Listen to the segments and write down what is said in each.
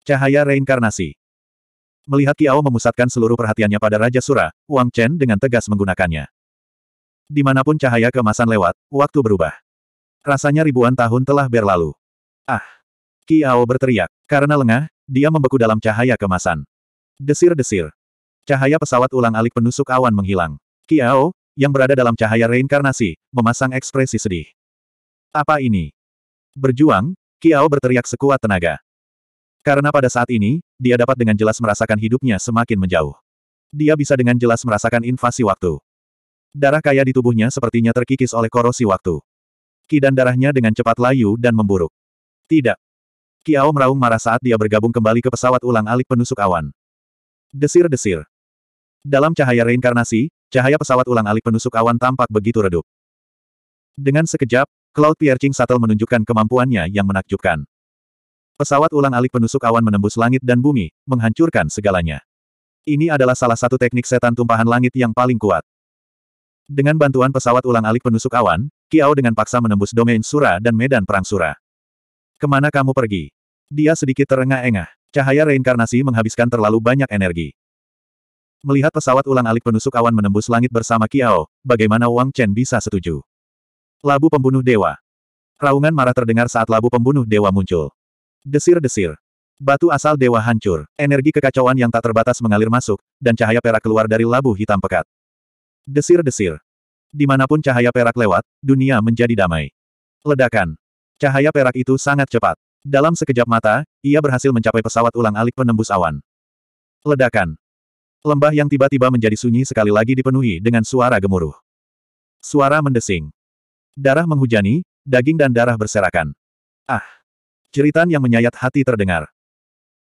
Cahaya reinkarnasi. Melihat Kiao memusatkan seluruh perhatiannya pada Raja Sura, Wang Chen dengan tegas menggunakannya. Dimanapun cahaya kemasan lewat, waktu berubah. Rasanya ribuan tahun telah berlalu. Ah! Kiao berteriak. Karena lengah, dia membeku dalam cahaya kemasan. Desir-desir. Cahaya pesawat ulang-alik penusuk awan menghilang. Kiao, yang berada dalam cahaya reinkarnasi, memasang ekspresi sedih. Apa ini? Berjuang, Kiao berteriak sekuat tenaga. Karena pada saat ini, dia dapat dengan jelas merasakan hidupnya semakin menjauh. Dia bisa dengan jelas merasakan invasi waktu. Darah kaya di tubuhnya sepertinya terkikis oleh korosi waktu. Ki dan darahnya dengan cepat layu dan memburuk. Tidak. Kiao meraung marah saat dia bergabung kembali ke pesawat ulang-alik penusuk awan. Desir-desir. Dalam cahaya reinkarnasi, cahaya pesawat ulang-alik penusuk awan tampak begitu redup. Dengan sekejap, Cloud Piercing Shuttle menunjukkan kemampuannya yang menakjubkan. Pesawat ulang-alik penusuk awan menembus langit dan bumi, menghancurkan segalanya. Ini adalah salah satu teknik setan tumpahan langit yang paling kuat. Dengan bantuan pesawat ulang-alik penusuk awan, Kiao dengan paksa menembus domain Sura dan medan perang Sura. Kemana kamu pergi? Dia sedikit terengah-engah. Cahaya reinkarnasi menghabiskan terlalu banyak energi. Melihat pesawat ulang-alik penusuk awan menembus langit bersama Kiao, bagaimana Wang Chen bisa setuju? Labu pembunuh dewa. Raungan marah terdengar saat labu pembunuh dewa muncul. Desir-desir. Batu asal dewa hancur, energi kekacauan yang tak terbatas mengalir masuk, dan cahaya perak keluar dari labu hitam pekat. Desir-desir. Dimanapun cahaya perak lewat, dunia menjadi damai. Ledakan. Cahaya perak itu sangat cepat. Dalam sekejap mata, ia berhasil mencapai pesawat ulang-alik penembus awan. Ledakan. Lembah yang tiba-tiba menjadi sunyi sekali lagi dipenuhi dengan suara gemuruh. Suara mendesing. Darah menghujani, daging dan darah berserakan. Ah! Jeritan yang menyayat hati terdengar.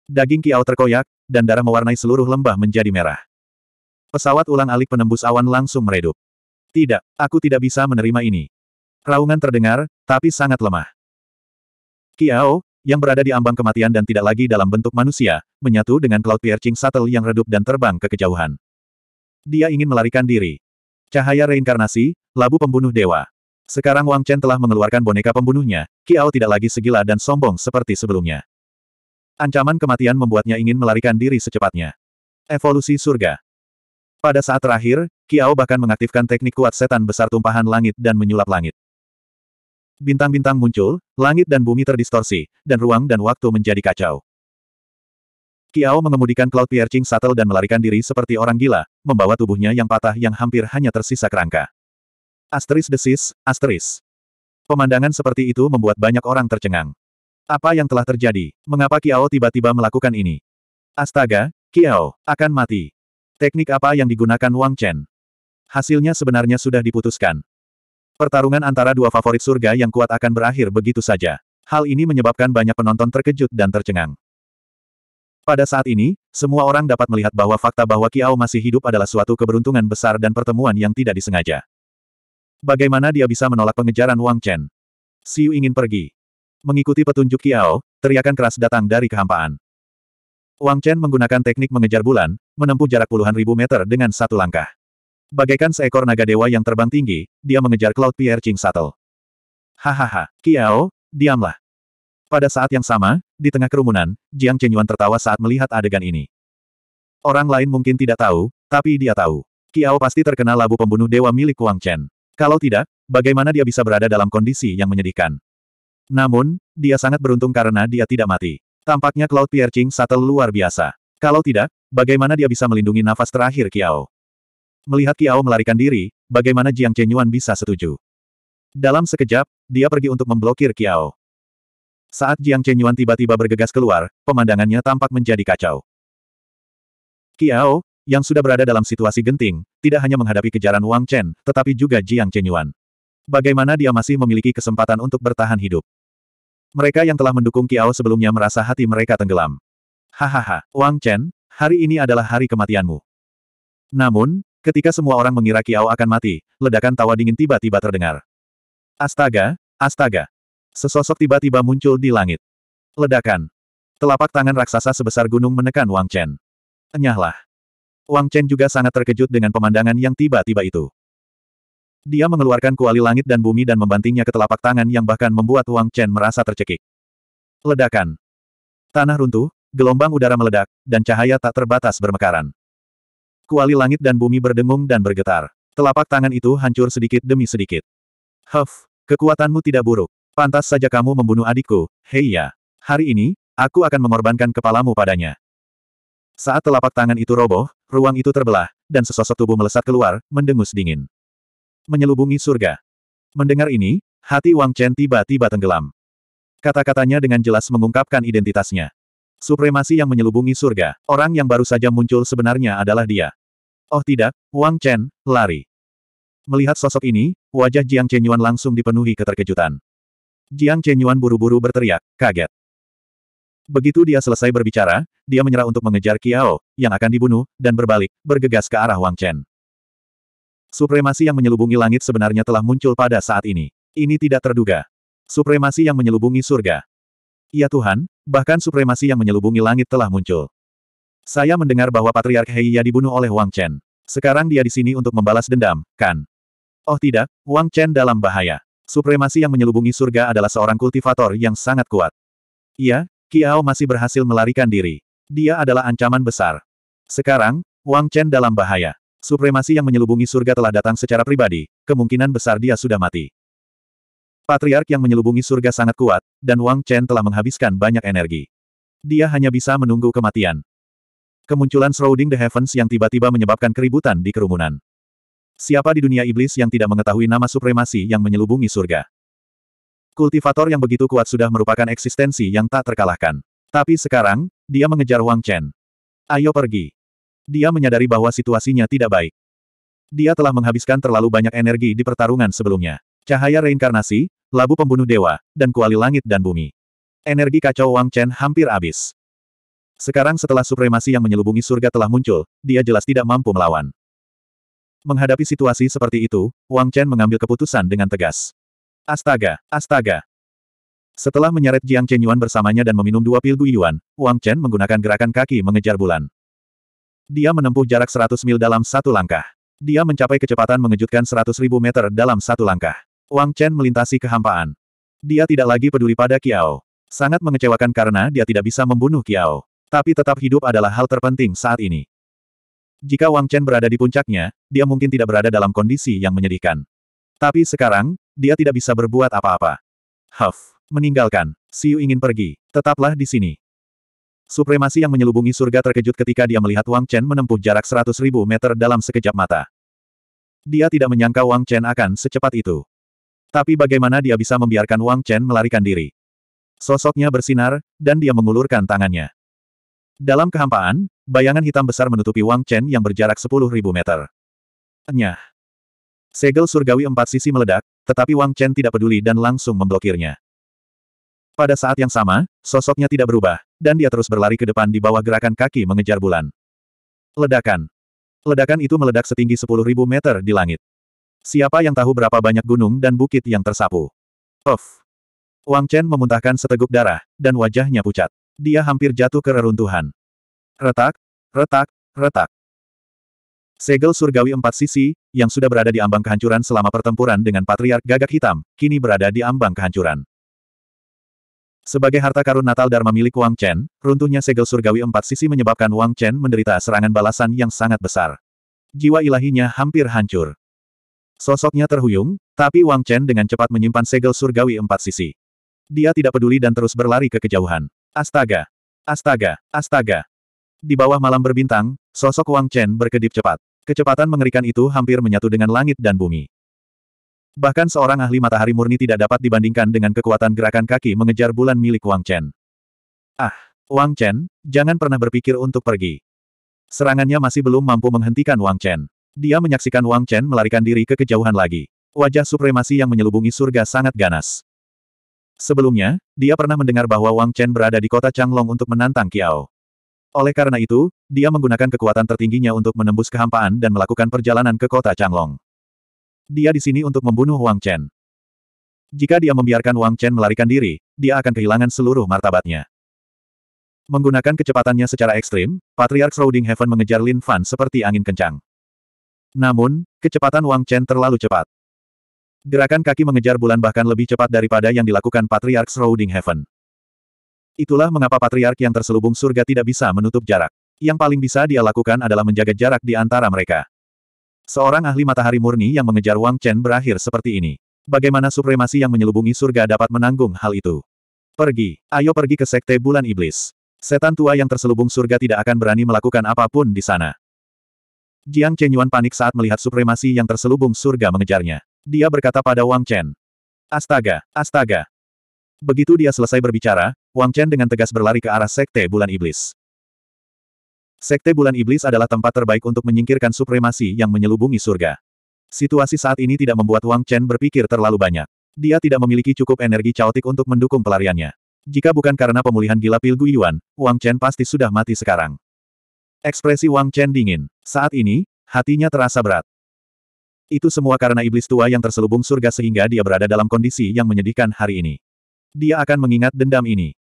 Daging Kiao terkoyak, dan darah mewarnai seluruh lembah menjadi merah. Pesawat ulang-alik penembus awan langsung meredup. Tidak, aku tidak bisa menerima ini. Raungan terdengar, tapi sangat lemah. Kiao, yang berada di ambang kematian dan tidak lagi dalam bentuk manusia, menyatu dengan Cloud Piercing Shuttle yang redup dan terbang ke kejauhan. Dia ingin melarikan diri. Cahaya reinkarnasi, labu pembunuh dewa. Sekarang Wang Chen telah mengeluarkan boneka pembunuhnya, Kiao tidak lagi segila dan sombong seperti sebelumnya. Ancaman kematian membuatnya ingin melarikan diri secepatnya. Evolusi surga. Pada saat terakhir, Kiao bahkan mengaktifkan teknik kuat setan besar tumpahan langit dan menyulap langit. Bintang-bintang muncul, langit dan bumi terdistorsi, dan ruang dan waktu menjadi kacau. Kiao mengemudikan Cloud Piercing Shuttle dan melarikan diri seperti orang gila, membawa tubuhnya yang patah yang hampir hanya tersisa kerangka. Asteris desis, asteris. Pemandangan seperti itu membuat banyak orang tercengang. Apa yang telah terjadi? Mengapa Kiao tiba-tiba melakukan ini? Astaga, Kiao, akan mati. Teknik apa yang digunakan Wang Chen? Hasilnya sebenarnya sudah diputuskan. Pertarungan antara dua favorit surga yang kuat akan berakhir begitu saja. Hal ini menyebabkan banyak penonton terkejut dan tercengang. Pada saat ini, semua orang dapat melihat bahwa fakta bahwa Kiao masih hidup adalah suatu keberuntungan besar dan pertemuan yang tidak disengaja. Bagaimana dia bisa menolak pengejaran Wang Chen? Siu ingin pergi. Mengikuti petunjuk Kiao, teriakan keras datang dari kehampaan. Wang Chen menggunakan teknik mengejar bulan, menempuh jarak puluhan ribu meter dengan satu langkah. Bagaikan seekor naga dewa yang terbang tinggi, dia mengejar Cloud Pierre Ching Shuttle. Hahaha, Kiao, diamlah. Pada saat yang sama, di tengah kerumunan, Jiang Chenyuan tertawa saat melihat adegan ini. Orang lain mungkin tidak tahu, tapi dia tahu. Kiao pasti terkenal labu pembunuh dewa milik Wang Chen. Kalau tidak, bagaimana dia bisa berada dalam kondisi yang menyedihkan? Namun, dia sangat beruntung karena dia tidak mati. Tampaknya Cloud Piercing Shuttle luar biasa. Kalau tidak, bagaimana dia bisa melindungi nafas terakhir Kiao? Melihat Kiao melarikan diri, bagaimana Jiang Chenyuan bisa setuju? Dalam sekejap, dia pergi untuk memblokir Kiao. Saat Jiang Chenyuan tiba-tiba bergegas keluar, pemandangannya tampak menjadi kacau. Kiao, yang sudah berada dalam situasi genting, tidak hanya menghadapi kejaran Wang Chen, tetapi juga Jiang Chenyuan. Bagaimana dia masih memiliki kesempatan untuk bertahan hidup? Mereka yang telah mendukung Kiao sebelumnya merasa hati mereka tenggelam. Hahaha, Wang Chen, hari ini adalah hari kematianmu. Namun, ketika semua orang mengira Kiao akan mati, ledakan tawa dingin tiba-tiba terdengar. Astaga, astaga. Sesosok tiba-tiba muncul di langit. Ledakan. Telapak tangan raksasa sebesar gunung menekan Wang Chen. Enyahlah. Wang Chen juga sangat terkejut dengan pemandangan yang tiba-tiba itu. Dia mengeluarkan kuali langit dan bumi dan membantingnya ke telapak tangan yang bahkan membuat Wang Chen merasa tercekik. Ledakan. Tanah runtuh, gelombang udara meledak, dan cahaya tak terbatas bermekaran. Kuali langit dan bumi berdengung dan bergetar. Telapak tangan itu hancur sedikit demi sedikit. Huff, kekuatanmu tidak buruk. Pantas saja kamu membunuh adikku, Heiya. Hari ini, aku akan mengorbankan kepalamu padanya. Saat telapak tangan itu roboh, ruang itu terbelah, dan sesosok tubuh melesat keluar, mendengus dingin. Menyelubungi surga. Mendengar ini, hati Wang Chen tiba-tiba tenggelam. Kata-katanya dengan jelas mengungkapkan identitasnya. Supremasi yang menyelubungi surga, orang yang baru saja muncul sebenarnya adalah dia. Oh tidak, Wang Chen, lari. Melihat sosok ini, wajah Jiang Chenyuan langsung dipenuhi keterkejutan. Jiang Chenyuan buru-buru berteriak, kaget. Begitu dia selesai berbicara, dia menyerah untuk mengejar Kiao, yang akan dibunuh, dan berbalik, bergegas ke arah Wang Chen. Supremasi yang menyelubungi langit sebenarnya telah muncul pada saat ini. Ini tidak terduga. Supremasi yang menyelubungi surga. Ya Tuhan, bahkan supremasi yang menyelubungi langit telah muncul. Saya mendengar bahwa Patriark Heiya dibunuh oleh Wang Chen. Sekarang dia di sini untuk membalas dendam, kan? Oh tidak, Wang Chen dalam bahaya. Supremasi yang menyelubungi surga adalah seorang kultivator yang sangat kuat. Iya, Kiao masih berhasil melarikan diri. Dia adalah ancaman besar. Sekarang, Wang Chen dalam bahaya. Supremasi yang menyelubungi surga telah datang secara pribadi, kemungkinan besar dia sudah mati. Patriark yang menyelubungi surga sangat kuat, dan Wang Chen telah menghabiskan banyak energi. Dia hanya bisa menunggu kematian. Kemunculan Shrouding the Heavens yang tiba-tiba menyebabkan keributan di kerumunan. Siapa di dunia iblis yang tidak mengetahui nama supremasi yang menyelubungi surga? Kultivator yang begitu kuat sudah merupakan eksistensi yang tak terkalahkan. Tapi sekarang, dia mengejar Wang Chen. Ayo pergi. Dia menyadari bahwa situasinya tidak baik. Dia telah menghabiskan terlalu banyak energi di pertarungan sebelumnya. Cahaya reinkarnasi, labu pembunuh dewa, dan kuali langit dan bumi. Energi kacau Wang Chen hampir habis. Sekarang setelah supremasi yang menyelubungi surga telah muncul, dia jelas tidak mampu melawan. Menghadapi situasi seperti itu, Wang Chen mengambil keputusan dengan tegas. Astaga, astaga. Setelah menyeret Jiang Chen Yuan bersamanya dan meminum dua pil Guiyuan, Wang Chen menggunakan gerakan kaki mengejar bulan. Dia menempuh jarak 100 mil dalam satu langkah. Dia mencapai kecepatan mengejutkan 100 ribu meter dalam satu langkah. Wang Chen melintasi kehampaan. Dia tidak lagi peduli pada Kiao. Sangat mengecewakan karena dia tidak bisa membunuh Kiao. Tapi tetap hidup adalah hal terpenting saat ini. Jika Wang Chen berada di puncaknya, dia mungkin tidak berada dalam kondisi yang menyedihkan. Tapi sekarang, dia tidak bisa berbuat apa-apa. Huff, meninggalkan. Siu ingin pergi. Tetaplah di sini. Supremasi yang menyelubungi surga terkejut ketika dia melihat Wang Chen menempuh jarak seratus ribu meter dalam sekejap mata. Dia tidak menyangka Wang Chen akan secepat itu. Tapi bagaimana dia bisa membiarkan Wang Chen melarikan diri? Sosoknya bersinar, dan dia mengulurkan tangannya. Dalam kehampaan, bayangan hitam besar menutupi Wang Chen yang berjarak sepuluh ribu meter. Nyah. Segel surgawi empat sisi meledak, tetapi Wang Chen tidak peduli dan langsung memblokirnya. Pada saat yang sama, sosoknya tidak berubah, dan dia terus berlari ke depan di bawah gerakan kaki mengejar bulan. Ledakan. Ledakan itu meledak setinggi 10.000 meter di langit. Siapa yang tahu berapa banyak gunung dan bukit yang tersapu? Of. Wang Chen memuntahkan seteguk darah, dan wajahnya pucat. Dia hampir jatuh ke reruntuhan. Retak, retak, retak. Segel surgawi empat sisi, yang sudah berada di ambang kehancuran selama pertempuran dengan Patriark Gagak Hitam, kini berada di ambang kehancuran. Sebagai harta karun Natal Dharma milik Wang Chen, runtuhnya segel surgawi empat sisi menyebabkan Wang Chen menderita serangan balasan yang sangat besar. Jiwa ilahinya hampir hancur. Sosoknya terhuyung, tapi Wang Chen dengan cepat menyimpan segel surgawi empat sisi. Dia tidak peduli dan terus berlari ke kejauhan. Astaga! Astaga! Astaga! Di bawah malam berbintang, sosok Wang Chen berkedip cepat. Kecepatan mengerikan itu hampir menyatu dengan langit dan bumi. Bahkan seorang ahli matahari murni tidak dapat dibandingkan dengan kekuatan gerakan kaki mengejar bulan milik Wang Chen. Ah, Wang Chen, jangan pernah berpikir untuk pergi. Serangannya masih belum mampu menghentikan Wang Chen. Dia menyaksikan Wang Chen melarikan diri ke kejauhan lagi. Wajah supremasi yang menyelubungi surga sangat ganas. Sebelumnya, dia pernah mendengar bahwa Wang Chen berada di kota Changlong untuk menantang Qiao. Oleh karena itu, dia menggunakan kekuatan tertingginya untuk menembus kehampaan dan melakukan perjalanan ke kota Changlong. Dia di sini untuk membunuh Wang Chen. Jika dia membiarkan Wang Chen melarikan diri, dia akan kehilangan seluruh martabatnya. Menggunakan kecepatannya secara ekstrim, Patriarchs Shrouding Heaven mengejar Lin Fan seperti angin kencang. Namun, kecepatan Wang Chen terlalu cepat. Gerakan kaki mengejar bulan bahkan lebih cepat daripada yang dilakukan Patriarchs Shrouding Heaven. Itulah mengapa patriark yang terselubung surga tidak bisa menutup jarak. Yang paling bisa dia lakukan adalah menjaga jarak di antara mereka. Seorang ahli matahari murni yang mengejar Wang Chen berakhir seperti ini. Bagaimana supremasi yang menyelubungi surga dapat menanggung hal itu? Pergi, ayo pergi ke sekte bulan iblis. Setan tua yang terselubung surga tidak akan berani melakukan apapun di sana. Jiang Chenyuan panik saat melihat supremasi yang terselubung surga mengejarnya. Dia berkata pada Wang Chen. Astaga, astaga, Begitu dia selesai berbicara, Wang Chen dengan tegas berlari ke arah Sekte Bulan Iblis. Sekte Bulan Iblis adalah tempat terbaik untuk menyingkirkan supremasi yang menyelubungi surga. Situasi saat ini tidak membuat Wang Chen berpikir terlalu banyak. Dia tidak memiliki cukup energi caotik untuk mendukung pelariannya. Jika bukan karena pemulihan gila Pil Guiyuan, Wang Chen pasti sudah mati sekarang. Ekspresi Wang Chen dingin. Saat ini, hatinya terasa berat. Itu semua karena iblis tua yang terselubung surga sehingga dia berada dalam kondisi yang menyedihkan hari ini dia akan mengingat dendam ini.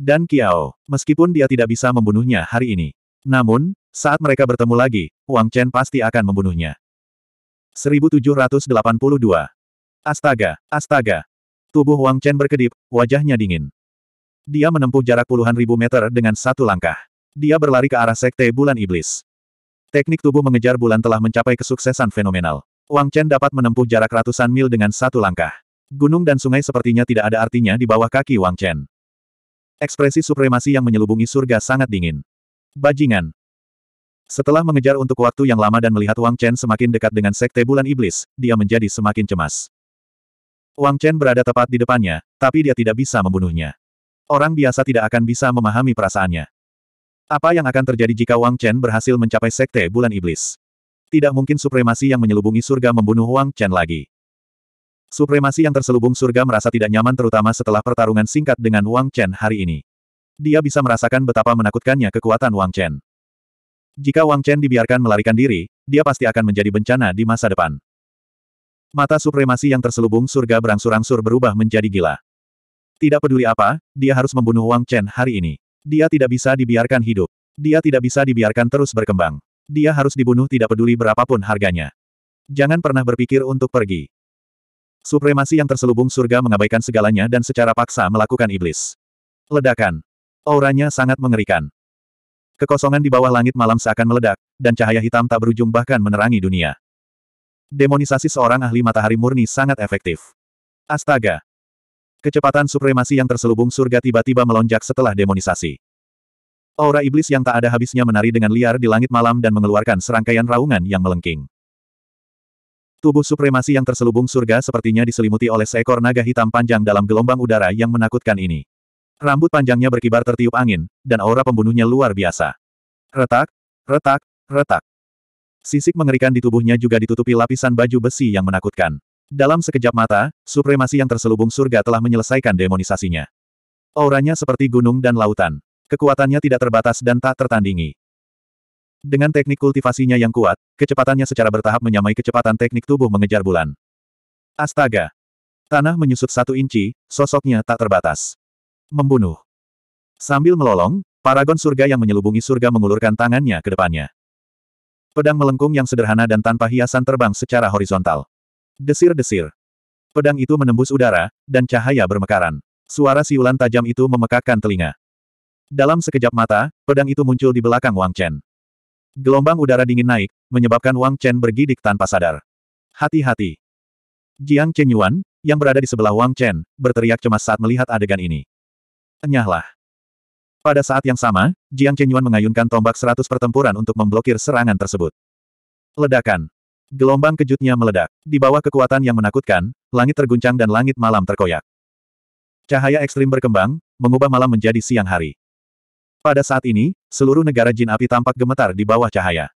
Dan Kiao, meskipun dia tidak bisa membunuhnya hari ini. Namun, saat mereka bertemu lagi, Wang Chen pasti akan membunuhnya. 1782. Astaga, astaga. Tubuh Wang Chen berkedip, wajahnya dingin. Dia menempuh jarak puluhan ribu meter dengan satu langkah. Dia berlari ke arah sekte bulan iblis. Teknik tubuh mengejar bulan telah mencapai kesuksesan fenomenal. Wang Chen dapat menempuh jarak ratusan mil dengan satu langkah. Gunung dan sungai sepertinya tidak ada artinya di bawah kaki Wang Chen. Ekspresi supremasi yang menyelubungi surga sangat dingin. Bajingan. Setelah mengejar untuk waktu yang lama dan melihat Wang Chen semakin dekat dengan sekte bulan iblis, dia menjadi semakin cemas. Wang Chen berada tepat di depannya, tapi dia tidak bisa membunuhnya. Orang biasa tidak akan bisa memahami perasaannya. Apa yang akan terjadi jika Wang Chen berhasil mencapai sekte bulan iblis? Tidak mungkin supremasi yang menyelubungi surga membunuh Wang Chen lagi. Supremasi yang terselubung surga merasa tidak nyaman terutama setelah pertarungan singkat dengan Wang Chen hari ini. Dia bisa merasakan betapa menakutkannya kekuatan Wang Chen. Jika Wang Chen dibiarkan melarikan diri, dia pasti akan menjadi bencana di masa depan. Mata supremasi yang terselubung surga berangsur-angsur berubah menjadi gila. Tidak peduli apa, dia harus membunuh Wang Chen hari ini. Dia tidak bisa dibiarkan hidup. Dia tidak bisa dibiarkan terus berkembang. Dia harus dibunuh tidak peduli berapapun harganya. Jangan pernah berpikir untuk pergi. Supremasi yang terselubung surga mengabaikan segalanya dan secara paksa melakukan iblis. Ledakan. Auranya sangat mengerikan. Kekosongan di bawah langit malam seakan meledak, dan cahaya hitam tak berujung bahkan menerangi dunia. Demonisasi seorang ahli matahari murni sangat efektif. Astaga! Kecepatan supremasi yang terselubung surga tiba-tiba melonjak setelah demonisasi. Aura iblis yang tak ada habisnya menari dengan liar di langit malam dan mengeluarkan serangkaian raungan yang melengking. Tubuh supremasi yang terselubung surga sepertinya diselimuti oleh seekor naga hitam panjang dalam gelombang udara yang menakutkan ini. Rambut panjangnya berkibar tertiup angin, dan aura pembunuhnya luar biasa. Retak, retak, retak. Sisik mengerikan di tubuhnya juga ditutupi lapisan baju besi yang menakutkan. Dalam sekejap mata, supremasi yang terselubung surga telah menyelesaikan demonisasinya. Auranya seperti gunung dan lautan. Kekuatannya tidak terbatas dan tak tertandingi. Dengan teknik kultivasinya yang kuat, kecepatannya secara bertahap menyamai kecepatan teknik tubuh mengejar bulan. Astaga! Tanah menyusut satu inci, sosoknya tak terbatas. Membunuh. Sambil melolong, paragon surga yang menyelubungi surga mengulurkan tangannya ke depannya. Pedang melengkung yang sederhana dan tanpa hiasan terbang secara horizontal. Desir-desir. Pedang itu menembus udara, dan cahaya bermekaran. Suara siulan tajam itu memekakkan telinga. Dalam sekejap mata, pedang itu muncul di belakang Wang Chen. Gelombang udara dingin naik, menyebabkan Wang Chen bergidik tanpa sadar. Hati-hati. Jiang Chen Yuan, yang berada di sebelah Wang Chen, berteriak cemas saat melihat adegan ini. Enyahlah. Pada saat yang sama, Jiang Chen Yuan mengayunkan tombak seratus pertempuran untuk memblokir serangan tersebut. Ledakan. Gelombang kejutnya meledak. Di bawah kekuatan yang menakutkan, langit terguncang dan langit malam terkoyak. Cahaya ekstrim berkembang, mengubah malam menjadi siang hari. Pada saat ini, seluruh negara jin api tampak gemetar di bawah cahaya.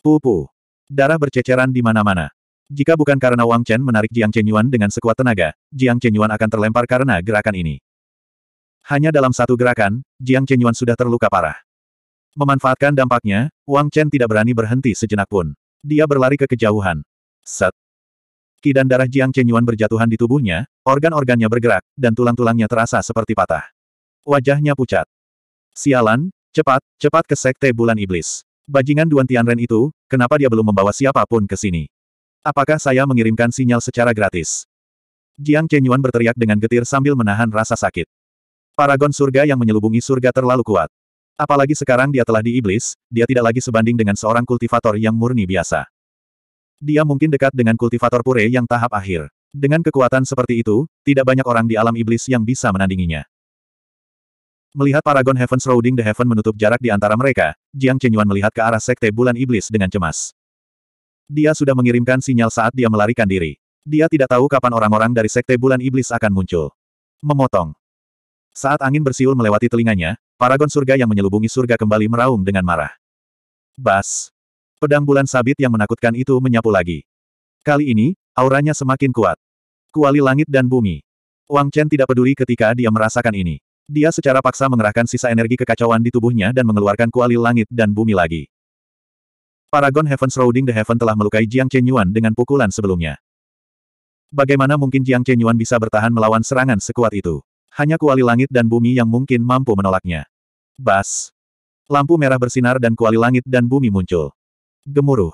Pupu. Darah berceceran di mana-mana. Jika bukan karena Wang Chen menarik Jiang Chen Yuan dengan sekuat tenaga, Jiang Chen Yuan akan terlempar karena gerakan ini. Hanya dalam satu gerakan, Jiang Chen Yuan sudah terluka parah. Memanfaatkan dampaknya, Wang Chen tidak berani berhenti sejenak pun. Dia berlari ke kejauhan. Set. Ki dan darah Jiang Chen Yuan berjatuhan di tubuhnya, organ-organnya bergerak, dan tulang-tulangnya terasa seperti patah. Wajahnya pucat. Sialan, cepat, cepat ke sekte bulan iblis. Bajingan Duan Tianren itu, kenapa dia belum membawa siapapun ke sini? Apakah saya mengirimkan sinyal secara gratis? Jiang Chenyuan berteriak dengan getir sambil menahan rasa sakit. Paragon surga yang menyelubungi surga terlalu kuat. Apalagi sekarang dia telah di Iblis, dia tidak lagi sebanding dengan seorang kultivator yang murni biasa. Dia mungkin dekat dengan kultivator pure yang tahap akhir. Dengan kekuatan seperti itu, tidak banyak orang di alam iblis yang bisa menandinginya. Melihat Paragon Heaven's Roading the Heaven menutup jarak di antara mereka, Jiang Chenyuan melihat ke arah Sekte Bulan Iblis dengan cemas. Dia sudah mengirimkan sinyal saat dia melarikan diri. Dia tidak tahu kapan orang-orang dari Sekte Bulan Iblis akan muncul. Memotong. Saat angin bersiul melewati telinganya, Paragon surga yang menyelubungi surga kembali meraung dengan marah. Bas. Pedang bulan sabit yang menakutkan itu menyapu lagi. Kali ini, auranya semakin kuat. Kuali langit dan bumi. Wang Chen tidak peduli ketika dia merasakan ini. Dia secara paksa mengerahkan sisa energi kekacauan di tubuhnya dan mengeluarkan kuali langit dan bumi lagi. Paragon Heaven's Roading the Heaven telah melukai Jiang Chen Yuan dengan pukulan sebelumnya. Bagaimana mungkin Jiang Chen Yuan bisa bertahan melawan serangan sekuat itu? Hanya kuali langit dan bumi yang mungkin mampu menolaknya. Bas. Lampu merah bersinar dan kuali langit dan bumi muncul. Gemuruh.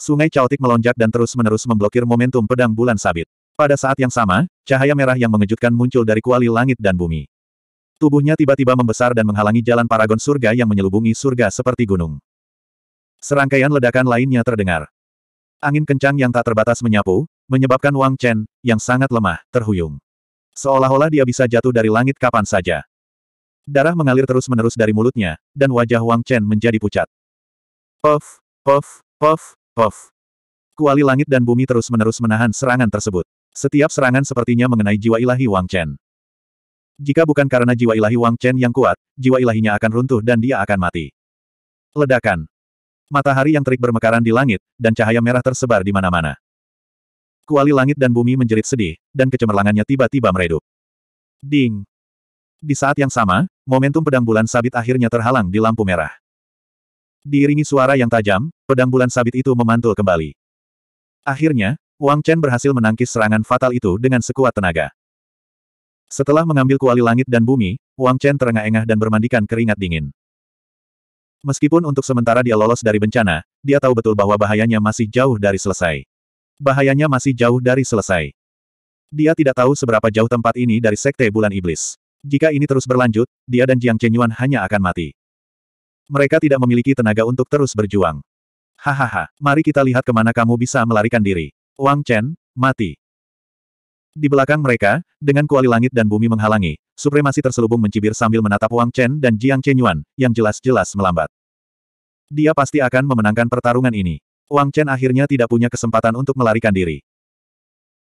Sungai caotik melonjak dan terus-menerus memblokir momentum pedang bulan sabit. Pada saat yang sama, cahaya merah yang mengejutkan muncul dari kuali langit dan bumi. Tubuhnya tiba-tiba membesar dan menghalangi jalan paragon surga yang menyelubungi surga seperti gunung. Serangkaian ledakan lainnya terdengar. Angin kencang yang tak terbatas menyapu, menyebabkan Wang Chen, yang sangat lemah, terhuyung. Seolah-olah dia bisa jatuh dari langit kapan saja. Darah mengalir terus-menerus dari mulutnya, dan wajah Wang Chen menjadi pucat. Puff, puff, puff, puff. Kuali langit dan bumi terus-menerus menahan serangan tersebut. Setiap serangan sepertinya mengenai jiwa ilahi Wang Chen. Jika bukan karena jiwa ilahi Wang Chen yang kuat, jiwa ilahinya akan runtuh dan dia akan mati. Ledakan. Matahari yang terik bermekaran di langit, dan cahaya merah tersebar di mana-mana. Kuali langit dan bumi menjerit sedih, dan kecemerlangannya tiba-tiba meredup. Ding! Di saat yang sama, momentum pedang bulan sabit akhirnya terhalang di lampu merah. Diiringi suara yang tajam, pedang bulan sabit itu memantul kembali. Akhirnya, Wang Chen berhasil menangkis serangan fatal itu dengan sekuat tenaga. Setelah mengambil kuali langit dan bumi, Wang Chen terengah-engah dan bermandikan keringat dingin. Meskipun untuk sementara dia lolos dari bencana, dia tahu betul bahwa bahayanya masih jauh dari selesai. Bahayanya masih jauh dari selesai. Dia tidak tahu seberapa jauh tempat ini dari Sekte Bulan Iblis. Jika ini terus berlanjut, dia dan Jiang Chenyuan hanya akan mati. Mereka tidak memiliki tenaga untuk terus berjuang. Hahaha, mari kita lihat kemana kamu bisa melarikan diri. Wang Chen, mati. Di belakang mereka, dengan kuali langit dan bumi menghalangi, supremasi terselubung mencibir sambil menatap Wang Chen dan Jiang Chen Yuan, yang jelas-jelas melambat. Dia pasti akan memenangkan pertarungan ini. Wang Chen akhirnya tidak punya kesempatan untuk melarikan diri.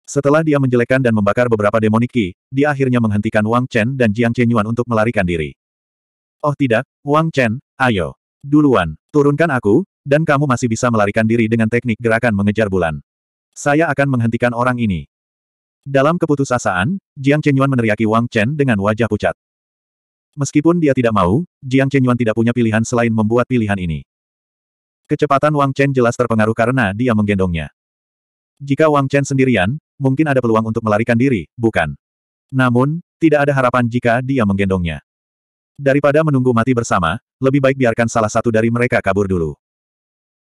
Setelah dia menjelekkan dan membakar beberapa demonik dia akhirnya menghentikan Wang Chen dan Jiang Chen Yuan untuk melarikan diri. Oh tidak, Wang Chen, ayo. Duluan, turunkan aku, dan kamu masih bisa melarikan diri dengan teknik gerakan mengejar bulan. Saya akan menghentikan orang ini. Dalam keputusasaan, Jiang Chenyuan meneriaki Wang Chen dengan wajah pucat. Meskipun dia tidak mau, Jiang Chenyuan tidak punya pilihan selain membuat pilihan ini. Kecepatan Wang Chen jelas terpengaruh karena dia menggendongnya. Jika Wang Chen sendirian, mungkin ada peluang untuk melarikan diri, bukan? Namun, tidak ada harapan jika dia menggendongnya. Daripada menunggu mati bersama, lebih baik biarkan salah satu dari mereka kabur dulu.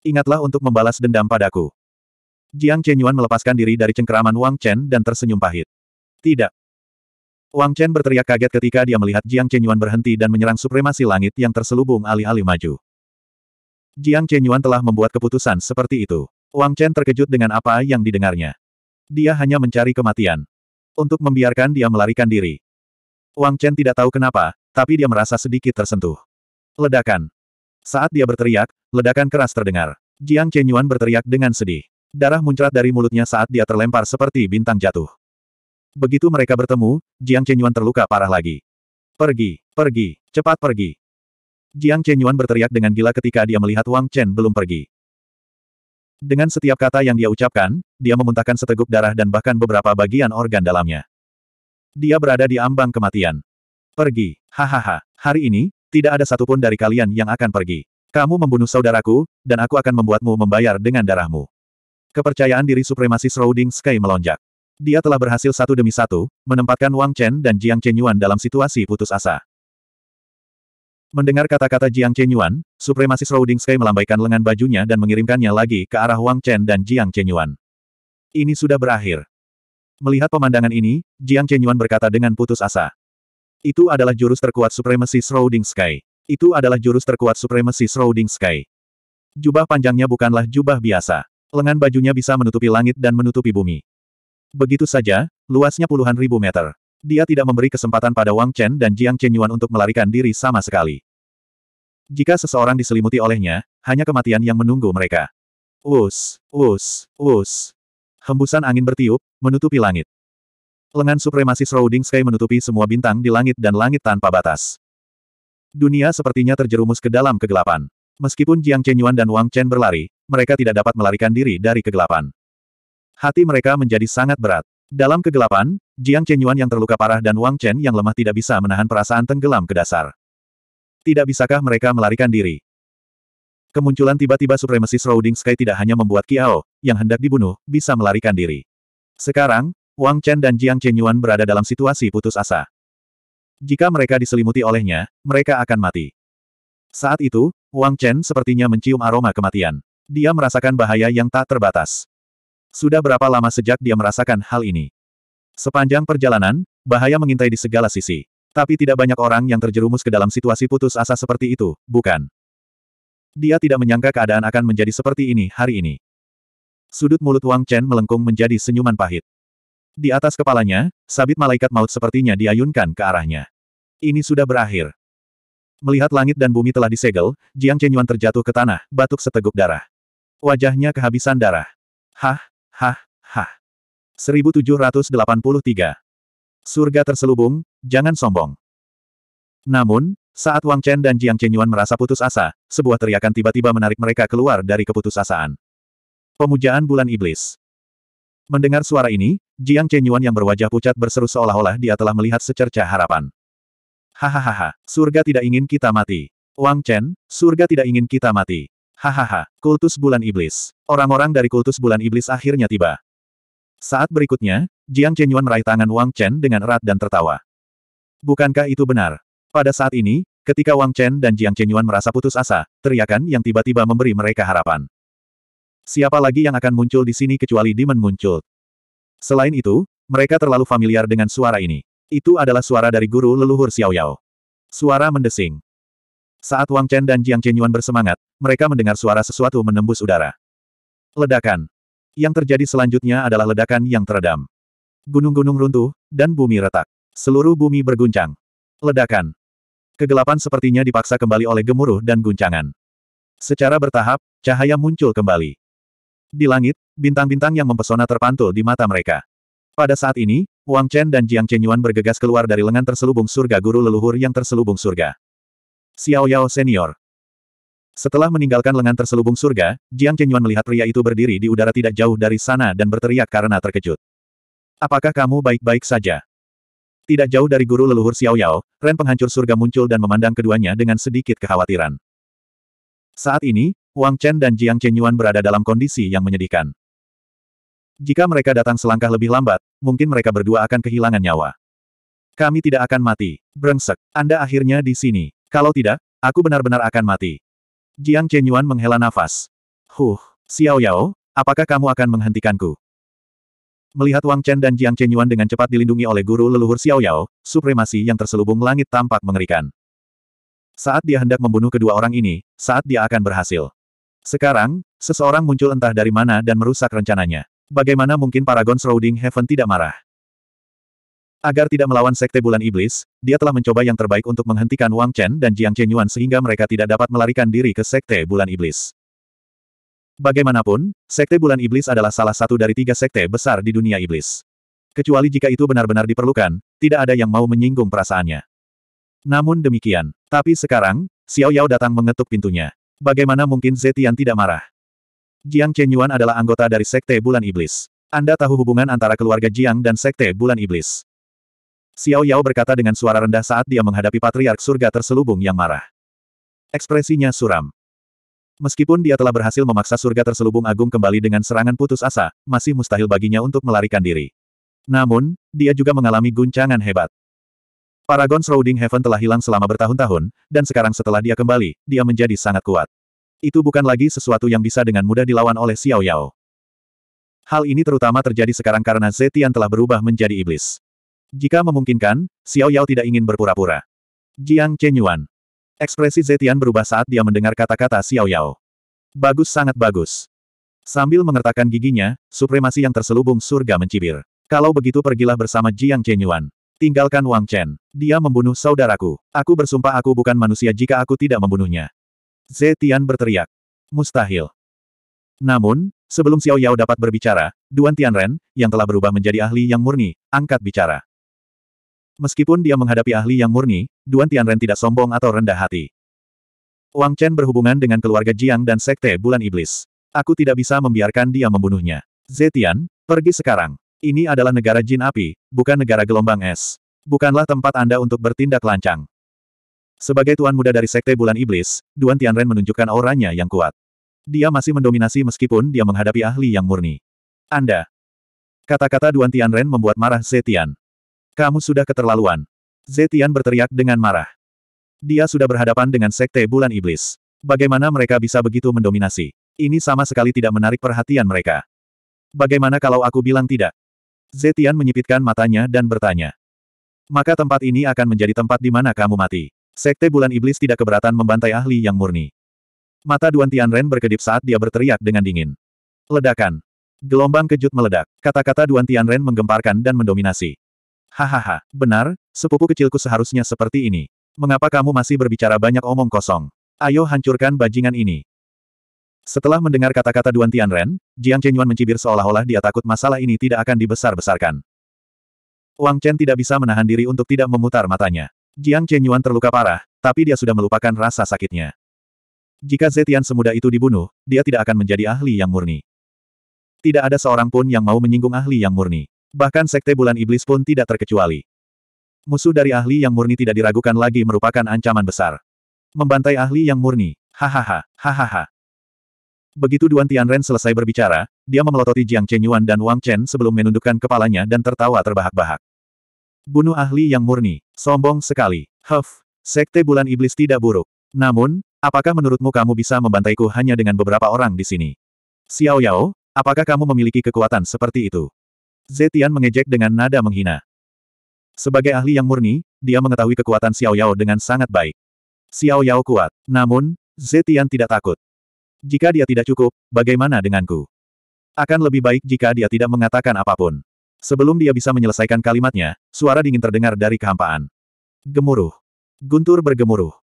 Ingatlah untuk membalas dendam padaku. Jiang Chenyuan melepaskan diri dari cengkeraman Wang Chen dan tersenyum pahit. Tidak. Wang Chen berteriak kaget ketika dia melihat Jiang Chenyuan berhenti dan menyerang supremasi langit yang terselubung alih-alih maju. Jiang Chenyuan telah membuat keputusan seperti itu. Wang Chen terkejut dengan apa yang didengarnya. Dia hanya mencari kematian. Untuk membiarkan dia melarikan diri. Wang Chen tidak tahu kenapa, tapi dia merasa sedikit tersentuh. Ledakan. Saat dia berteriak, ledakan keras terdengar. Jiang Chenyuan berteriak dengan sedih. Darah muncrat dari mulutnya saat dia terlempar seperti bintang jatuh. Begitu mereka bertemu, Jiang Chenyuan terluka parah lagi. Pergi, pergi, cepat pergi. Jiang Chenyuan berteriak dengan gila ketika dia melihat Wang Chen belum pergi. Dengan setiap kata yang dia ucapkan, dia memuntahkan seteguk darah dan bahkan beberapa bagian organ dalamnya. Dia berada di ambang kematian. Pergi, hahaha, hari ini, tidak ada satupun dari kalian yang akan pergi. Kamu membunuh saudaraku, dan aku akan membuatmu membayar dengan darahmu. Kepercayaan diri supremasi Shrouding Sky melonjak. Dia telah berhasil satu demi satu, menempatkan Wang Chen dan Jiang Chenyuan dalam situasi putus asa. Mendengar kata-kata Jiang Chenyuan, supremasi Shrouding Sky melambaikan lengan bajunya dan mengirimkannya lagi ke arah Wang Chen dan Jiang Chenyuan. Ini sudah berakhir. Melihat pemandangan ini, Jiang Chenyuan berkata dengan putus asa. Itu adalah jurus terkuat supremasi Shrouding Sky. Itu adalah jurus terkuat supremasi Shrouding Sky. Jubah panjangnya bukanlah jubah biasa. Lengan bajunya bisa menutupi langit dan menutupi bumi. Begitu saja, luasnya puluhan ribu meter. Dia tidak memberi kesempatan pada Wang Chen dan Jiang Chen Yuan untuk melarikan diri sama sekali. Jika seseorang diselimuti olehnya, hanya kematian yang menunggu mereka. Us, us, us. Hembusan angin bertiup, menutupi langit. Lengan supremasi Shrouding Sky menutupi semua bintang di langit dan langit tanpa batas. Dunia sepertinya terjerumus ke dalam kegelapan. Meskipun Jiang Chen Yuan dan Wang Chen berlari, mereka tidak dapat melarikan diri dari kegelapan. Hati mereka menjadi sangat berat. Dalam kegelapan, Jiang Chenyuan yang terluka parah dan Wang Chen yang lemah tidak bisa menahan perasaan tenggelam ke dasar. Tidak bisakah mereka melarikan diri? Kemunculan tiba-tiba supremasi Shrouding Sky tidak hanya membuat Kiao, yang hendak dibunuh, bisa melarikan diri. Sekarang, Wang Chen dan Jiang Chenyuan berada dalam situasi putus asa. Jika mereka diselimuti olehnya, mereka akan mati. Saat itu, Wang Chen sepertinya mencium aroma kematian. Dia merasakan bahaya yang tak terbatas. Sudah berapa lama sejak dia merasakan hal ini? Sepanjang perjalanan, bahaya mengintai di segala sisi. Tapi tidak banyak orang yang terjerumus ke dalam situasi putus asa seperti itu, bukan? Dia tidak menyangka keadaan akan menjadi seperti ini hari ini. Sudut mulut Wang Chen melengkung menjadi senyuman pahit. Di atas kepalanya, sabit malaikat maut sepertinya diayunkan ke arahnya. Ini sudah berakhir. Melihat langit dan bumi telah disegel, Jiang Chenyuan terjatuh ke tanah, batuk seteguk darah. Wajahnya kehabisan darah. Hah, hah, hah. 1783. Surga terselubung, jangan sombong. Namun, saat Wang Chen dan Jiang Chenyuan merasa putus asa, sebuah teriakan tiba-tiba menarik mereka keluar dari keputusasaan. Pemujaan Bulan Iblis. Mendengar suara ini, Jiang Chenyuan yang berwajah pucat berseru seolah-olah dia telah melihat secerca harapan. Hahaha, surga tidak ingin kita mati. Wang Chen, surga tidak ingin kita mati. Hahaha, kultus bulan iblis. Orang-orang dari kultus bulan iblis akhirnya tiba. Saat berikutnya, Jiang Chenyuan meraih tangan Wang Chen dengan erat dan tertawa. Bukankah itu benar? Pada saat ini, ketika Wang Chen dan Jiang Chenyuan merasa putus asa, teriakan yang tiba-tiba memberi mereka harapan. Siapa lagi yang akan muncul di sini kecuali Demon muncul? Selain itu, mereka terlalu familiar dengan suara ini. Itu adalah suara dari guru leluhur Xiao Yao. Suara mendesing. Saat Wang Chen dan Jiang Chenyuan bersemangat, mereka mendengar suara sesuatu menembus udara. Ledakan. Yang terjadi selanjutnya adalah ledakan yang teredam. Gunung-gunung runtuh, dan bumi retak. Seluruh bumi berguncang. Ledakan. Kegelapan sepertinya dipaksa kembali oleh gemuruh dan guncangan. Secara bertahap, cahaya muncul kembali. Di langit, bintang-bintang yang mempesona terpantul di mata mereka. Pada saat ini, Wang Chen dan Jiang Chen Yuan bergegas keluar dari lengan terselubung surga guru leluhur yang terselubung surga. Xiao Yao Senior. Setelah meninggalkan lengan terselubung surga, Jiang Chenyuan melihat pria itu berdiri di udara tidak jauh dari sana dan berteriak karena terkejut. Apakah kamu baik-baik saja? Tidak jauh dari guru leluhur Xiao Yao, Ren penghancur surga muncul dan memandang keduanya dengan sedikit kekhawatiran. Saat ini, Wang Chen dan Jiang Chenyuan berada dalam kondisi yang menyedihkan. Jika mereka datang selangkah lebih lambat, mungkin mereka berdua akan kehilangan nyawa. Kami tidak akan mati. Brengsek, Anda akhirnya di sini. Kalau tidak, aku benar-benar akan mati. Jiang Chenyuan menghela nafas. Huh, Xiao Yao, apakah kamu akan menghentikanku? Melihat Wang Chen dan Jiang Chenyuan dengan cepat dilindungi oleh guru leluhur Xiao Yao, supremasi yang terselubung langit tampak mengerikan. Saat dia hendak membunuh kedua orang ini, saat dia akan berhasil. Sekarang, seseorang muncul entah dari mana dan merusak rencananya. Bagaimana mungkin Paragon Shrouding Heaven tidak marah? Agar tidak melawan Sekte Bulan Iblis, dia telah mencoba yang terbaik untuk menghentikan Wang Chen dan Jiang Chen Yuan sehingga mereka tidak dapat melarikan diri ke Sekte Bulan Iblis. Bagaimanapun, Sekte Bulan Iblis adalah salah satu dari tiga sekte besar di dunia iblis. Kecuali jika itu benar-benar diperlukan, tidak ada yang mau menyinggung perasaannya. Namun demikian, tapi sekarang, Xiao Yao datang mengetuk pintunya. Bagaimana mungkin Zetian tidak marah? Jiang Chen Yuan adalah anggota dari Sekte Bulan Iblis. Anda tahu hubungan antara keluarga Jiang dan Sekte Bulan Iblis. Xiao Yao berkata dengan suara rendah saat dia menghadapi patriark surga terselubung yang marah. Ekspresinya suram. Meskipun dia telah berhasil memaksa surga terselubung agung kembali dengan serangan putus asa, masih mustahil baginya untuk melarikan diri. Namun, dia juga mengalami guncangan hebat. Paragon Shrouding Heaven telah hilang selama bertahun-tahun, dan sekarang setelah dia kembali, dia menjadi sangat kuat. Itu bukan lagi sesuatu yang bisa dengan mudah dilawan oleh Xiao Yao. Hal ini terutama terjadi sekarang karena Zetian telah berubah menjadi iblis. Jika memungkinkan, Xiao Yao tidak ingin berpura-pura. Jiang Chenyuan. Ekspresi Zetian berubah saat dia mendengar kata-kata Xiao Yao. Bagus sangat bagus. Sambil mengertakkan giginya, supremasi yang terselubung surga mencibir. Kalau begitu pergilah bersama Jiang Chenyuan. Tinggalkan Wang Chen. Dia membunuh saudaraku. Aku bersumpah aku bukan manusia jika aku tidak membunuhnya. Zetian berteriak. Mustahil. Namun, sebelum Xiao Yao dapat berbicara, Duan Tianren, yang telah berubah menjadi ahli yang murni, angkat bicara. Meskipun dia menghadapi ahli yang murni, Duan Tianren tidak sombong atau rendah hati. Wang Chen berhubungan dengan keluarga Jiang dan Sekte Bulan Iblis. Aku tidak bisa membiarkan dia membunuhnya. Zetian, pergi sekarang. Ini adalah negara jin api, bukan negara gelombang es. Bukanlah tempat Anda untuk bertindak lancang. Sebagai tuan muda dari Sekte Bulan Iblis, Duan Tianren menunjukkan auranya yang kuat. Dia masih mendominasi meskipun dia menghadapi ahli yang murni. Anda. Kata-kata Duan Tianren membuat marah Zetian. Kamu sudah keterlaluan. Zetian berteriak dengan marah. Dia sudah berhadapan dengan Sekte Bulan Iblis. Bagaimana mereka bisa begitu mendominasi? Ini sama sekali tidak menarik perhatian mereka. Bagaimana kalau aku bilang tidak? Zetian menyipitkan matanya dan bertanya. Maka tempat ini akan menjadi tempat di mana kamu mati. Sekte Bulan Iblis tidak keberatan membantai ahli yang murni. Mata Duan Tianren berkedip saat dia berteriak dengan dingin. Ledakan. Gelombang kejut meledak. Kata-kata Duan Tianren menggemparkan dan mendominasi. Hahaha, benar, sepupu kecilku seharusnya seperti ini. Mengapa kamu masih berbicara banyak omong kosong? Ayo hancurkan bajingan ini. Setelah mendengar kata-kata Duan Tianren, Jiang Chenyuan mencibir seolah-olah dia takut masalah ini tidak akan dibesar-besarkan. Wang Chen tidak bisa menahan diri untuk tidak memutar matanya. Jiang Chenyuan terluka parah, tapi dia sudah melupakan rasa sakitnya. Jika Zetian semudah itu dibunuh, dia tidak akan menjadi ahli yang murni. Tidak ada seorang pun yang mau menyinggung ahli yang murni. Bahkan sekte bulan iblis pun tidak terkecuali. Musuh dari ahli yang murni tidak diragukan lagi merupakan ancaman besar. Membantai ahli yang murni, hahaha, hahaha. Begitu Duan Tianren selesai berbicara, dia memelototi Jiang Chen Yuan dan Wang Chen sebelum menundukkan kepalanya dan tertawa terbahak-bahak. Bunuh ahli yang murni, sombong sekali. Huff, sekte bulan iblis tidak buruk. Namun, apakah menurutmu kamu bisa membantaiku hanya dengan beberapa orang di sini? Xiao Yao, apakah kamu memiliki kekuatan seperti itu? Zetian mengejek dengan nada menghina. Sebagai ahli yang murni, dia mengetahui kekuatan Xiao Yao dengan sangat baik. Xiao Yao kuat, namun, Zetian tidak takut. Jika dia tidak cukup, bagaimana denganku? Akan lebih baik jika dia tidak mengatakan apapun. Sebelum dia bisa menyelesaikan kalimatnya, suara dingin terdengar dari kehampaan. Gemuruh. Guntur bergemuruh.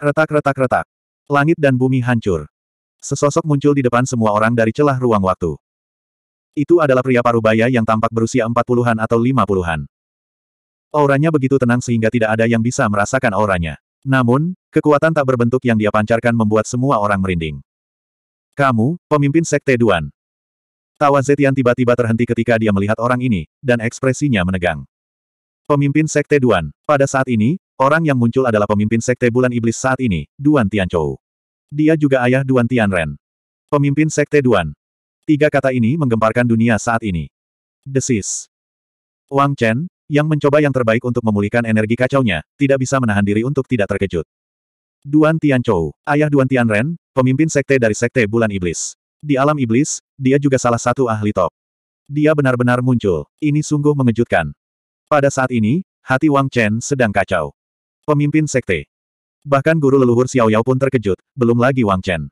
Retak-retak-retak. Langit dan bumi hancur. Sesosok muncul di depan semua orang dari celah ruang waktu. Itu adalah pria parubaya yang tampak berusia empat puluhan atau lima puluhan. Auranya begitu tenang sehingga tidak ada yang bisa merasakan auranya. Namun, kekuatan tak berbentuk yang dia pancarkan membuat semua orang merinding. Kamu, pemimpin Sekte Duan. Tawa Zetian tiba-tiba terhenti ketika dia melihat orang ini, dan ekspresinya menegang. Pemimpin Sekte Duan. Pada saat ini, orang yang muncul adalah pemimpin Sekte Bulan Iblis saat ini, Duan Tianchou. Dia juga ayah Duan Tianren. Pemimpin Sekte Duan, Tiga kata ini menggemparkan dunia saat ini. Desis. Wang Chen, yang mencoba yang terbaik untuk memulihkan energi kacaunya, tidak bisa menahan diri untuk tidak terkejut. Duan Tianchou, ayah Duan Tianren, pemimpin sekte dari sekte Bulan Iblis. Di alam iblis, dia juga salah satu ahli top. Dia benar-benar muncul. Ini sungguh mengejutkan. Pada saat ini, hati Wang Chen sedang kacau. Pemimpin sekte. Bahkan guru leluhur Xiao Yao pun terkejut, belum lagi Wang Chen.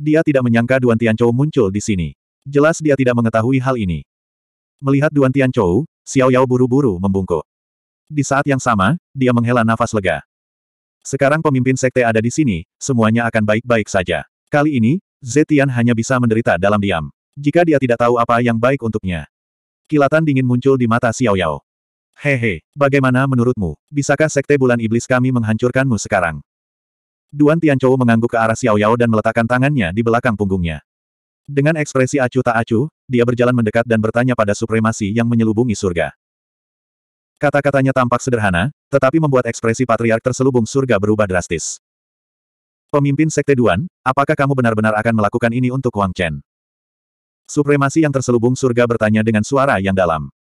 Dia tidak menyangka Duan Tianchou muncul di sini. Jelas dia tidak mengetahui hal ini. Melihat Duan Tianchou, Xiao Yao buru-buru membungkuk. Di saat yang sama, dia menghela nafas lega. Sekarang pemimpin sekte ada di sini, semuanya akan baik-baik saja. Kali ini, Zetian hanya bisa menderita dalam diam. Jika dia tidak tahu apa yang baik untuknya. Kilatan dingin muncul di mata Xiao Yao. Hehe, bagaimana menurutmu? Bisakah sekte bulan iblis kami menghancurkanmu sekarang? Duan Tianchou mengangguk ke arah Xiao Yao dan meletakkan tangannya di belakang punggungnya. Dengan ekspresi acuh tak acuh, dia berjalan mendekat dan bertanya pada supremasi yang menyelubungi surga. Kata-katanya tampak sederhana, tetapi membuat ekspresi patriark terselubung surga berubah drastis. Pemimpin Sekte Duan, apakah kamu benar-benar akan melakukan ini untuk Wang Chen? Supremasi yang terselubung surga bertanya dengan suara yang dalam.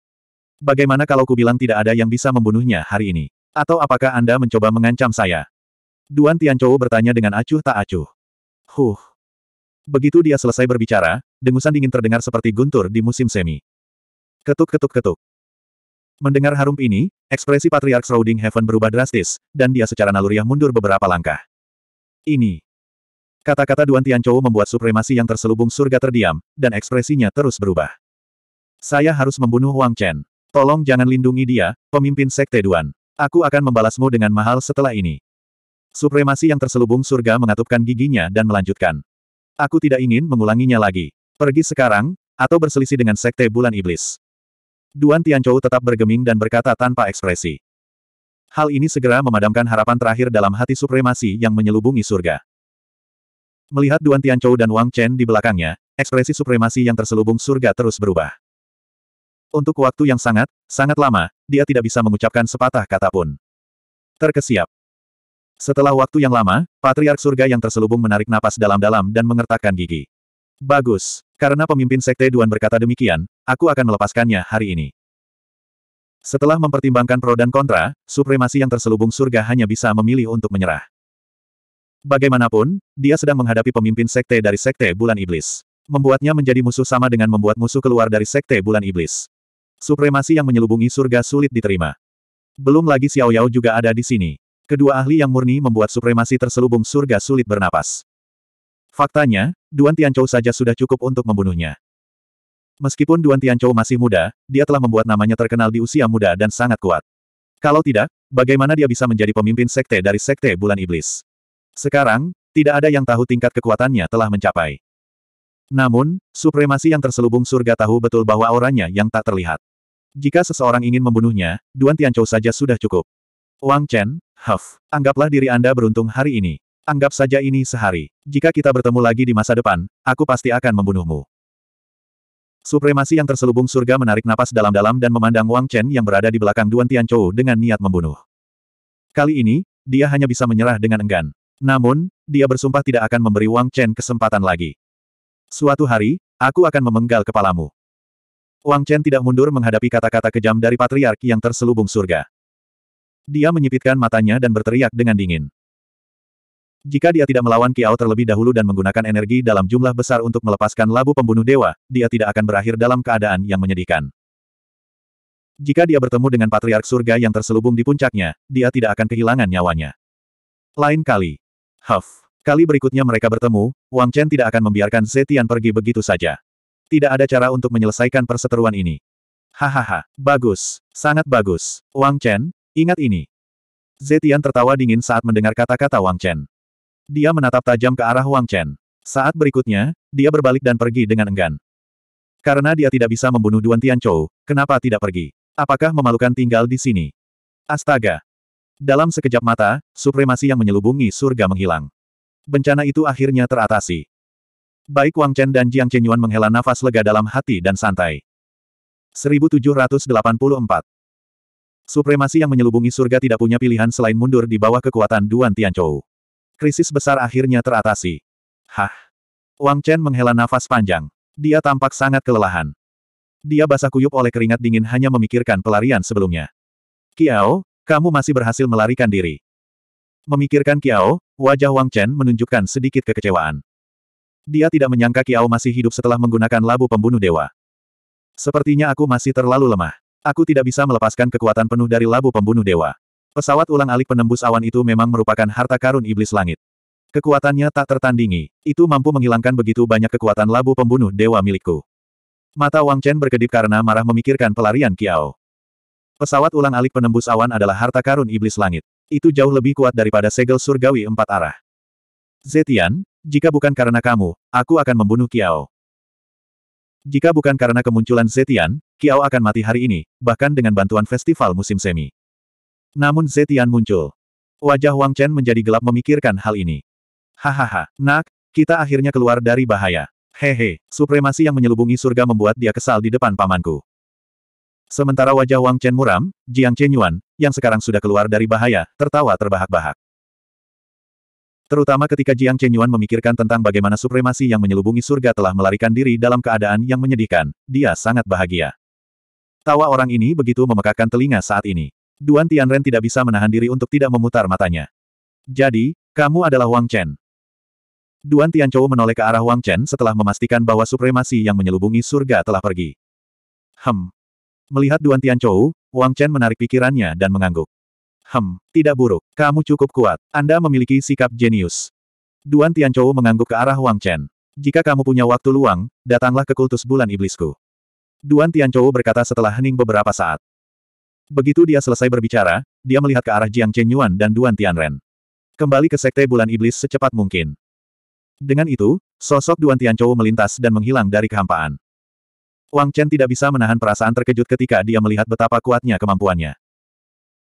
Bagaimana kalau kubilang tidak ada yang bisa membunuhnya hari ini? Atau apakah Anda mencoba mengancam saya? Duan Tianchou bertanya dengan acuh tak acuh. Huh. Begitu dia selesai berbicara, dengusan dingin terdengar seperti guntur di musim semi. Ketuk-ketuk-ketuk. Mendengar harum ini, ekspresi Patriark Shrouding Heaven berubah drastis, dan dia secara naluriah mundur beberapa langkah. Ini. Kata-kata Duan Tianchou membuat supremasi yang terselubung surga terdiam, dan ekspresinya terus berubah. Saya harus membunuh Wang Chen. Tolong jangan lindungi dia, pemimpin Sekte Duan. Aku akan membalasmu dengan mahal setelah ini. Supremasi yang terselubung surga mengatupkan giginya dan melanjutkan. Aku tidak ingin mengulanginya lagi. Pergi sekarang, atau berselisih dengan Sekte Bulan Iblis. Duan Tianchou tetap bergeming dan berkata tanpa ekspresi. Hal ini segera memadamkan harapan terakhir dalam hati supremasi yang menyelubungi surga. Melihat Duan Tianchou dan Wang Chen di belakangnya, ekspresi supremasi yang terselubung surga terus berubah. Untuk waktu yang sangat, sangat lama, dia tidak bisa mengucapkan sepatah kata pun. Terkesiap. Setelah waktu yang lama, Patriark Surga yang terselubung menarik napas dalam-dalam dan mengertakkan gigi. Bagus, karena pemimpin Sekte Duan berkata demikian, aku akan melepaskannya hari ini. Setelah mempertimbangkan pro dan kontra, supremasi yang terselubung surga hanya bisa memilih untuk menyerah. Bagaimanapun, dia sedang menghadapi pemimpin Sekte dari Sekte Bulan Iblis. Membuatnya menjadi musuh sama dengan membuat musuh keluar dari Sekte Bulan Iblis. Supremasi yang menyelubungi surga sulit diterima. Belum lagi Xiao Yao juga ada di sini. Kedua ahli yang murni membuat supremasi terselubung surga sulit bernapas. Faktanya, Duan Tianchou saja sudah cukup untuk membunuhnya. Meskipun Duan Tianchou masih muda, dia telah membuat namanya terkenal di usia muda dan sangat kuat. Kalau tidak, bagaimana dia bisa menjadi pemimpin sekte dari sekte bulan iblis? Sekarang, tidak ada yang tahu tingkat kekuatannya telah mencapai. Namun, supremasi yang terselubung surga tahu betul bahwa auranya yang tak terlihat. Jika seseorang ingin membunuhnya, Duan Tianchou saja sudah cukup. Wang Chen, Huff, anggaplah diri Anda beruntung hari ini. Anggap saja ini sehari. Jika kita bertemu lagi di masa depan, aku pasti akan membunuhmu. Supremasi yang terselubung surga menarik napas dalam-dalam dan memandang Wang Chen yang berada di belakang Duan Tianchou dengan niat membunuh. Kali ini, dia hanya bisa menyerah dengan enggan. Namun, dia bersumpah tidak akan memberi Wang Chen kesempatan lagi. Suatu hari, aku akan memenggal kepalamu. Wang Chen tidak mundur menghadapi kata-kata kejam dari patriark yang terselubung surga. Dia menyipitkan matanya dan berteriak dengan dingin. Jika dia tidak melawan Kiao terlebih dahulu dan menggunakan energi dalam jumlah besar untuk melepaskan labu pembunuh dewa, dia tidak akan berakhir dalam keadaan yang menyedihkan. Jika dia bertemu dengan Patriark Surga yang terselubung di puncaknya, dia tidak akan kehilangan nyawanya. Lain kali. Huff. Kali berikutnya mereka bertemu, Wang Chen tidak akan membiarkan Zetian pergi begitu saja. Tidak ada cara untuk menyelesaikan perseteruan ini. Hahaha, bagus, sangat bagus. Wang Chen, Ingat ini. Zetian tertawa dingin saat mendengar kata-kata Wang Chen. Dia menatap tajam ke arah Wang Chen. Saat berikutnya, dia berbalik dan pergi dengan enggan. Karena dia tidak bisa membunuh Duan Tianchou, kenapa tidak pergi? Apakah memalukan tinggal di sini? Astaga! Dalam sekejap mata, supremasi yang menyelubungi surga menghilang. Bencana itu akhirnya teratasi. Baik Wang Chen dan Jiang Chenyuan menghela nafas lega dalam hati dan santai. 1784 Supremasi yang menyelubungi surga tidak punya pilihan selain mundur di bawah kekuatan Duan Tianchou. Krisis besar akhirnya teratasi. Hah? Wang Chen menghela nafas panjang. Dia tampak sangat kelelahan. Dia basah kuyup oleh keringat dingin hanya memikirkan pelarian sebelumnya. Kiao, kamu masih berhasil melarikan diri. Memikirkan Kiao, wajah Wang Chen menunjukkan sedikit kekecewaan. Dia tidak menyangka Kiao masih hidup setelah menggunakan labu pembunuh dewa. Sepertinya aku masih terlalu lemah. Aku tidak bisa melepaskan kekuatan penuh dari labu pembunuh dewa. Pesawat ulang-alik penembus awan itu memang merupakan harta karun iblis langit. Kekuatannya tak tertandingi. Itu mampu menghilangkan begitu banyak kekuatan labu pembunuh dewa milikku. Mata Wang Chen berkedip karena marah memikirkan pelarian Kiao. Pesawat ulang-alik penembus awan adalah harta karun iblis langit. Itu jauh lebih kuat daripada segel surgawi empat arah. Zetian, jika bukan karena kamu, aku akan membunuh Kiao. Jika bukan karena kemunculan Zetian, Kiao akan mati hari ini, bahkan dengan bantuan festival musim semi. Namun Zetian muncul. Wajah Wang Chen menjadi gelap memikirkan hal ini. Hahaha, nak, kita akhirnya keluar dari bahaya. Hehe, supremasi yang menyelubungi surga membuat dia kesal di depan pamanku. Sementara wajah Wang Chen muram, Jiang Chenyuan, yang sekarang sudah keluar dari bahaya, tertawa terbahak-bahak. Terutama ketika Jiang Chenyuan memikirkan tentang bagaimana supremasi yang menyelubungi surga telah melarikan diri dalam keadaan yang menyedihkan, dia sangat bahagia. Tawa orang ini begitu memekakkan telinga saat ini. Duan Tianren tidak bisa menahan diri untuk tidak memutar matanya. Jadi, kamu adalah Wang Chen. Duan Tianchou menoleh ke arah Wang Chen setelah memastikan bahwa supremasi yang menyelubungi surga telah pergi. Hem. Melihat Duan Tianchou, Wang Chen menarik pikirannya dan mengangguk. Hem, tidak buruk. Kamu cukup kuat. Anda memiliki sikap jenius. Duan Tianchou mengangguk ke arah Wang Chen. Jika kamu punya waktu luang, datanglah ke kultus bulan iblisku. Duan Tianchou berkata setelah hening beberapa saat. Begitu dia selesai berbicara, dia melihat ke arah Jiang Chen Yuan dan Duan Tianren. Kembali ke Sekte Bulan Iblis secepat mungkin. Dengan itu, sosok Duan Tianchou melintas dan menghilang dari kehampaan. Wang Chen tidak bisa menahan perasaan terkejut ketika dia melihat betapa kuatnya kemampuannya.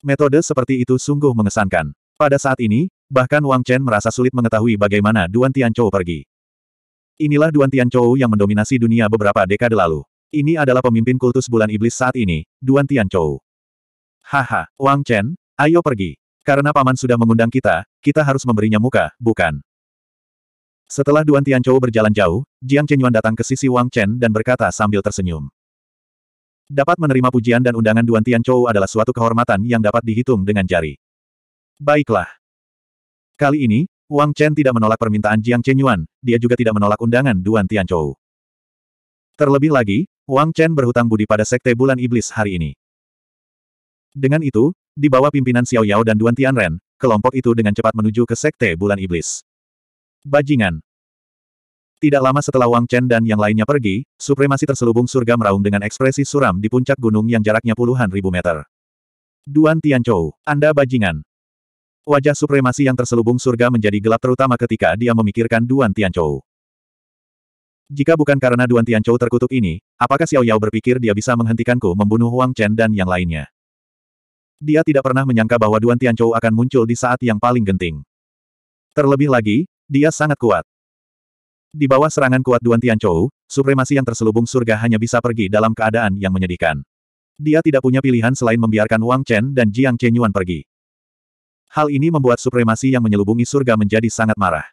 Metode seperti itu sungguh mengesankan. Pada saat ini, bahkan Wang Chen merasa sulit mengetahui bagaimana Duan Tianchou pergi. Inilah Duan Tianchou yang mendominasi dunia beberapa dekade lalu. Ini adalah pemimpin kultus bulan iblis saat ini, Duan Tianchou. Haha, Wang Chen, ayo pergi. Karena paman sudah mengundang kita, kita harus memberinya muka, bukan? Setelah Duan Tianchou berjalan jauh, Jiang Chenyuan datang ke sisi Wang Chen dan berkata sambil tersenyum. Dapat menerima pujian dan undangan Duan Tianchou adalah suatu kehormatan yang dapat dihitung dengan jari. Baiklah. Kali ini, Wang Chen tidak menolak permintaan Jiang Chenyuan, dia juga tidak menolak undangan Duan Tianchou. Terlebih lagi, Wang Chen berhutang budi pada Sekte Bulan Iblis hari ini. Dengan itu, di bawah pimpinan Xiao Yao dan Duan Tianren, kelompok itu dengan cepat menuju ke Sekte Bulan Iblis. Bajingan. Tidak lama setelah Wang Chen dan yang lainnya pergi, supremasi terselubung surga meraung dengan ekspresi suram di puncak gunung yang jaraknya puluhan ribu meter. Duan Tianchou, Anda bajingan. Wajah supremasi yang terselubung surga menjadi gelap terutama ketika dia memikirkan Duan Tianchou. Jika bukan karena Duan Tianchou terkutuk ini, apakah Xiao Yao berpikir dia bisa menghentikanku membunuh Huang Chen dan yang lainnya? Dia tidak pernah menyangka bahwa Duan Tianchou akan muncul di saat yang paling genting. Terlebih lagi, dia sangat kuat. Di bawah serangan kuat Duan Tianchou, supremasi yang terselubung surga hanya bisa pergi dalam keadaan yang menyedihkan. Dia tidak punya pilihan selain membiarkan Wang Chen dan Jiang Chenyuan pergi. Hal ini membuat supremasi yang menyelubungi surga menjadi sangat marah.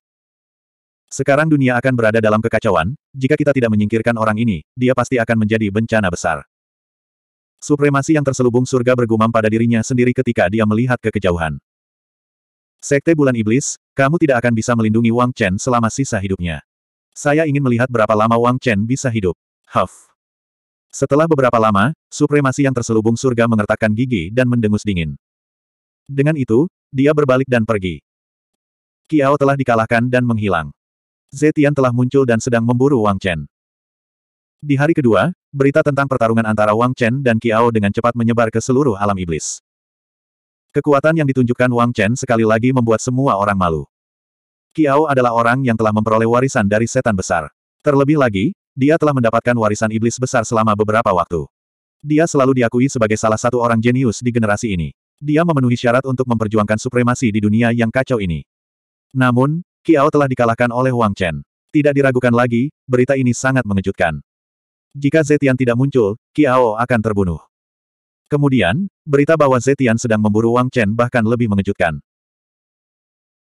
Sekarang dunia akan berada dalam kekacauan, jika kita tidak menyingkirkan orang ini, dia pasti akan menjadi bencana besar. Supremasi yang terselubung surga bergumam pada dirinya sendiri ketika dia melihat ke kejauhan. Sekte Bulan Iblis, kamu tidak akan bisa melindungi Wang Chen selama sisa hidupnya. Saya ingin melihat berapa lama Wang Chen bisa hidup. Huff. Setelah beberapa lama, supremasi yang terselubung surga mengertakkan gigi dan mendengus dingin. Dengan itu, dia berbalik dan pergi. Kiao telah dikalahkan dan menghilang. Zetian telah muncul dan sedang memburu Wang Chen. Di hari kedua, berita tentang pertarungan antara Wang Chen dan Qiao dengan cepat menyebar ke seluruh alam iblis. Kekuatan yang ditunjukkan Wang Chen sekali lagi membuat semua orang malu. Qiao adalah orang yang telah memperoleh warisan dari setan besar. Terlebih lagi, dia telah mendapatkan warisan iblis besar selama beberapa waktu. Dia selalu diakui sebagai salah satu orang jenius di generasi ini. Dia memenuhi syarat untuk memperjuangkan supremasi di dunia yang kacau ini. Namun, Kiao telah dikalahkan oleh Wang Chen. Tidak diragukan lagi, berita ini sangat mengejutkan. Jika Zetian tidak muncul, Kiao akan terbunuh. Kemudian, berita bahwa Zetian sedang memburu Wang Chen bahkan lebih mengejutkan.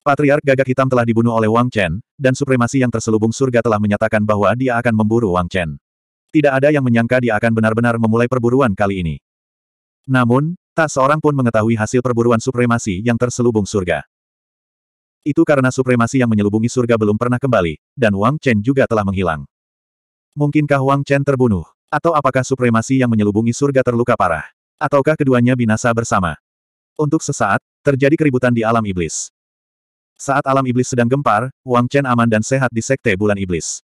Patriark gagak hitam telah dibunuh oleh Wang Chen, dan supremasi yang terselubung surga telah menyatakan bahwa dia akan memburu Wang Chen. Tidak ada yang menyangka dia akan benar-benar memulai perburuan kali ini. Namun, tak seorang pun mengetahui hasil perburuan supremasi yang terselubung surga. Itu karena supremasi yang menyelubungi surga belum pernah kembali, dan Wang Chen juga telah menghilang. Mungkinkah Wang Chen terbunuh? Atau apakah supremasi yang menyelubungi surga terluka parah? Ataukah keduanya binasa bersama? Untuk sesaat, terjadi keributan di alam iblis. Saat alam iblis sedang gempar, Wang Chen aman dan sehat di Sekte Bulan Iblis.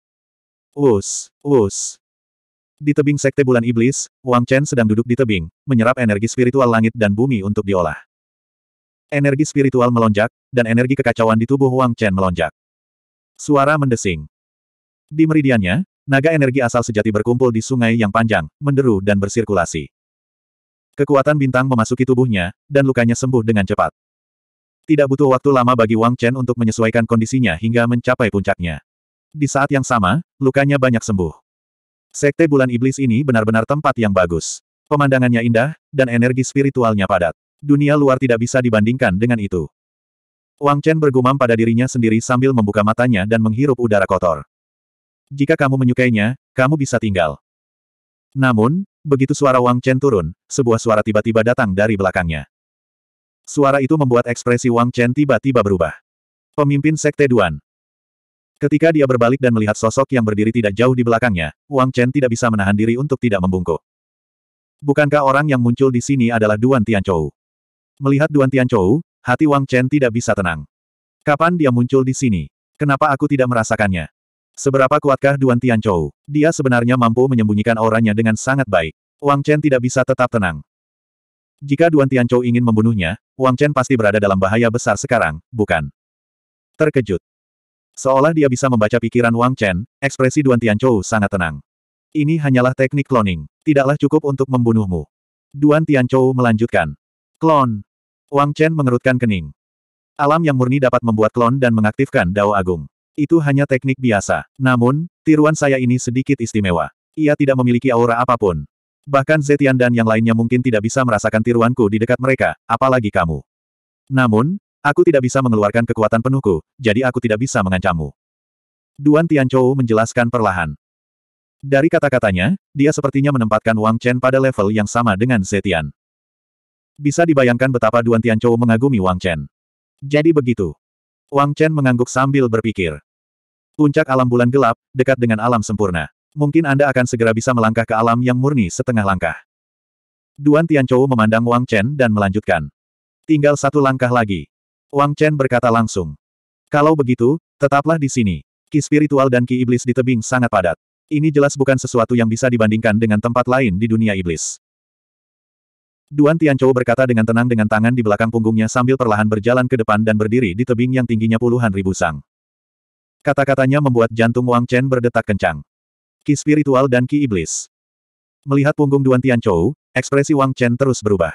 Wus, wus. Di tebing Sekte Bulan Iblis, Wang Chen sedang duduk di tebing, menyerap energi spiritual langit dan bumi untuk diolah. Energi spiritual melonjak, dan energi kekacauan di tubuh Wang Chen melonjak. Suara mendesing. Di meridiannya, naga energi asal sejati berkumpul di sungai yang panjang, menderu dan bersirkulasi. Kekuatan bintang memasuki tubuhnya, dan lukanya sembuh dengan cepat. Tidak butuh waktu lama bagi Wang Chen untuk menyesuaikan kondisinya hingga mencapai puncaknya. Di saat yang sama, lukanya banyak sembuh. Sekte Bulan Iblis ini benar-benar tempat yang bagus. Pemandangannya indah, dan energi spiritualnya padat. Dunia luar tidak bisa dibandingkan dengan itu. Wang Chen bergumam pada dirinya sendiri sambil membuka matanya dan menghirup udara kotor. Jika kamu menyukainya, kamu bisa tinggal. Namun, begitu suara Wang Chen turun, sebuah suara tiba-tiba datang dari belakangnya. Suara itu membuat ekspresi Wang Chen tiba-tiba berubah. Pemimpin Sekte Duan. Ketika dia berbalik dan melihat sosok yang berdiri tidak jauh di belakangnya, Wang Chen tidak bisa menahan diri untuk tidak membungkuk. Bukankah orang yang muncul di sini adalah Duan Tianchou? Melihat Duan Tianchou, Hati Wang Chen tidak bisa tenang. Kapan dia muncul di sini? Kenapa aku tidak merasakannya? Seberapa kuatkah Duan Tianchou? Dia sebenarnya mampu menyembunyikan auranya dengan sangat baik. Wang Chen tidak bisa tetap tenang. Jika Duan Tianchou ingin membunuhnya, Wang Chen pasti berada dalam bahaya besar sekarang, bukan? Terkejut. Seolah dia bisa membaca pikiran Wang Chen, ekspresi Duan Tianchou sangat tenang. Ini hanyalah teknik cloning, tidaklah cukup untuk membunuhmu. Duan Tianchou melanjutkan. Klon, Wang Chen mengerutkan kening. Alam yang murni dapat membuat klon dan mengaktifkan Dao Agung. Itu hanya teknik biasa. Namun, tiruan saya ini sedikit istimewa. Ia tidak memiliki aura apapun. Bahkan Zetian dan yang lainnya mungkin tidak bisa merasakan tiruanku di dekat mereka, apalagi kamu. Namun, aku tidak bisa mengeluarkan kekuatan penuhku, jadi aku tidak bisa mengancammu. Duan Tianchou menjelaskan perlahan. Dari kata-katanya, dia sepertinya menempatkan Wang Chen pada level yang sama dengan Zetian. Bisa dibayangkan betapa Duan Tianchou mengagumi Wang Chen. Jadi begitu. Wang Chen mengangguk sambil berpikir. Puncak alam bulan gelap, dekat dengan alam sempurna. Mungkin Anda akan segera bisa melangkah ke alam yang murni setengah langkah. Duan Tianchou memandang Wang Chen dan melanjutkan. Tinggal satu langkah lagi. Wang Chen berkata langsung. Kalau begitu, tetaplah di sini. Ki spiritual dan ki iblis di tebing sangat padat. Ini jelas bukan sesuatu yang bisa dibandingkan dengan tempat lain di dunia iblis. Duan Tianchou berkata dengan tenang dengan tangan di belakang punggungnya sambil perlahan berjalan ke depan dan berdiri di tebing yang tingginya puluhan ribu sang. Kata-katanya membuat jantung Wang Chen berdetak kencang. Ki spiritual dan ki iblis. Melihat punggung Duan Tianchou, ekspresi Wang Chen terus berubah.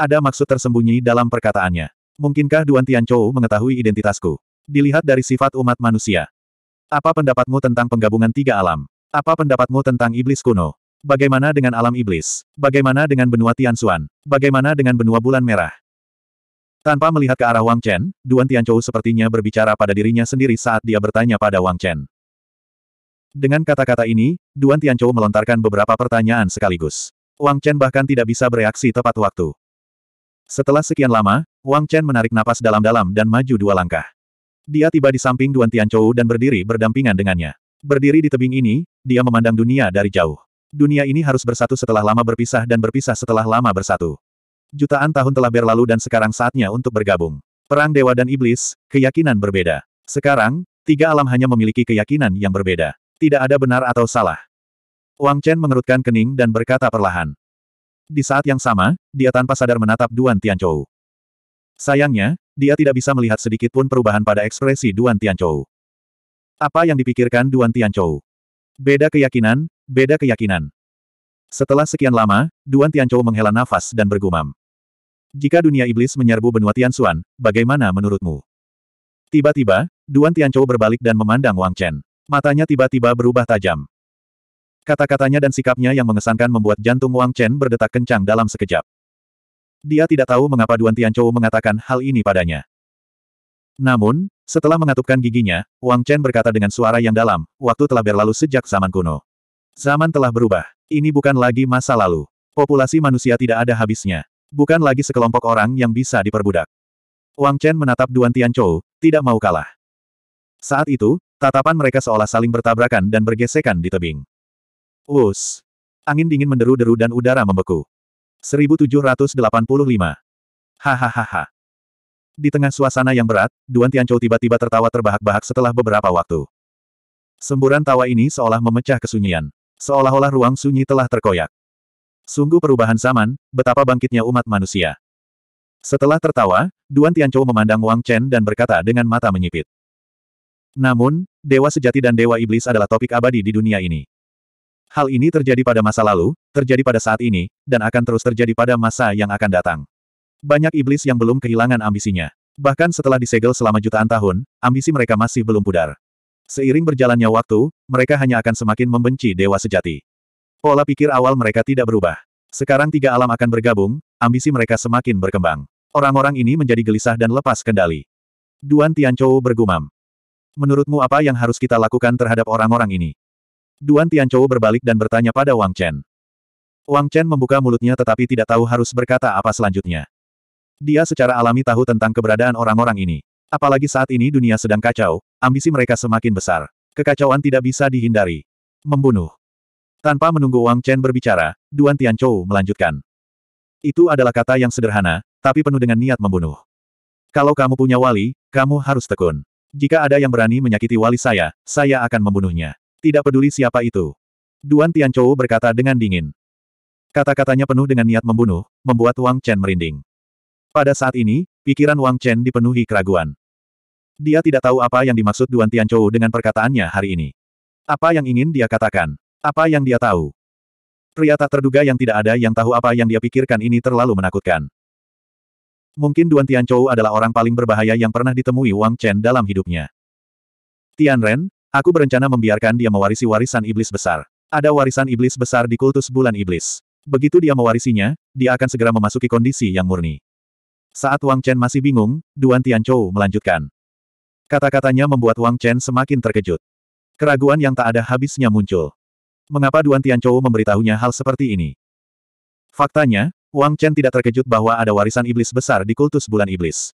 Ada maksud tersembunyi dalam perkataannya. Mungkinkah Duan Tianchou mengetahui identitasku? Dilihat dari sifat umat manusia. Apa pendapatmu tentang penggabungan tiga alam? Apa pendapatmu tentang iblis kuno? Bagaimana dengan alam iblis? Bagaimana dengan benua Tianxuan? Bagaimana dengan benua bulan merah? Tanpa melihat ke arah Wang Chen, Duan Tianchou sepertinya berbicara pada dirinya sendiri saat dia bertanya pada Wang Chen. Dengan kata-kata ini, Duan Tianchou melontarkan beberapa pertanyaan sekaligus. Wang Chen bahkan tidak bisa bereaksi tepat waktu. Setelah sekian lama, Wang Chen menarik napas dalam-dalam dan maju dua langkah. Dia tiba di samping Duan Tianchou dan berdiri berdampingan dengannya. Berdiri di tebing ini, dia memandang dunia dari jauh. Dunia ini harus bersatu setelah lama berpisah dan berpisah setelah lama bersatu. Jutaan tahun telah berlalu dan sekarang saatnya untuk bergabung. Perang dewa dan iblis, keyakinan berbeda. Sekarang, tiga alam hanya memiliki keyakinan yang berbeda. Tidak ada benar atau salah. Wang Chen mengerutkan kening dan berkata perlahan. Di saat yang sama, dia tanpa sadar menatap Duan Tianchou. Sayangnya, dia tidak bisa melihat sedikit pun perubahan pada ekspresi Duan Tianchou. Apa yang dipikirkan Duan Tianchou? Beda keyakinan, Beda keyakinan. Setelah sekian lama, Duan Tianchou menghela nafas dan bergumam. Jika dunia iblis menyerbu benua Tianxuan, bagaimana menurutmu? Tiba-tiba, Duan Tianchou berbalik dan memandang Wang Chen. Matanya tiba-tiba berubah tajam. Kata-katanya dan sikapnya yang mengesankan membuat jantung Wang Chen berdetak kencang dalam sekejap. Dia tidak tahu mengapa Duan Tianchou mengatakan hal ini padanya. Namun, setelah mengatupkan giginya, Wang Chen berkata dengan suara yang dalam, waktu telah berlalu sejak zaman kuno. Zaman telah berubah. Ini bukan lagi masa lalu. Populasi manusia tidak ada habisnya. Bukan lagi sekelompok orang yang bisa diperbudak. Wang Chen menatap Duan Tianchou, tidak mau kalah. Saat itu, tatapan mereka seolah saling bertabrakan dan bergesekan di tebing. Wus! Angin dingin menderu-deru dan udara membeku. 1785. Hahaha. Di tengah suasana yang berat, Duan Tianchou tiba-tiba tertawa terbahak-bahak setelah beberapa waktu. Semburan tawa ini seolah memecah kesunyian. Seolah-olah ruang sunyi telah terkoyak. Sungguh perubahan zaman, betapa bangkitnya umat manusia. Setelah tertawa, Duan Tianchou memandang Wang Chen dan berkata dengan mata menyipit. Namun, Dewa Sejati dan Dewa Iblis adalah topik abadi di dunia ini. Hal ini terjadi pada masa lalu, terjadi pada saat ini, dan akan terus terjadi pada masa yang akan datang. Banyak iblis yang belum kehilangan ambisinya. Bahkan setelah disegel selama jutaan tahun, ambisi mereka masih belum pudar. Seiring berjalannya waktu, mereka hanya akan semakin membenci dewa sejati. Pola pikir awal mereka tidak berubah. Sekarang tiga alam akan bergabung, ambisi mereka semakin berkembang. Orang-orang ini menjadi gelisah dan lepas kendali. Duan Tianchou bergumam. Menurutmu apa yang harus kita lakukan terhadap orang-orang ini? Duan Tianchou berbalik dan bertanya pada Wang Chen. Wang Chen membuka mulutnya tetapi tidak tahu harus berkata apa selanjutnya. Dia secara alami tahu tentang keberadaan orang-orang ini. Apalagi saat ini dunia sedang kacau, ambisi mereka semakin besar. Kekacauan tidak bisa dihindari. Membunuh. Tanpa menunggu Wang Chen berbicara, Duan Tianchou melanjutkan. Itu adalah kata yang sederhana, tapi penuh dengan niat membunuh. Kalau kamu punya wali, kamu harus tekun. Jika ada yang berani menyakiti wali saya, saya akan membunuhnya. Tidak peduli siapa itu. Duan Tianchou berkata dengan dingin. Kata-katanya penuh dengan niat membunuh, membuat Wang Chen merinding. Pada saat ini, pikiran Wang Chen dipenuhi keraguan. Dia tidak tahu apa yang dimaksud Duan Tianchou dengan perkataannya hari ini. Apa yang ingin dia katakan? Apa yang dia tahu? Pria tak terduga yang tidak ada yang tahu apa yang dia pikirkan ini terlalu menakutkan. Mungkin Duan Tianchou adalah orang paling berbahaya yang pernah ditemui Wang Chen dalam hidupnya. Tian Ren, aku berencana membiarkan dia mewarisi warisan iblis besar. Ada warisan iblis besar di kultus bulan iblis. Begitu dia mewarisinya, dia akan segera memasuki kondisi yang murni. Saat Wang Chen masih bingung, Duan Tianchou melanjutkan. Kata-katanya membuat Wang Chen semakin terkejut. Keraguan yang tak ada habisnya muncul. Mengapa Duan Tianchou memberitahunya hal seperti ini? Faktanya, Wang Chen tidak terkejut bahwa ada warisan iblis besar di kultus bulan iblis.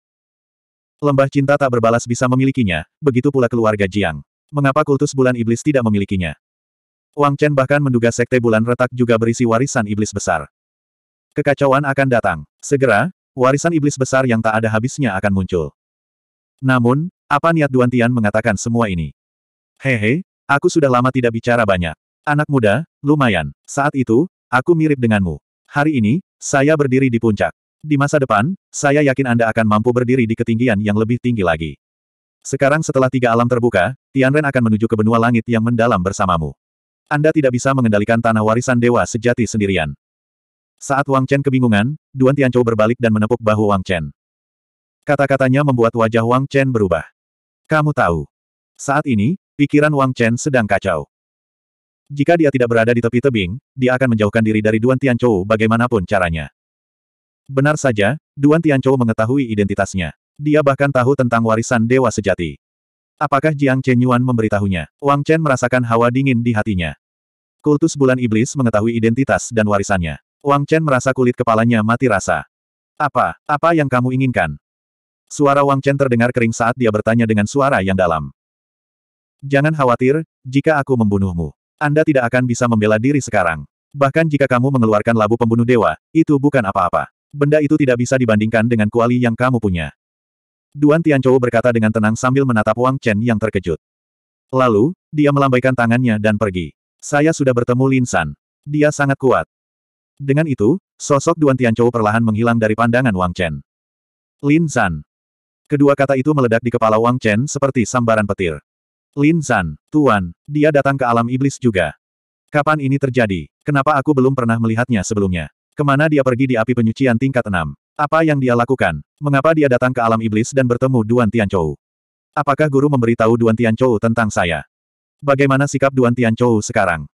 Lembah cinta tak berbalas bisa memilikinya, begitu pula keluarga Jiang. Mengapa kultus bulan iblis tidak memilikinya? Wang Chen bahkan menduga sekte bulan retak juga berisi warisan iblis besar. Kekacauan akan datang. Segera, warisan iblis besar yang tak ada habisnya akan muncul. Namun, apa niat Duan Tian mengatakan semua ini? Hehe, aku sudah lama tidak bicara banyak. Anak muda, lumayan. Saat itu, aku mirip denganmu. Hari ini, saya berdiri di puncak. Di masa depan, saya yakin Anda akan mampu berdiri di ketinggian yang lebih tinggi lagi. Sekarang setelah tiga alam terbuka, Tianren akan menuju ke benua langit yang mendalam bersamamu. Anda tidak bisa mengendalikan tanah warisan dewa sejati sendirian. Saat Wang Chen kebingungan, Duan Tianchou berbalik dan menepuk bahu Wang Chen. Kata-katanya membuat wajah Wang Chen berubah. Kamu tahu. Saat ini, pikiran Wang Chen sedang kacau. Jika dia tidak berada di tepi tebing, dia akan menjauhkan diri dari Duan Tianchou bagaimanapun caranya. Benar saja, Duan Tianchou mengetahui identitasnya. Dia bahkan tahu tentang warisan dewa sejati. Apakah Jiang Chen Yuan memberitahunya? Wang Chen merasakan hawa dingin di hatinya. Kultus bulan iblis mengetahui identitas dan warisannya. Wang Chen merasa kulit kepalanya mati rasa. Apa, apa yang kamu inginkan? Suara Wang Chen terdengar kering saat dia bertanya dengan suara yang dalam. Jangan khawatir, jika aku membunuhmu. Anda tidak akan bisa membela diri sekarang. Bahkan jika kamu mengeluarkan labu pembunuh dewa, itu bukan apa-apa. Benda itu tidak bisa dibandingkan dengan kuali yang kamu punya. Duan Tianchou berkata dengan tenang sambil menatap Wang Chen yang terkejut. Lalu, dia melambaikan tangannya dan pergi. Saya sudah bertemu Lin San. Dia sangat kuat. Dengan itu, sosok Duan Tianchou perlahan menghilang dari pandangan Wang Chen. Lin Zan. Kedua kata itu meledak di kepala Wang Chen seperti sambaran petir. Lin Zan, Tuan, dia datang ke alam iblis juga. Kapan ini terjadi? Kenapa aku belum pernah melihatnya sebelumnya? Kemana dia pergi di api penyucian tingkat enam? Apa yang dia lakukan? Mengapa dia datang ke alam iblis dan bertemu Duan Tianchou? Apakah guru memberitahu Duan Tianchou tentang saya? Bagaimana sikap Duan Tianchou sekarang?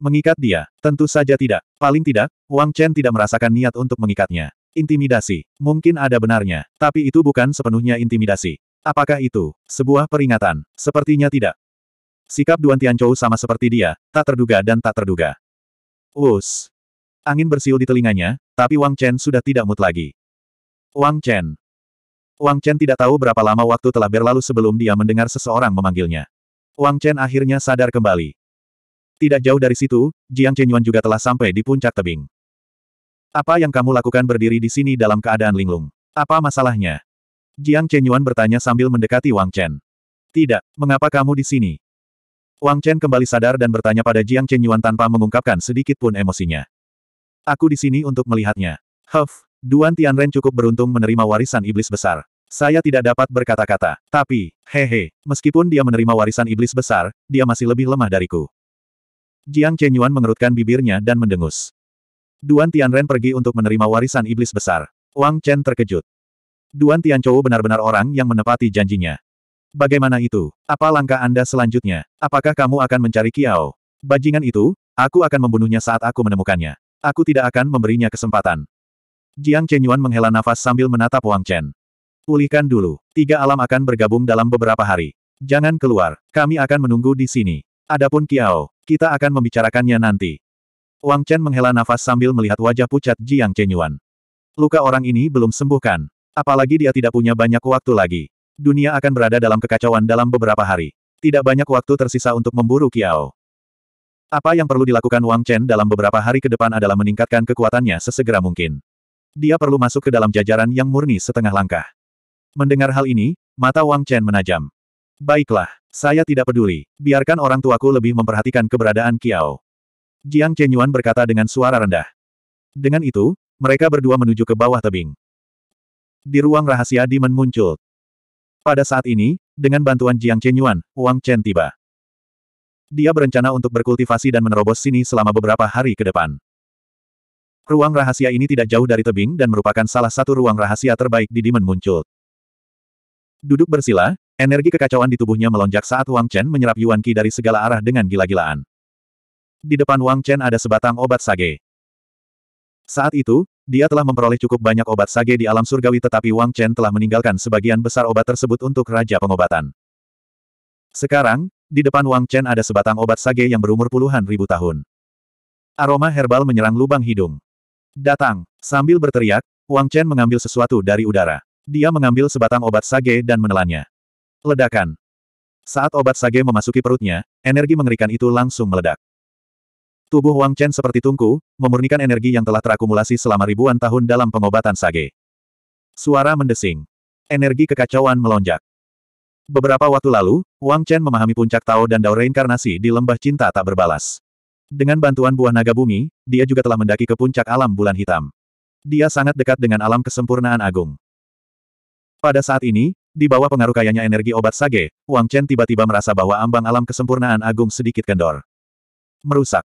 Mengikat dia? Tentu saja tidak. Paling tidak, Wang Chen tidak merasakan niat untuk mengikatnya. Intimidasi. Mungkin ada benarnya, tapi itu bukan sepenuhnya intimidasi. Apakah itu sebuah peringatan? Sepertinya tidak. Sikap Duan Tianchou sama seperti dia, tak terduga dan tak terduga. Us. Angin bersiul di telinganya, tapi Wang Chen sudah tidak mut lagi. Wang Chen. Wang Chen tidak tahu berapa lama waktu telah berlalu sebelum dia mendengar seseorang memanggilnya. Wang Chen akhirnya sadar kembali. Tidak jauh dari situ, Jiang Chenyuan juga telah sampai di puncak tebing. Apa yang kamu lakukan berdiri di sini dalam keadaan linglung? Apa masalahnya? Jiang Chenyuan bertanya sambil mendekati Wang Chen. Tidak, mengapa kamu di sini? Wang Chen kembali sadar dan bertanya pada Jiang Chenyuan tanpa mengungkapkan sedikit pun emosinya. Aku di sini untuk melihatnya. Huff, Duan Tianren cukup beruntung menerima warisan iblis besar. Saya tidak dapat berkata-kata, tapi, hehe, meskipun dia menerima warisan iblis besar, dia masih lebih lemah dariku. Jiang Chenyuan mengerutkan bibirnya dan mendengus. Duan Tianren pergi untuk menerima warisan iblis besar. Wang Chen terkejut. Duan Tianchou benar-benar orang yang menepati janjinya. Bagaimana itu? Apa langkah Anda selanjutnya? Apakah kamu akan mencari Kiao? Bajingan itu, aku akan membunuhnya saat aku menemukannya. Aku tidak akan memberinya kesempatan. Jiang Chenyuan menghela nafas sambil menatap Wang Chen. Pulihkan dulu. Tiga alam akan bergabung dalam beberapa hari. Jangan keluar. Kami akan menunggu di sini. Adapun Kiao, kita akan membicarakannya nanti. Wang Chen menghela nafas sambil melihat wajah pucat Jiang Chenyuan. Luka orang ini belum sembuhkan. Apalagi dia tidak punya banyak waktu lagi. Dunia akan berada dalam kekacauan dalam beberapa hari. Tidak banyak waktu tersisa untuk memburu Kiao. Apa yang perlu dilakukan Wang Chen dalam beberapa hari ke depan adalah meningkatkan kekuatannya sesegera mungkin. Dia perlu masuk ke dalam jajaran yang murni setengah langkah. Mendengar hal ini, mata Wang Chen menajam. Baiklah. Saya tidak peduli. Biarkan orang tuaku lebih memperhatikan keberadaan Kiao. Jiang Chenyuan berkata dengan suara rendah. Dengan itu, mereka berdua menuju ke bawah tebing. Di ruang rahasia Demon muncul. Pada saat ini, dengan bantuan Jiang Chenyuan, Wang Chen tiba. Dia berencana untuk berkultivasi dan menerobos sini selama beberapa hari ke depan. Ruang rahasia ini tidak jauh dari tebing dan merupakan salah satu ruang rahasia terbaik di Demon muncul. Duduk bersila, Energi kekacauan di tubuhnya melonjak saat Wang Chen menyerap Yuan Qi dari segala arah dengan gila-gilaan. Di depan Wang Chen ada sebatang obat sage. Saat itu, dia telah memperoleh cukup banyak obat sage di alam surgawi tetapi Wang Chen telah meninggalkan sebagian besar obat tersebut untuk Raja Pengobatan. Sekarang, di depan Wang Chen ada sebatang obat sage yang berumur puluhan ribu tahun. Aroma herbal menyerang lubang hidung. Datang, sambil berteriak, Wang Chen mengambil sesuatu dari udara. Dia mengambil sebatang obat sage dan menelannya. Ledakan. Saat obat sage memasuki perutnya, energi mengerikan itu langsung meledak. Tubuh Wang Chen seperti tungku, memurnikan energi yang telah terakumulasi selama ribuan tahun dalam pengobatan sage. Suara mendesing. Energi kekacauan melonjak. Beberapa waktu lalu, Wang Chen memahami puncak Tao dan Dao reinkarnasi di lembah cinta tak berbalas. Dengan bantuan buah naga bumi, dia juga telah mendaki ke puncak alam bulan hitam. Dia sangat dekat dengan alam kesempurnaan agung. Pada saat ini, di bawah pengaruh kayanya energi obat sage, Wang Chen tiba-tiba merasa bahwa ambang alam kesempurnaan agung sedikit kendor. Merusak.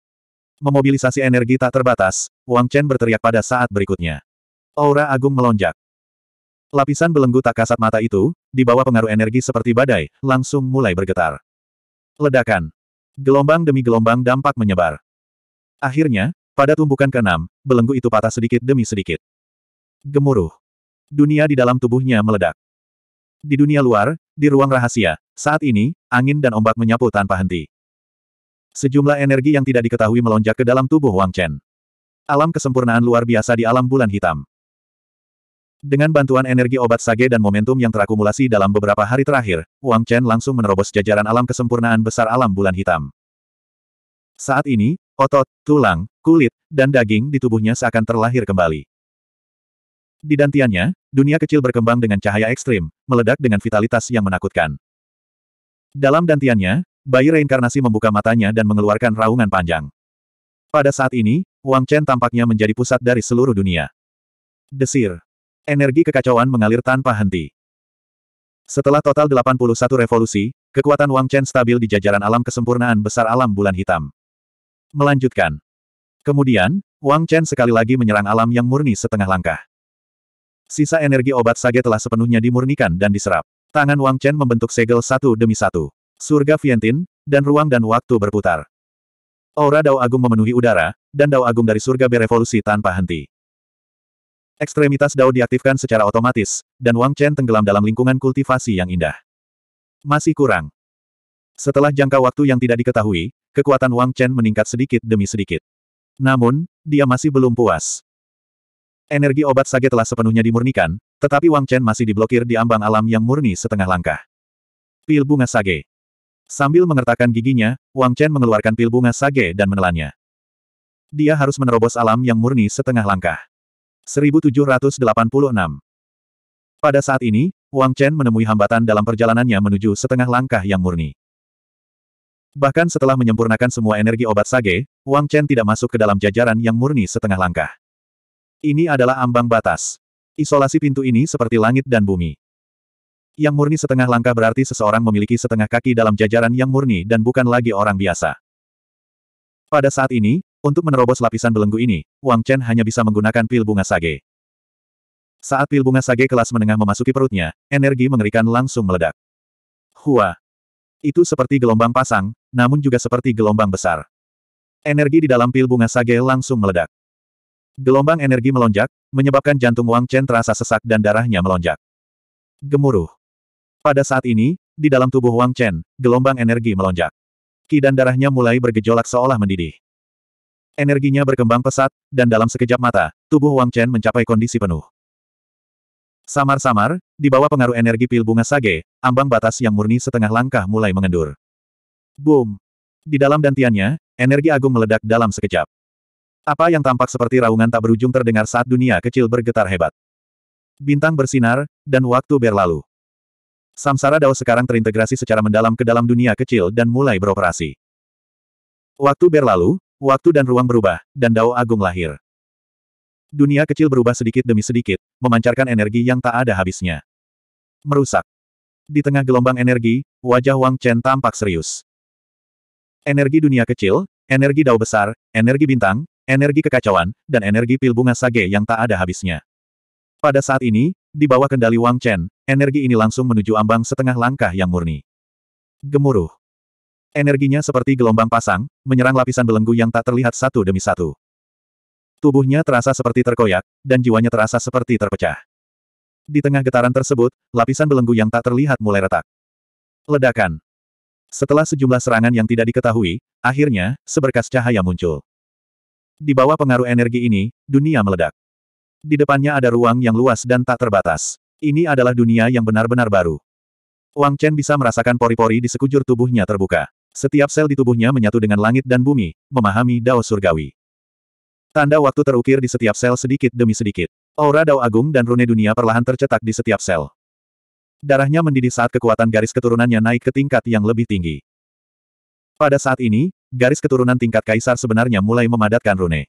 Memobilisasi energi tak terbatas, Wang Chen berteriak pada saat berikutnya. Aura agung melonjak. Lapisan belenggu tak kasat mata itu, di bawah pengaruh energi seperti badai, langsung mulai bergetar. Ledakan. Gelombang demi gelombang dampak menyebar. Akhirnya, pada tumbukan keenam, belenggu itu patah sedikit demi sedikit. Gemuruh. Dunia di dalam tubuhnya meledak. Di dunia luar, di ruang rahasia, saat ini, angin dan ombak menyapu tanpa henti. Sejumlah energi yang tidak diketahui melonjak ke dalam tubuh Wang Chen. Alam kesempurnaan luar biasa di alam bulan hitam. Dengan bantuan energi obat sage dan momentum yang terakumulasi dalam beberapa hari terakhir, Wang Chen langsung menerobos jajaran alam kesempurnaan besar alam bulan hitam. Saat ini, otot, tulang, kulit, dan daging di tubuhnya seakan terlahir kembali. Di dantiannya, dunia kecil berkembang dengan cahaya ekstrim, meledak dengan vitalitas yang menakutkan. Dalam dantiannya, bayi reinkarnasi membuka matanya dan mengeluarkan raungan panjang. Pada saat ini, Wang Chen tampaknya menjadi pusat dari seluruh dunia. Desir. Energi kekacauan mengalir tanpa henti. Setelah total 81 revolusi, kekuatan Wang Chen stabil di jajaran alam kesempurnaan besar alam bulan hitam. Melanjutkan. Kemudian, Wang Chen sekali lagi menyerang alam yang murni setengah langkah. Sisa energi obat sage telah sepenuhnya dimurnikan dan diserap. Tangan Wang Chen membentuk segel satu demi satu. Surga Vientin, dan ruang dan waktu berputar. Aura Dao Agung memenuhi udara, dan Dao Agung dari surga berevolusi tanpa henti. Ekstremitas Dao diaktifkan secara otomatis, dan Wang Chen tenggelam dalam lingkungan kultivasi yang indah. Masih kurang. Setelah jangka waktu yang tidak diketahui, kekuatan Wang Chen meningkat sedikit demi sedikit. Namun, dia masih belum puas. Energi obat sage telah sepenuhnya dimurnikan, tetapi Wang Chen masih diblokir di ambang alam yang murni setengah langkah. Pil bunga sage. Sambil mengertakkan giginya, Wang Chen mengeluarkan pil bunga sage dan menelannya. Dia harus menerobos alam yang murni setengah langkah. 1786. Pada saat ini, Wang Chen menemui hambatan dalam perjalanannya menuju setengah langkah yang murni. Bahkan setelah menyempurnakan semua energi obat sage, Wang Chen tidak masuk ke dalam jajaran yang murni setengah langkah. Ini adalah ambang batas. Isolasi pintu ini seperti langit dan bumi. Yang murni setengah langkah berarti seseorang memiliki setengah kaki dalam jajaran yang murni dan bukan lagi orang biasa. Pada saat ini, untuk menerobos lapisan belenggu ini, Wang Chen hanya bisa menggunakan pil bunga sage. Saat pil bunga sage kelas menengah memasuki perutnya, energi mengerikan langsung meledak. Hua! Itu seperti gelombang pasang, namun juga seperti gelombang besar. Energi di dalam pil bunga sage langsung meledak. Gelombang energi melonjak, menyebabkan jantung Wang Chen terasa sesak dan darahnya melonjak. Gemuruh. Pada saat ini, di dalam tubuh Wang Chen, gelombang energi melonjak. Ki dan darahnya mulai bergejolak seolah mendidih. Energinya berkembang pesat, dan dalam sekejap mata, tubuh Wang Chen mencapai kondisi penuh. Samar-samar, di bawah pengaruh energi pil bunga sage, ambang batas yang murni setengah langkah mulai mengendur. Boom! Di dalam dantiannya, energi agung meledak dalam sekejap. Apa yang tampak seperti raungan tak berujung terdengar saat dunia kecil bergetar hebat. Bintang bersinar, dan waktu berlalu. Samsara Dao sekarang terintegrasi secara mendalam ke dalam dunia kecil dan mulai beroperasi. Waktu berlalu, waktu dan ruang berubah, dan Dao Agung lahir. Dunia kecil berubah sedikit demi sedikit, memancarkan energi yang tak ada habisnya. Merusak. Di tengah gelombang energi, wajah Wang Chen tampak serius. Energi dunia kecil, energi dao besar, energi bintang, energi kekacauan, dan energi pil bunga sage yang tak ada habisnya. Pada saat ini, di bawah kendali Wang Chen, energi ini langsung menuju ambang setengah langkah yang murni. Gemuruh. Energinya seperti gelombang pasang, menyerang lapisan belenggu yang tak terlihat satu demi satu. Tubuhnya terasa seperti terkoyak, dan jiwanya terasa seperti terpecah. Di tengah getaran tersebut, lapisan belenggu yang tak terlihat mulai retak. Ledakan. Setelah sejumlah serangan yang tidak diketahui, akhirnya, seberkas cahaya muncul. Di bawah pengaruh energi ini, dunia meledak. Di depannya ada ruang yang luas dan tak terbatas. Ini adalah dunia yang benar-benar baru. Wang Chen bisa merasakan pori-pori di sekujur tubuhnya terbuka. Setiap sel di tubuhnya menyatu dengan langit dan bumi, memahami dao surgawi. Tanda waktu terukir di setiap sel sedikit demi sedikit. Aura dao agung dan rune dunia perlahan tercetak di setiap sel. Darahnya mendidih saat kekuatan garis keturunannya naik ke tingkat yang lebih tinggi. Pada saat ini, Garis keturunan tingkat kaisar sebenarnya mulai memadatkan rune.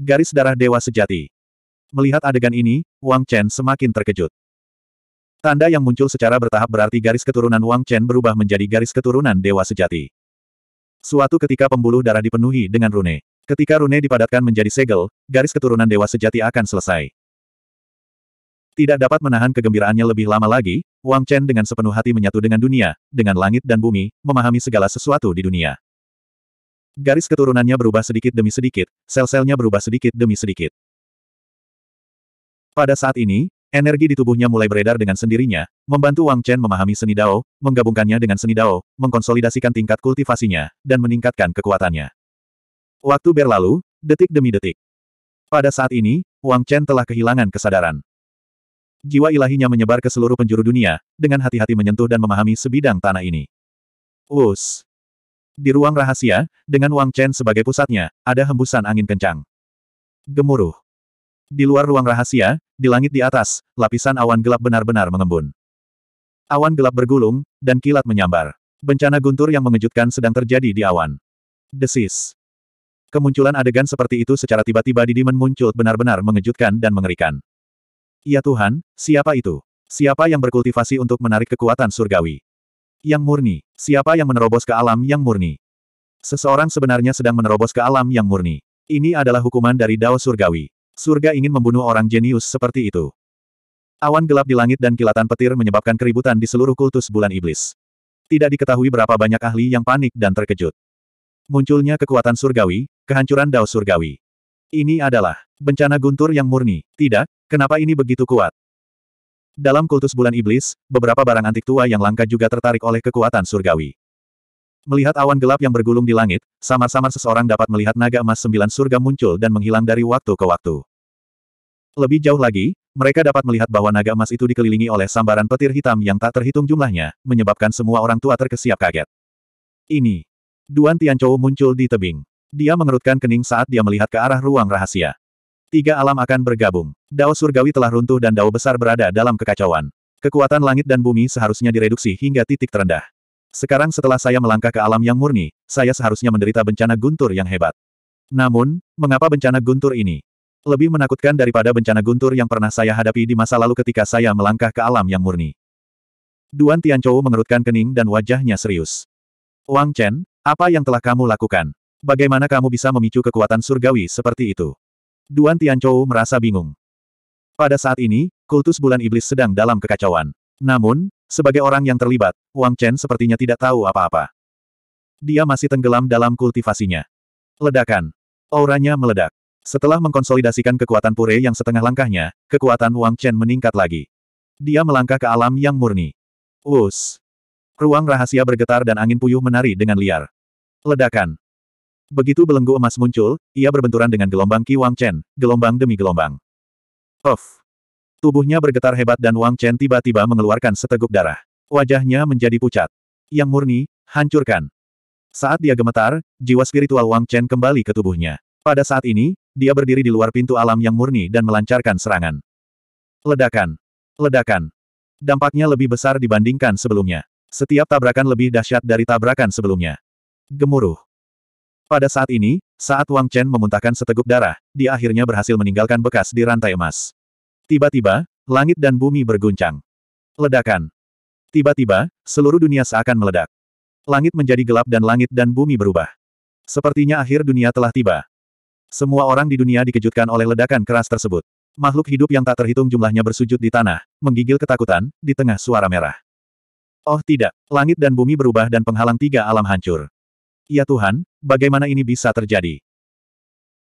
Garis darah dewa sejati. Melihat adegan ini, Wang Chen semakin terkejut. Tanda yang muncul secara bertahap berarti garis keturunan Wang Chen berubah menjadi garis keturunan dewa sejati. Suatu ketika pembuluh darah dipenuhi dengan rune. Ketika rune dipadatkan menjadi segel, garis keturunan dewa sejati akan selesai. Tidak dapat menahan kegembiraannya lebih lama lagi, Wang Chen dengan sepenuh hati menyatu dengan dunia, dengan langit dan bumi, memahami segala sesuatu di dunia. Garis keturunannya berubah sedikit demi sedikit, sel-selnya berubah sedikit demi sedikit. Pada saat ini, energi di tubuhnya mulai beredar dengan sendirinya, membantu Wang Chen memahami seni Dao, menggabungkannya dengan seni Dao, mengkonsolidasikan tingkat kultivasinya, dan meningkatkan kekuatannya. Waktu berlalu, detik demi detik. Pada saat ini, Wang Chen telah kehilangan kesadaran. Jiwa ilahinya menyebar ke seluruh penjuru dunia, dengan hati-hati menyentuh dan memahami sebidang tanah ini. Us. Di ruang rahasia, dengan Wang Chen sebagai pusatnya, ada hembusan angin kencang. Gemuruh. Di luar ruang rahasia, di langit di atas, lapisan awan gelap benar-benar mengembun. Awan gelap bergulung, dan kilat menyambar. Bencana guntur yang mengejutkan sedang terjadi di awan. Desis. Kemunculan adegan seperti itu secara tiba-tiba di Dimen muncul benar-benar mengejutkan dan mengerikan. Ya Tuhan, siapa itu? Siapa yang berkultivasi untuk menarik kekuatan surgawi? yang murni. Siapa yang menerobos ke alam yang murni? Seseorang sebenarnya sedang menerobos ke alam yang murni. Ini adalah hukuman dari Dao Surgawi. Surga ingin membunuh orang jenius seperti itu. Awan gelap di langit dan kilatan petir menyebabkan keributan di seluruh kultus bulan iblis. Tidak diketahui berapa banyak ahli yang panik dan terkejut. Munculnya kekuatan surgawi, kehancuran Dao Surgawi. Ini adalah bencana guntur yang murni. Tidak, kenapa ini begitu kuat? Dalam kultus bulan iblis, beberapa barang antik tua yang langka juga tertarik oleh kekuatan surgawi. Melihat awan gelap yang bergulung di langit, samar-samar seseorang dapat melihat naga emas sembilan surga muncul dan menghilang dari waktu ke waktu. Lebih jauh lagi, mereka dapat melihat bahwa naga emas itu dikelilingi oleh sambaran petir hitam yang tak terhitung jumlahnya, menyebabkan semua orang tua terkesiap kaget. Ini. Duan Tianchou muncul di tebing. Dia mengerutkan kening saat dia melihat ke arah ruang rahasia. Tiga alam akan bergabung. Dao surgawi telah runtuh dan dao besar berada dalam kekacauan. Kekuatan langit dan bumi seharusnya direduksi hingga titik terendah. Sekarang setelah saya melangkah ke alam yang murni, saya seharusnya menderita bencana guntur yang hebat. Namun, mengapa bencana guntur ini? Lebih menakutkan daripada bencana guntur yang pernah saya hadapi di masa lalu ketika saya melangkah ke alam yang murni. Duan Tianchou mengerutkan kening dan wajahnya serius. Wang Chen, apa yang telah kamu lakukan? Bagaimana kamu bisa memicu kekuatan surgawi seperti itu? Duan Tianchou merasa bingung. Pada saat ini, kultus bulan iblis sedang dalam kekacauan. Namun, sebagai orang yang terlibat, Wang Chen sepertinya tidak tahu apa-apa. Dia masih tenggelam dalam kultivasinya. Ledakan. Auranya meledak. Setelah mengkonsolidasikan kekuatan pure yang setengah langkahnya, kekuatan Wang Chen meningkat lagi. Dia melangkah ke alam yang murni. Wus. Ruang rahasia bergetar dan angin puyuh menari dengan liar. Ledakan. Begitu belenggu emas muncul, ia berbenturan dengan gelombang Ki Wang Chen, gelombang demi gelombang. Of! Tubuhnya bergetar hebat dan Wang Chen tiba-tiba mengeluarkan seteguk darah. Wajahnya menjadi pucat. Yang murni, hancurkan. Saat dia gemetar, jiwa spiritual Wang Chen kembali ke tubuhnya. Pada saat ini, dia berdiri di luar pintu alam yang murni dan melancarkan serangan. Ledakan. Ledakan. Dampaknya lebih besar dibandingkan sebelumnya. Setiap tabrakan lebih dahsyat dari tabrakan sebelumnya. Gemuruh. Pada saat ini, saat Wang Chen memuntahkan seteguk darah, dia akhirnya berhasil meninggalkan bekas di rantai emas. Tiba-tiba, langit dan bumi berguncang. Ledakan. Tiba-tiba, seluruh dunia seakan meledak. Langit menjadi gelap dan langit dan bumi berubah. Sepertinya akhir dunia telah tiba. Semua orang di dunia dikejutkan oleh ledakan keras tersebut. Makhluk hidup yang tak terhitung jumlahnya bersujud di tanah, menggigil ketakutan, di tengah suara merah. Oh tidak, langit dan bumi berubah dan penghalang tiga alam hancur. Ya Tuhan, bagaimana ini bisa terjadi?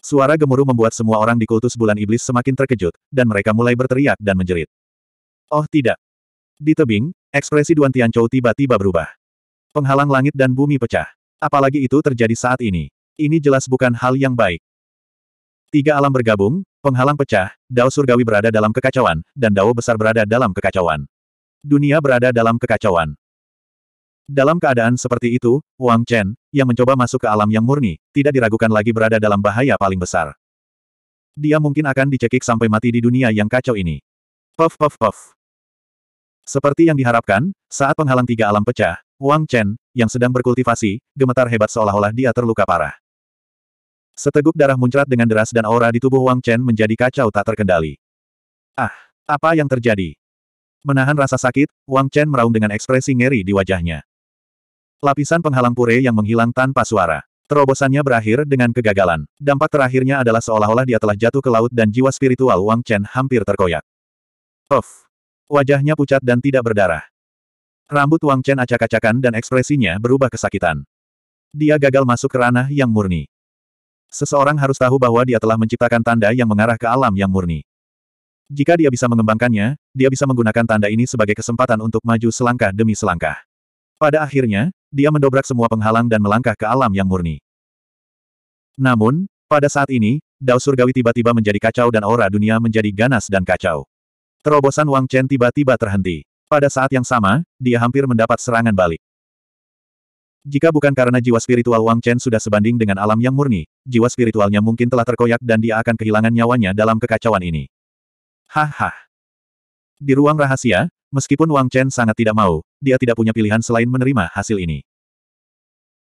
Suara gemuruh membuat semua orang di kultus bulan iblis semakin terkejut, dan mereka mulai berteriak dan menjerit. Oh tidak. Di tebing, ekspresi Duan Tianchou tiba-tiba berubah. Penghalang langit dan bumi pecah. Apalagi itu terjadi saat ini. Ini jelas bukan hal yang baik. Tiga alam bergabung, penghalang pecah, dao surgawi berada dalam kekacauan, dan dao besar berada dalam kekacauan. Dunia berada dalam kekacauan. Dalam keadaan seperti itu, Wang Chen, yang mencoba masuk ke alam yang murni, tidak diragukan lagi berada dalam bahaya paling besar. Dia mungkin akan dicekik sampai mati di dunia yang kacau ini. Puff puff puff. Seperti yang diharapkan, saat penghalang tiga alam pecah, Wang Chen, yang sedang berkultivasi, gemetar hebat seolah-olah dia terluka parah. Seteguk darah muncrat dengan deras dan aura di tubuh Wang Chen menjadi kacau tak terkendali. Ah, apa yang terjadi? Menahan rasa sakit, Wang Chen meraung dengan ekspresi ngeri di wajahnya. Lapisan penghalang pure yang menghilang tanpa suara. Terobosannya berakhir dengan kegagalan. Dampak terakhirnya adalah seolah-olah dia telah jatuh ke laut dan jiwa spiritual Wang Chen hampir terkoyak. Of. Wajahnya pucat dan tidak berdarah. Rambut Wang Chen acak-acakan dan ekspresinya berubah kesakitan. Dia gagal masuk ke ranah yang murni. Seseorang harus tahu bahwa dia telah menciptakan tanda yang mengarah ke alam yang murni. Jika dia bisa mengembangkannya, dia bisa menggunakan tanda ini sebagai kesempatan untuk maju selangkah demi selangkah. Pada akhirnya, dia mendobrak semua penghalang dan melangkah ke alam yang murni. Namun, pada saat ini, Dao Surgawi tiba-tiba menjadi kacau dan aura dunia menjadi ganas dan kacau. Terobosan Wang Chen tiba-tiba terhenti. Pada saat yang sama, dia hampir mendapat serangan balik. Jika bukan karena jiwa spiritual Wang Chen sudah sebanding dengan alam yang murni, jiwa spiritualnya mungkin telah terkoyak dan dia akan kehilangan nyawanya dalam kekacauan ini. Haha. Di ruang rahasia, Meskipun Wang Chen sangat tidak mau, dia tidak punya pilihan selain menerima hasil ini.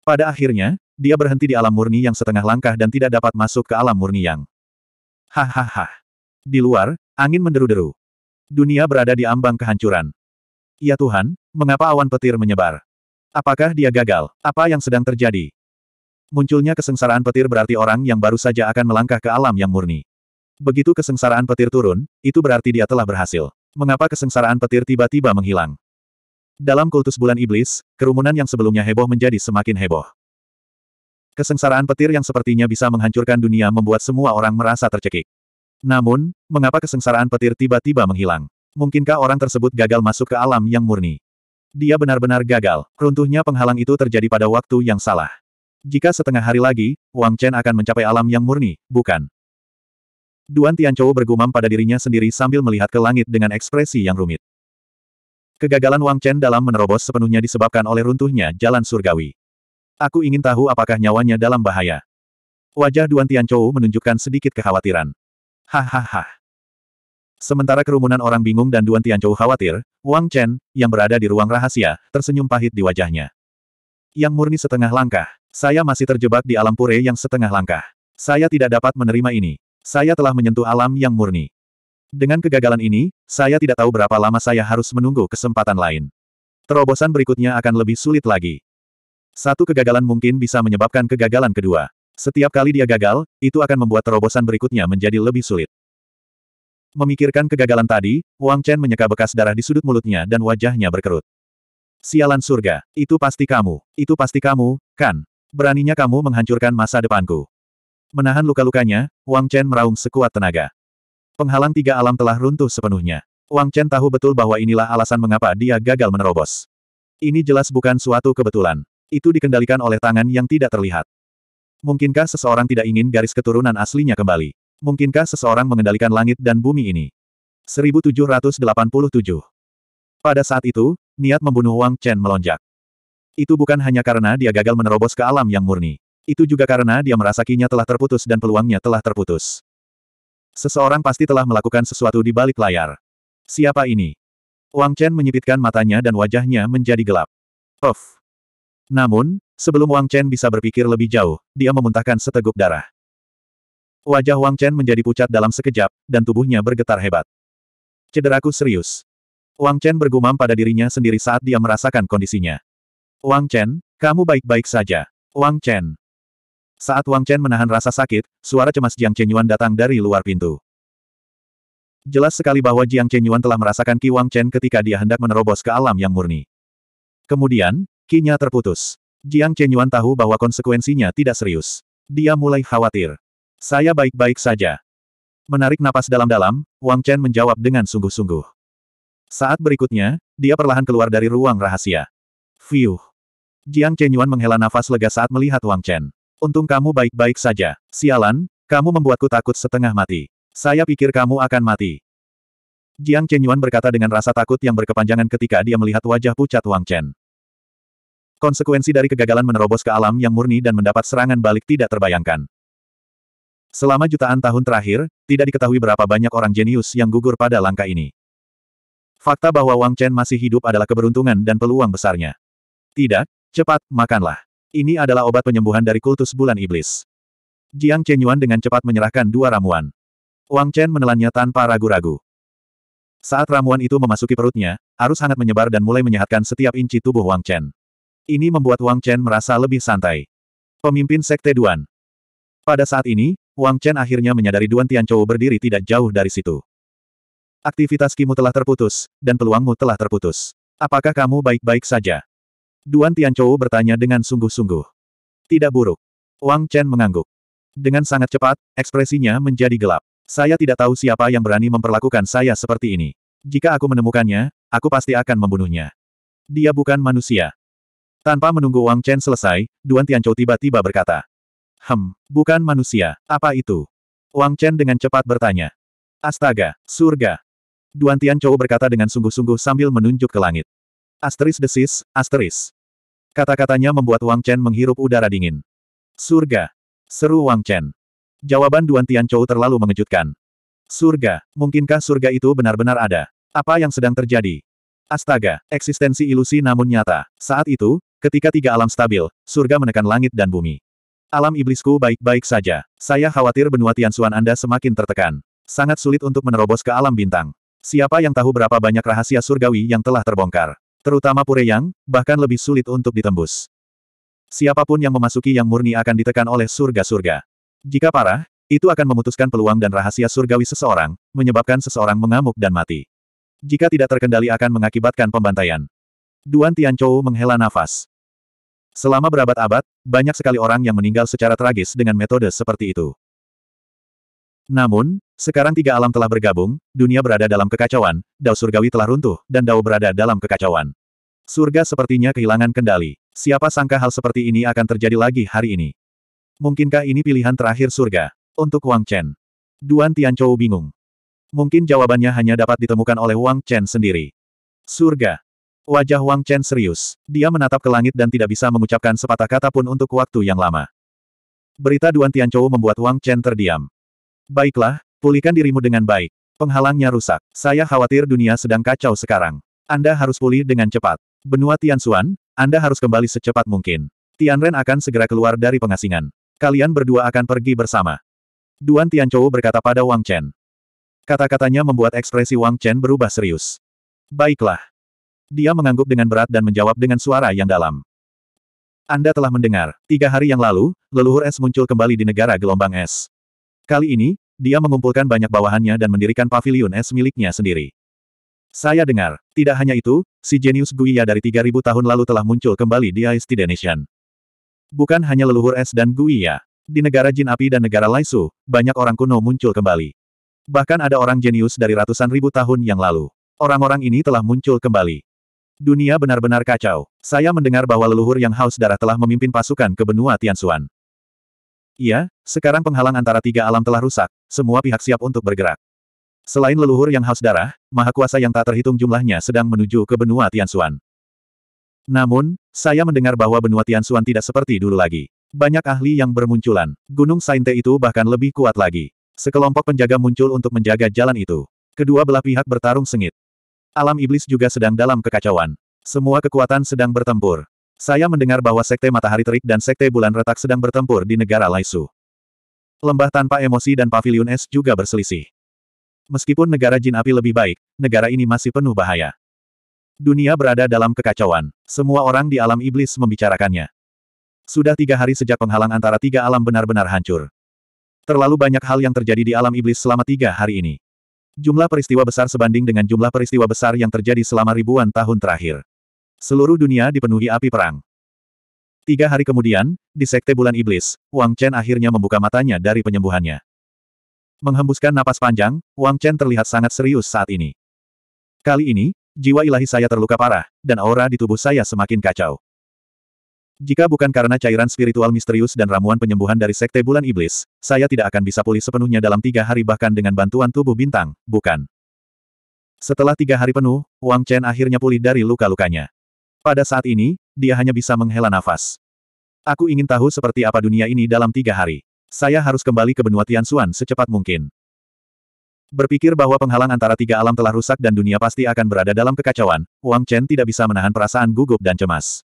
Pada akhirnya, dia berhenti di alam murni yang setengah langkah dan tidak dapat masuk ke alam murni yang. Hahaha. Di luar, angin menderu-deru. Dunia berada di ambang kehancuran. Ya Tuhan, mengapa awan petir menyebar? Apakah dia gagal? Apa yang sedang terjadi? Munculnya kesengsaraan petir berarti orang yang baru saja akan melangkah ke alam yang murni. Begitu kesengsaraan petir turun, itu berarti dia telah berhasil mengapa kesengsaraan petir tiba-tiba menghilang. Dalam kultus bulan iblis, kerumunan yang sebelumnya heboh menjadi semakin heboh. Kesengsaraan petir yang sepertinya bisa menghancurkan dunia membuat semua orang merasa tercekik. Namun, mengapa kesengsaraan petir tiba-tiba menghilang? Mungkinkah orang tersebut gagal masuk ke alam yang murni? Dia benar-benar gagal. Runtuhnya penghalang itu terjadi pada waktu yang salah. Jika setengah hari lagi, Wang Chen akan mencapai alam yang murni, bukan? Duan Tianchou bergumam pada dirinya sendiri sambil melihat ke langit dengan ekspresi yang rumit. Kegagalan Wang Chen dalam menerobos sepenuhnya disebabkan oleh runtuhnya jalan surgawi. Aku ingin tahu apakah nyawanya dalam bahaya. Wajah Duan Tianchou menunjukkan sedikit kekhawatiran. Hahaha. Sementara kerumunan orang bingung dan Duan Tianchou khawatir, Wang Chen, yang berada di ruang rahasia, tersenyum pahit di wajahnya. Yang murni setengah langkah. Saya masih terjebak di alam pure yang setengah langkah. Saya tidak dapat menerima ini. Saya telah menyentuh alam yang murni. Dengan kegagalan ini, saya tidak tahu berapa lama saya harus menunggu kesempatan lain. Terobosan berikutnya akan lebih sulit lagi. Satu kegagalan mungkin bisa menyebabkan kegagalan kedua. Setiap kali dia gagal, itu akan membuat terobosan berikutnya menjadi lebih sulit. Memikirkan kegagalan tadi, Wang Chen menyeka bekas darah di sudut mulutnya dan wajahnya berkerut. Sialan surga, itu pasti kamu, itu pasti kamu, kan? Beraninya kamu menghancurkan masa depanku. Menahan luka-lukanya, Wang Chen meraung sekuat tenaga. Penghalang tiga alam telah runtuh sepenuhnya. Wang Chen tahu betul bahwa inilah alasan mengapa dia gagal menerobos. Ini jelas bukan suatu kebetulan. Itu dikendalikan oleh tangan yang tidak terlihat. Mungkinkah seseorang tidak ingin garis keturunan aslinya kembali? Mungkinkah seseorang mengendalikan langit dan bumi ini? 1787 Pada saat itu, niat membunuh Wang Chen melonjak. Itu bukan hanya karena dia gagal menerobos ke alam yang murni. Itu juga karena dia merasakinya telah terputus dan peluangnya telah terputus. Seseorang pasti telah melakukan sesuatu di balik layar. Siapa ini? Wang Chen menyipitkan matanya dan wajahnya menjadi gelap. Of. Namun, sebelum Wang Chen bisa berpikir lebih jauh, dia memuntahkan seteguk darah. Wajah Wang Chen menjadi pucat dalam sekejap, dan tubuhnya bergetar hebat. Cederaku serius. Wang Chen bergumam pada dirinya sendiri saat dia merasakan kondisinya. Wang Chen, kamu baik-baik saja. Wang Chen, saat Wang Chen menahan rasa sakit, suara cemas Jiang Chenyuan datang dari luar pintu. Jelas sekali bahwa Jiang Chenyuan telah merasakan Qi Wang Chen ketika dia hendak menerobos ke alam yang murni. Kemudian, Qi-nya terputus. Jiang Chenyuan tahu bahwa konsekuensinya tidak serius. Dia mulai khawatir. Saya baik-baik saja. Menarik napas dalam-dalam, Wang Chen menjawab dengan sungguh-sungguh. Saat berikutnya, dia perlahan keluar dari ruang rahasia. Fiuh. Jiang Chenyuan menghela nafas lega saat melihat Wang Chen. Untung kamu baik-baik saja. Sialan, kamu membuatku takut setengah mati. Saya pikir kamu akan mati. Jiang Chenyuan berkata dengan rasa takut yang berkepanjangan ketika dia melihat wajah pucat Wang Chen. Konsekuensi dari kegagalan menerobos ke alam yang murni dan mendapat serangan balik tidak terbayangkan. Selama jutaan tahun terakhir, tidak diketahui berapa banyak orang jenius yang gugur pada langkah ini. Fakta bahwa Wang Chen masih hidup adalah keberuntungan dan peluang besarnya. Tidak, cepat, makanlah. Ini adalah obat penyembuhan dari kultus bulan iblis. Jiang Chenyuan dengan cepat menyerahkan dua ramuan. Wang Chen menelannya tanpa ragu-ragu. Saat ramuan itu memasuki perutnya, arus hangat menyebar dan mulai menyehatkan setiap inci tubuh Wang Chen. Ini membuat Wang Chen merasa lebih santai. Pemimpin Sekte Duan. Pada saat ini, Wang Chen akhirnya menyadari Duan Tianchou berdiri tidak jauh dari situ. Aktivitas kimu telah terputus, dan peluangmu telah terputus. Apakah kamu baik-baik saja? Duan Tianchou bertanya dengan sungguh-sungguh. Tidak buruk. Wang Chen mengangguk. Dengan sangat cepat, ekspresinya menjadi gelap. Saya tidak tahu siapa yang berani memperlakukan saya seperti ini. Jika aku menemukannya, aku pasti akan membunuhnya. Dia bukan manusia. Tanpa menunggu Wang Chen selesai, Duan Tianchou tiba-tiba berkata. Hem, bukan manusia, apa itu? Wang Chen dengan cepat bertanya. Astaga, surga. Duan Tianchou berkata dengan sungguh-sungguh sambil menunjuk ke langit. Asteris desis, asteris. Kata-katanya membuat Wang Chen menghirup udara dingin. Surga. Seru Wang Chen. Jawaban Duan Chou terlalu mengejutkan. Surga. Mungkinkah surga itu benar-benar ada? Apa yang sedang terjadi? Astaga, eksistensi ilusi namun nyata. Saat itu, ketika tiga alam stabil, surga menekan langit dan bumi. Alam iblisku baik-baik saja. Saya khawatir benua Tianxuan Anda semakin tertekan. Sangat sulit untuk menerobos ke alam bintang. Siapa yang tahu berapa banyak rahasia surgawi yang telah terbongkar? terutama Pureyang, bahkan lebih sulit untuk ditembus. Siapapun yang memasuki yang murni akan ditekan oleh surga-surga. Jika parah, itu akan memutuskan peluang dan rahasia surgawi seseorang, menyebabkan seseorang mengamuk dan mati. Jika tidak terkendali akan mengakibatkan pembantaian. Duan tian chou menghela nafas. Selama berabad-abad, banyak sekali orang yang meninggal secara tragis dengan metode seperti itu. Namun, sekarang tiga alam telah bergabung, dunia berada dalam kekacauan, dao surgawi telah runtuh, dan dao berada dalam kekacauan. Surga sepertinya kehilangan kendali. Siapa sangka hal seperti ini akan terjadi lagi hari ini. Mungkinkah ini pilihan terakhir surga? Untuk Wang Chen. Duan Tianchou bingung. Mungkin jawabannya hanya dapat ditemukan oleh Wang Chen sendiri. Surga. Wajah Wang Chen serius. Dia menatap ke langit dan tidak bisa mengucapkan sepatah kata pun untuk waktu yang lama. Berita Duan Tianchou membuat Wang Chen terdiam. Baiklah, pulihkan dirimu dengan baik. Penghalangnya rusak. Saya khawatir dunia sedang kacau sekarang. Anda harus pulih dengan cepat. Benua Tian Tianxuan, Anda harus kembali secepat mungkin. Tian Ren akan segera keluar dari pengasingan. Kalian berdua akan pergi bersama. Duan Tian Chou berkata pada Wang Chen. Kata-katanya membuat ekspresi Wang Chen berubah serius. Baiklah. Dia mengangguk dengan berat dan menjawab dengan suara yang dalam. Anda telah mendengar, tiga hari yang lalu, leluhur es muncul kembali di negara gelombang es. Kali ini, dia mengumpulkan banyak bawahannya dan mendirikan paviliun es miliknya sendiri. Saya dengar, tidak hanya itu, si jenius Guiya dari 3000 tahun lalu telah muncul kembali di Ice Tidenation. Bukan hanya leluhur es dan Guiya. Di negara Jin Api dan negara Laisu, banyak orang kuno muncul kembali. Bahkan ada orang jenius dari ratusan ribu tahun yang lalu. Orang-orang ini telah muncul kembali. Dunia benar-benar kacau. Saya mendengar bahwa leluhur yang haus darah telah memimpin pasukan ke benua Tianxuan. Iya, sekarang penghalang antara tiga alam telah rusak, semua pihak siap untuk bergerak. Selain leluhur yang haus darah, maha kuasa yang tak terhitung jumlahnya sedang menuju ke benua Tianxuan. Namun, saya mendengar bahwa benua Tianxuan tidak seperti dulu lagi. Banyak ahli yang bermunculan. Gunung Sainte itu bahkan lebih kuat lagi. Sekelompok penjaga muncul untuk menjaga jalan itu. Kedua belah pihak bertarung sengit. Alam iblis juga sedang dalam kekacauan. Semua kekuatan sedang bertempur. Saya mendengar bahwa Sekte Matahari Terik dan Sekte Bulan Retak sedang bertempur di negara Laisu. Lembah tanpa emosi dan pavilion es juga berselisih. Meskipun negara jin api lebih baik, negara ini masih penuh bahaya. Dunia berada dalam kekacauan. Semua orang di alam iblis membicarakannya. Sudah tiga hari sejak penghalang antara tiga alam benar-benar hancur. Terlalu banyak hal yang terjadi di alam iblis selama tiga hari ini. Jumlah peristiwa besar sebanding dengan jumlah peristiwa besar yang terjadi selama ribuan tahun terakhir. Seluruh dunia dipenuhi api perang. Tiga hari kemudian, di Sekte Bulan Iblis, Wang Chen akhirnya membuka matanya dari penyembuhannya. Menghembuskan napas panjang, Wang Chen terlihat sangat serius saat ini. Kali ini, jiwa ilahi saya terluka parah, dan aura di tubuh saya semakin kacau. Jika bukan karena cairan spiritual misterius dan ramuan penyembuhan dari Sekte Bulan Iblis, saya tidak akan bisa pulih sepenuhnya dalam tiga hari bahkan dengan bantuan tubuh bintang, bukan? Setelah tiga hari penuh, Wang Chen akhirnya pulih dari luka-lukanya. Pada saat ini, dia hanya bisa menghela nafas. Aku ingin tahu seperti apa dunia ini dalam tiga hari. Saya harus kembali ke benua Tian Xuan secepat mungkin. Berpikir bahwa penghalang antara tiga alam telah rusak dan dunia pasti akan berada dalam kekacauan, Wang Chen tidak bisa menahan perasaan gugup dan cemas.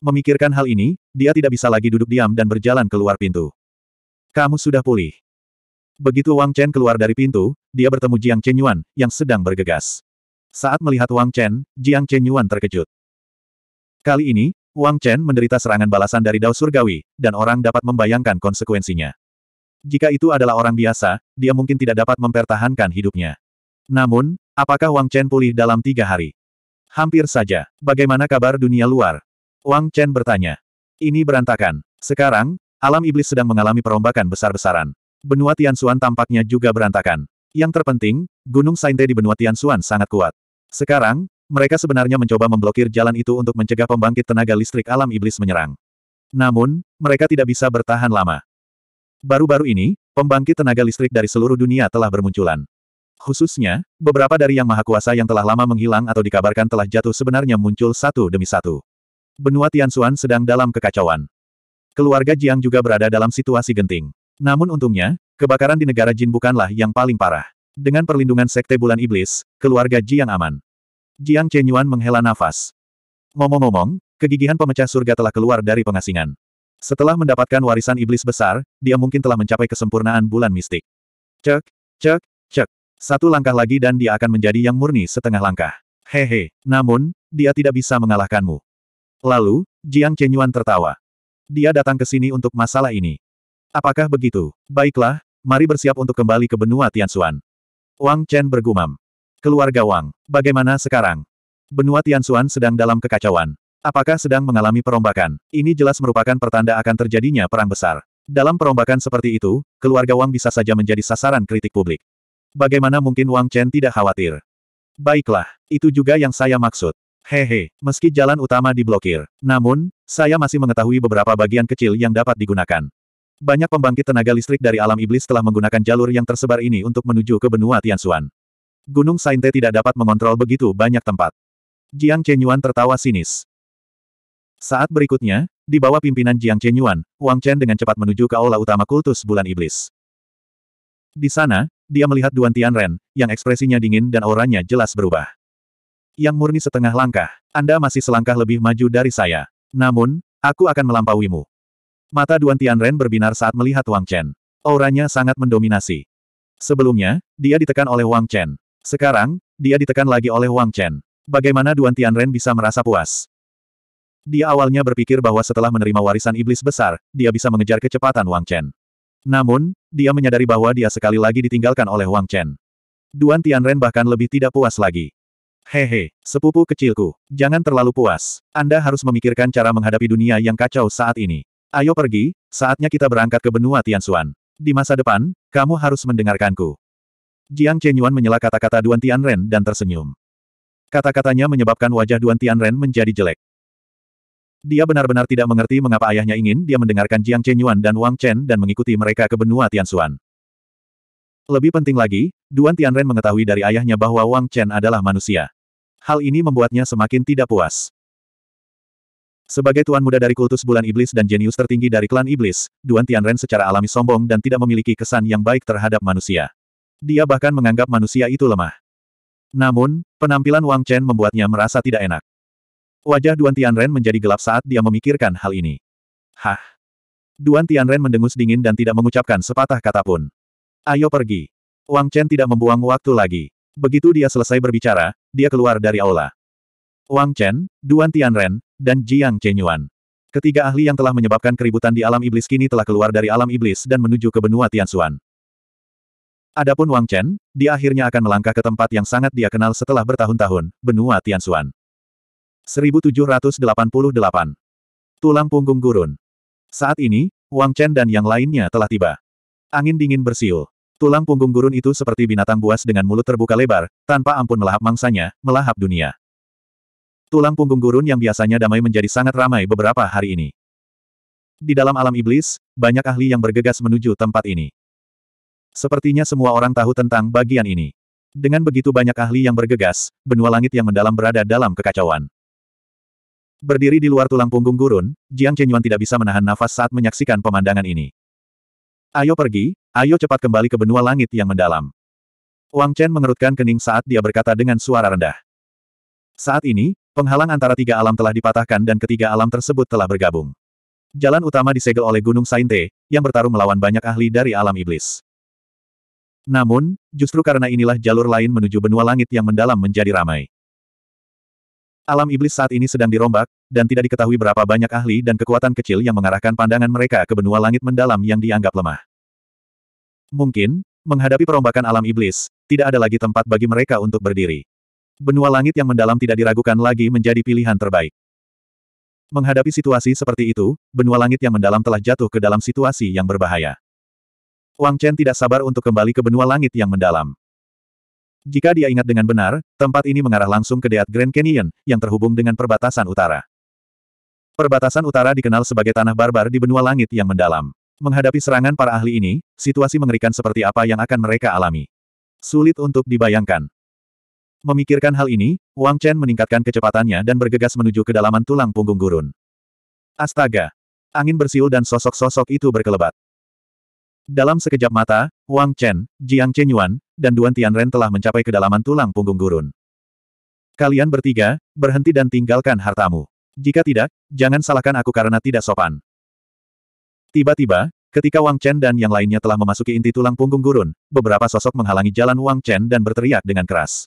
Memikirkan hal ini, dia tidak bisa lagi duduk diam dan berjalan keluar pintu. Kamu sudah pulih. Begitu Wang Chen keluar dari pintu, dia bertemu Jiang Chen Yuan, yang sedang bergegas. Saat melihat Wang Chen, Jiang Chen Yuan terkejut. Kali ini, Wang Chen menderita serangan balasan dari Dao Surgawi, dan orang dapat membayangkan konsekuensinya. Jika itu adalah orang biasa, dia mungkin tidak dapat mempertahankan hidupnya. Namun, apakah Wang Chen pulih dalam tiga hari? Hampir saja. Bagaimana kabar dunia luar? Wang Chen bertanya. Ini berantakan. Sekarang, alam iblis sedang mengalami perombakan besar-besaran. Benua Tianxuan tampaknya juga berantakan. Yang terpenting, Gunung Sainte di benua Tianxuan sangat kuat. Sekarang, mereka sebenarnya mencoba memblokir jalan itu untuk mencegah pembangkit tenaga listrik alam iblis menyerang. Namun, mereka tidak bisa bertahan lama. Baru-baru ini, pembangkit tenaga listrik dari seluruh dunia telah bermunculan. Khususnya, beberapa dari yang maha kuasa yang telah lama menghilang atau dikabarkan telah jatuh sebenarnya muncul satu demi satu. Benua Tianxuan sedang dalam kekacauan. Keluarga Jiang juga berada dalam situasi genting. Namun untungnya, kebakaran di negara Jin bukanlah yang paling parah. Dengan perlindungan Sekte Bulan Iblis, keluarga Jiang aman. Jiang Chenyuan menghela nafas. Ngomong-ngomong, kegigihan pemecah surga telah keluar dari pengasingan. Setelah mendapatkan warisan iblis besar, dia mungkin telah mencapai kesempurnaan bulan mistik. Cek, cek, cek. Satu langkah lagi dan dia akan menjadi yang murni setengah langkah. Hehe, namun, dia tidak bisa mengalahkanmu. Lalu, Jiang Chenyuan tertawa. Dia datang ke sini untuk masalah ini. Apakah begitu? Baiklah, mari bersiap untuk kembali ke benua Tianxuan. Wang Chen bergumam. Keluarga Wang, bagaimana sekarang? Benua Tianxuan sedang dalam kekacauan. Apakah sedang mengalami perombakan? Ini jelas merupakan pertanda akan terjadinya perang besar. Dalam perombakan seperti itu, keluarga Wang bisa saja menjadi sasaran kritik publik. Bagaimana mungkin Wang Chen tidak khawatir? Baiklah, itu juga yang saya maksud. Hehe, meski jalan utama diblokir, namun, saya masih mengetahui beberapa bagian kecil yang dapat digunakan. Banyak pembangkit tenaga listrik dari alam iblis telah menggunakan jalur yang tersebar ini untuk menuju ke benua Tianxuan. Gunung Sainte tidak dapat mengontrol begitu banyak tempat. Jiang Chenyuan tertawa sinis. Saat berikutnya, di bawah pimpinan Jiang Chenyuan, Wang Chen dengan cepat menuju ke aula utama kultus bulan iblis. Di sana, dia melihat Duan Tianren, yang ekspresinya dingin dan auranya jelas berubah. Yang murni setengah langkah, Anda masih selangkah lebih maju dari saya. Namun, aku akan melampauimu. Mata Duan Tianren berbinar saat melihat Wang Chen. Auranya sangat mendominasi. Sebelumnya, dia ditekan oleh Wang Chen. Sekarang, dia ditekan lagi oleh Wang Chen. Bagaimana Duan Tianren bisa merasa puas? Dia awalnya berpikir bahwa setelah menerima warisan iblis besar, dia bisa mengejar kecepatan Wang Chen. Namun, dia menyadari bahwa dia sekali lagi ditinggalkan oleh Wang Chen. Duan Tianren bahkan lebih tidak puas lagi. Hehe, sepupu kecilku, jangan terlalu puas. Anda harus memikirkan cara menghadapi dunia yang kacau saat ini. Ayo pergi, saatnya kita berangkat ke benua Tianxuan. Di masa depan, kamu harus mendengarkanku. Jiang Chenyuan menyela kata-kata Duan Tianren dan tersenyum. Kata-katanya menyebabkan wajah Duan Tianren menjadi jelek. Dia benar-benar tidak mengerti mengapa ayahnya ingin dia mendengarkan Jiang Chenyuan dan Wang Chen dan mengikuti mereka ke benua Tianxuan. Lebih penting lagi, Duan Tianren mengetahui dari ayahnya bahwa Wang Chen adalah manusia. Hal ini membuatnya semakin tidak puas. Sebagai tuan muda dari kultus bulan iblis dan jenius tertinggi dari klan iblis, Duan Tianren secara alami sombong dan tidak memiliki kesan yang baik terhadap manusia dia bahkan menganggap manusia itu lemah. Namun, penampilan Wang Chen membuatnya merasa tidak enak. Wajah Duan Tianren menjadi gelap saat dia memikirkan hal ini. Hah? Duan Tianren mendengus dingin dan tidak mengucapkan sepatah kata pun. Ayo pergi. Wang Chen tidak membuang waktu lagi. Begitu dia selesai berbicara, dia keluar dari aula. Wang Chen, Duan Tianren, dan Jiang Chenyuan. Ketiga ahli yang telah menyebabkan keributan di alam iblis kini telah keluar dari alam iblis dan menuju ke benua Tianxuan. Adapun Wang Chen, dia akhirnya akan melangkah ke tempat yang sangat dia kenal setelah bertahun-tahun, benua Tianxuan. 1788. Tulang punggung gurun. Saat ini, Wang Chen dan yang lainnya telah tiba. Angin dingin bersiul. Tulang punggung gurun itu seperti binatang buas dengan mulut terbuka lebar, tanpa ampun melahap mangsanya, melahap dunia. Tulang punggung gurun yang biasanya damai menjadi sangat ramai beberapa hari ini. Di dalam alam iblis, banyak ahli yang bergegas menuju tempat ini. Sepertinya semua orang tahu tentang bagian ini. Dengan begitu banyak ahli yang bergegas, benua langit yang mendalam berada dalam kekacauan. Berdiri di luar tulang punggung gurun, Jiang Chenyuan tidak bisa menahan nafas saat menyaksikan pemandangan ini. Ayo pergi, ayo cepat kembali ke benua langit yang mendalam. Wang Chen mengerutkan kening saat dia berkata dengan suara rendah. Saat ini, penghalang antara tiga alam telah dipatahkan dan ketiga alam tersebut telah bergabung. Jalan utama disegel oleh Gunung Sainte, yang bertarung melawan banyak ahli dari alam iblis. Namun, justru karena inilah jalur lain menuju benua langit yang mendalam menjadi ramai. Alam iblis saat ini sedang dirombak, dan tidak diketahui berapa banyak ahli dan kekuatan kecil yang mengarahkan pandangan mereka ke benua langit mendalam yang dianggap lemah. Mungkin, menghadapi perombakan alam iblis, tidak ada lagi tempat bagi mereka untuk berdiri. Benua langit yang mendalam tidak diragukan lagi menjadi pilihan terbaik. Menghadapi situasi seperti itu, benua langit yang mendalam telah jatuh ke dalam situasi yang berbahaya. Wang Chen tidak sabar untuk kembali ke benua langit yang mendalam. Jika dia ingat dengan benar, tempat ini mengarah langsung ke Deat Grand Canyon, yang terhubung dengan perbatasan utara. Perbatasan utara dikenal sebagai tanah barbar di benua langit yang mendalam. Menghadapi serangan para ahli ini, situasi mengerikan seperti apa yang akan mereka alami. Sulit untuk dibayangkan. Memikirkan hal ini, Wang Chen meningkatkan kecepatannya dan bergegas menuju kedalaman tulang punggung gurun. Astaga! Angin bersiul dan sosok-sosok itu berkelebat. Dalam sekejap mata, Wang Chen, Jiang Chenyuan, dan Duan Tianren telah mencapai kedalaman tulang punggung gurun. Kalian bertiga, berhenti dan tinggalkan hartamu. Jika tidak, jangan salahkan aku karena tidak sopan. Tiba-tiba, ketika Wang Chen dan yang lainnya telah memasuki inti tulang punggung gurun, beberapa sosok menghalangi jalan Wang Chen dan berteriak dengan keras.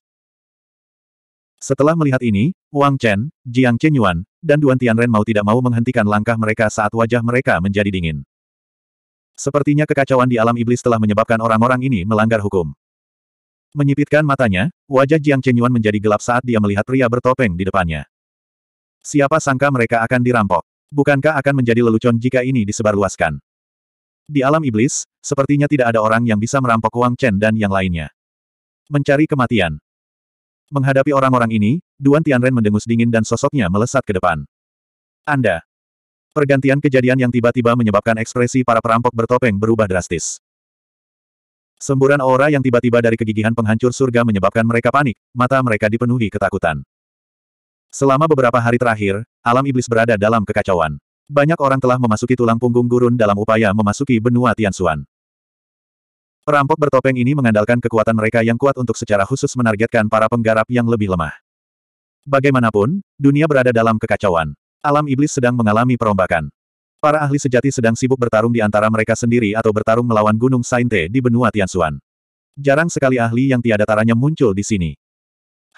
Setelah melihat ini, Wang Chen, Jiang Chenyuan, dan Duan Tianren mau tidak mau menghentikan langkah mereka saat wajah mereka menjadi dingin. Sepertinya kekacauan di alam iblis telah menyebabkan orang-orang ini melanggar hukum. Menyipitkan matanya, wajah Jiang Chenyuan menjadi gelap saat dia melihat pria bertopeng di depannya. Siapa sangka mereka akan dirampok? Bukankah akan menjadi lelucon jika ini disebarluaskan? Di alam iblis, sepertinya tidak ada orang yang bisa merampok Wang Chen dan yang lainnya. Mencari kematian. Menghadapi orang-orang ini, Duan Tianren mendengus dingin dan sosoknya melesat ke depan. Anda. Pergantian kejadian yang tiba-tiba menyebabkan ekspresi para perampok bertopeng berubah drastis. Semburan aura yang tiba-tiba dari kegigihan penghancur surga menyebabkan mereka panik, mata mereka dipenuhi ketakutan. Selama beberapa hari terakhir, alam iblis berada dalam kekacauan. Banyak orang telah memasuki tulang punggung gurun dalam upaya memasuki benua Tianxuan. Perampok bertopeng ini mengandalkan kekuatan mereka yang kuat untuk secara khusus menargetkan para penggarap yang lebih lemah. Bagaimanapun, dunia berada dalam kekacauan. Alam iblis sedang mengalami perombakan. Para ahli sejati sedang sibuk bertarung di antara mereka sendiri atau bertarung melawan Gunung Sainte di benua Tianxuan. Jarang sekali ahli yang tiada taranya muncul di sini.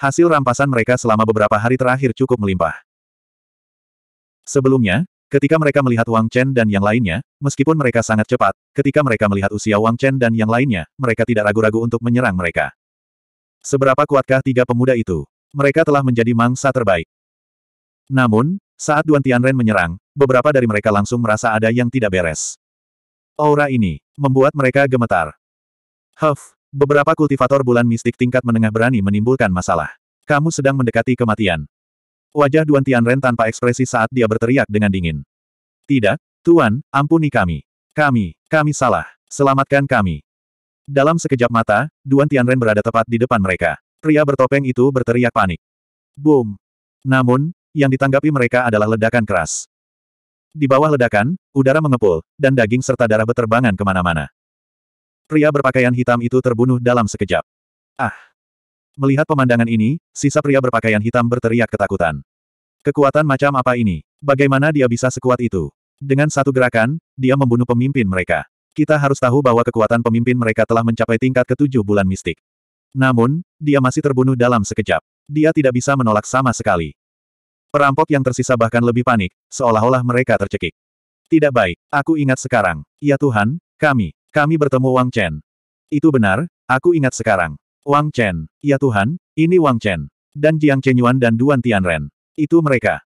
Hasil rampasan mereka selama beberapa hari terakhir cukup melimpah. Sebelumnya, ketika mereka melihat Wang Chen dan yang lainnya, meskipun mereka sangat cepat, ketika mereka melihat usia Wang Chen dan yang lainnya, mereka tidak ragu-ragu untuk menyerang mereka. Seberapa kuatkah tiga pemuda itu? Mereka telah menjadi mangsa terbaik. Namun, saat Duan Tianren menyerang, beberapa dari mereka langsung merasa ada yang tidak beres. Aura ini membuat mereka gemetar. Huff, beberapa kultivator bulan mistik tingkat menengah berani menimbulkan masalah. Kamu sedang mendekati kematian. Wajah Duan Tianren tanpa ekspresi saat dia berteriak dengan dingin. Tidak, Tuan, ampuni kami. Kami, kami salah. Selamatkan kami. Dalam sekejap mata, Duan Tianren berada tepat di depan mereka. Pria bertopeng itu berteriak panik. Boom. Namun, yang ditanggapi mereka adalah ledakan keras. Di bawah ledakan, udara mengepul, dan daging serta darah beterbangan kemana-mana. Pria berpakaian hitam itu terbunuh dalam sekejap. Ah! Melihat pemandangan ini, sisa pria berpakaian hitam berteriak ketakutan. Kekuatan macam apa ini? Bagaimana dia bisa sekuat itu? Dengan satu gerakan, dia membunuh pemimpin mereka. Kita harus tahu bahwa kekuatan pemimpin mereka telah mencapai tingkat ketujuh bulan mistik. Namun, dia masih terbunuh dalam sekejap. Dia tidak bisa menolak sama sekali. Perampok yang tersisa bahkan lebih panik, seolah-olah mereka tercekik. Tidak baik, aku ingat sekarang. Ya Tuhan, kami, kami bertemu Wang Chen. Itu benar, aku ingat sekarang. Wang Chen, ya Tuhan, ini Wang Chen. Dan Jiang Chen Yuan dan Duan Tianren. Itu mereka.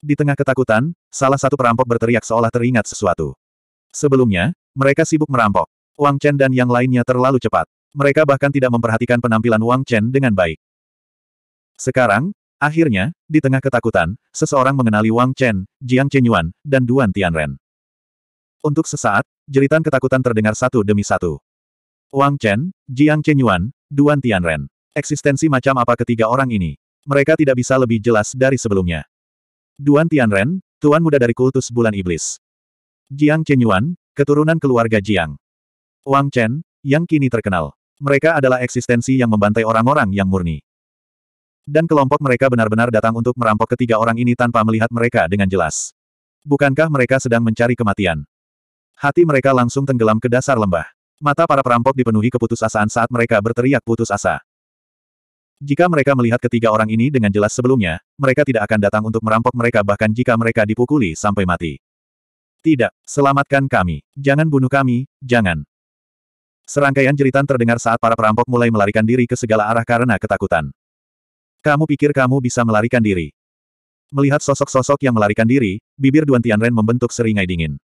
Di tengah ketakutan, salah satu perampok berteriak seolah teringat sesuatu. Sebelumnya, mereka sibuk merampok. Wang Chen dan yang lainnya terlalu cepat. Mereka bahkan tidak memperhatikan penampilan Wang Chen dengan baik. Sekarang, Akhirnya, di tengah ketakutan, seseorang mengenali Wang Chen, Jiang Chenyuan, dan Duan Tianren. Untuk sesaat, jeritan ketakutan terdengar satu demi satu. Wang Chen, Jiang Chenyuan, Duan Tianren. Eksistensi macam apa ketiga orang ini? Mereka tidak bisa lebih jelas dari sebelumnya. Duan Tianren, tuan muda dari kultus bulan iblis. Jiang Chenyuan, keturunan keluarga Jiang. Wang Chen, yang kini terkenal. Mereka adalah eksistensi yang membantai orang-orang yang murni dan kelompok mereka benar-benar datang untuk merampok ketiga orang ini tanpa melihat mereka dengan jelas. Bukankah mereka sedang mencari kematian? Hati mereka langsung tenggelam ke dasar lembah. Mata para perampok dipenuhi keputusasaan saat mereka berteriak putus asa. Jika mereka melihat ketiga orang ini dengan jelas sebelumnya, mereka tidak akan datang untuk merampok mereka bahkan jika mereka dipukuli sampai mati. Tidak, selamatkan kami. Jangan bunuh kami, jangan. Serangkaian jeritan terdengar saat para perampok mulai melarikan diri ke segala arah karena ketakutan. Kamu pikir kamu bisa melarikan diri? Melihat sosok-sosok yang melarikan diri, bibir Duan Tianren membentuk seringai dingin.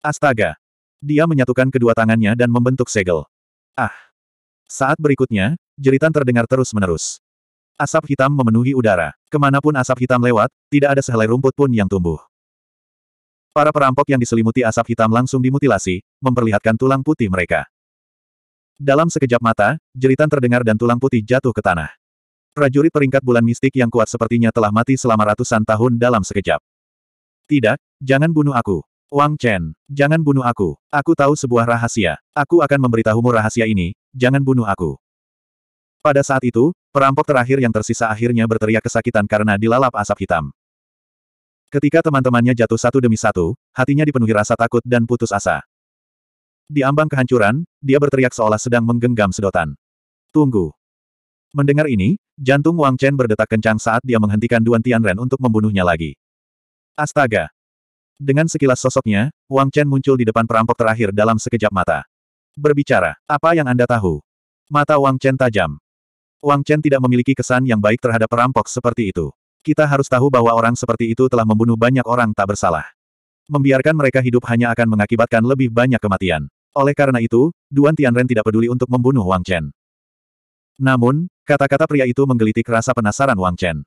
Astaga! Dia menyatukan kedua tangannya dan membentuk segel. Ah! Saat berikutnya, jeritan terdengar terus-menerus. Asap hitam memenuhi udara. Kemanapun asap hitam lewat, tidak ada sehelai rumput pun yang tumbuh. Para perampok yang diselimuti asap hitam langsung dimutilasi, memperlihatkan tulang putih mereka. Dalam sekejap mata, jeritan terdengar dan tulang putih jatuh ke tanah. Prajurit peringkat bulan mistik yang kuat sepertinya telah mati selama ratusan tahun dalam sekejap. Tidak, jangan bunuh aku. Wang Chen, jangan bunuh aku. Aku tahu sebuah rahasia. Aku akan memberitahumu rahasia ini, jangan bunuh aku. Pada saat itu, perampok terakhir yang tersisa akhirnya berteriak kesakitan karena dilalap asap hitam. Ketika teman-temannya jatuh satu demi satu, hatinya dipenuhi rasa takut dan putus asa. Di ambang kehancuran, dia berteriak seolah sedang menggenggam sedotan. Tunggu. Mendengar ini, jantung Wang Chen berdetak kencang saat dia menghentikan Duan Tianren untuk membunuhnya lagi. Astaga! Dengan sekilas sosoknya, Wang Chen muncul di depan perampok terakhir dalam sekejap mata. Berbicara, apa yang Anda tahu? Mata Wang Chen tajam. Wang Chen tidak memiliki kesan yang baik terhadap perampok seperti itu. Kita harus tahu bahwa orang seperti itu telah membunuh banyak orang tak bersalah. Membiarkan mereka hidup hanya akan mengakibatkan lebih banyak kematian. Oleh karena itu, Duan Tianren tidak peduli untuk membunuh Wang Chen. Namun, kata-kata pria itu menggelitik rasa penasaran Wang Chen.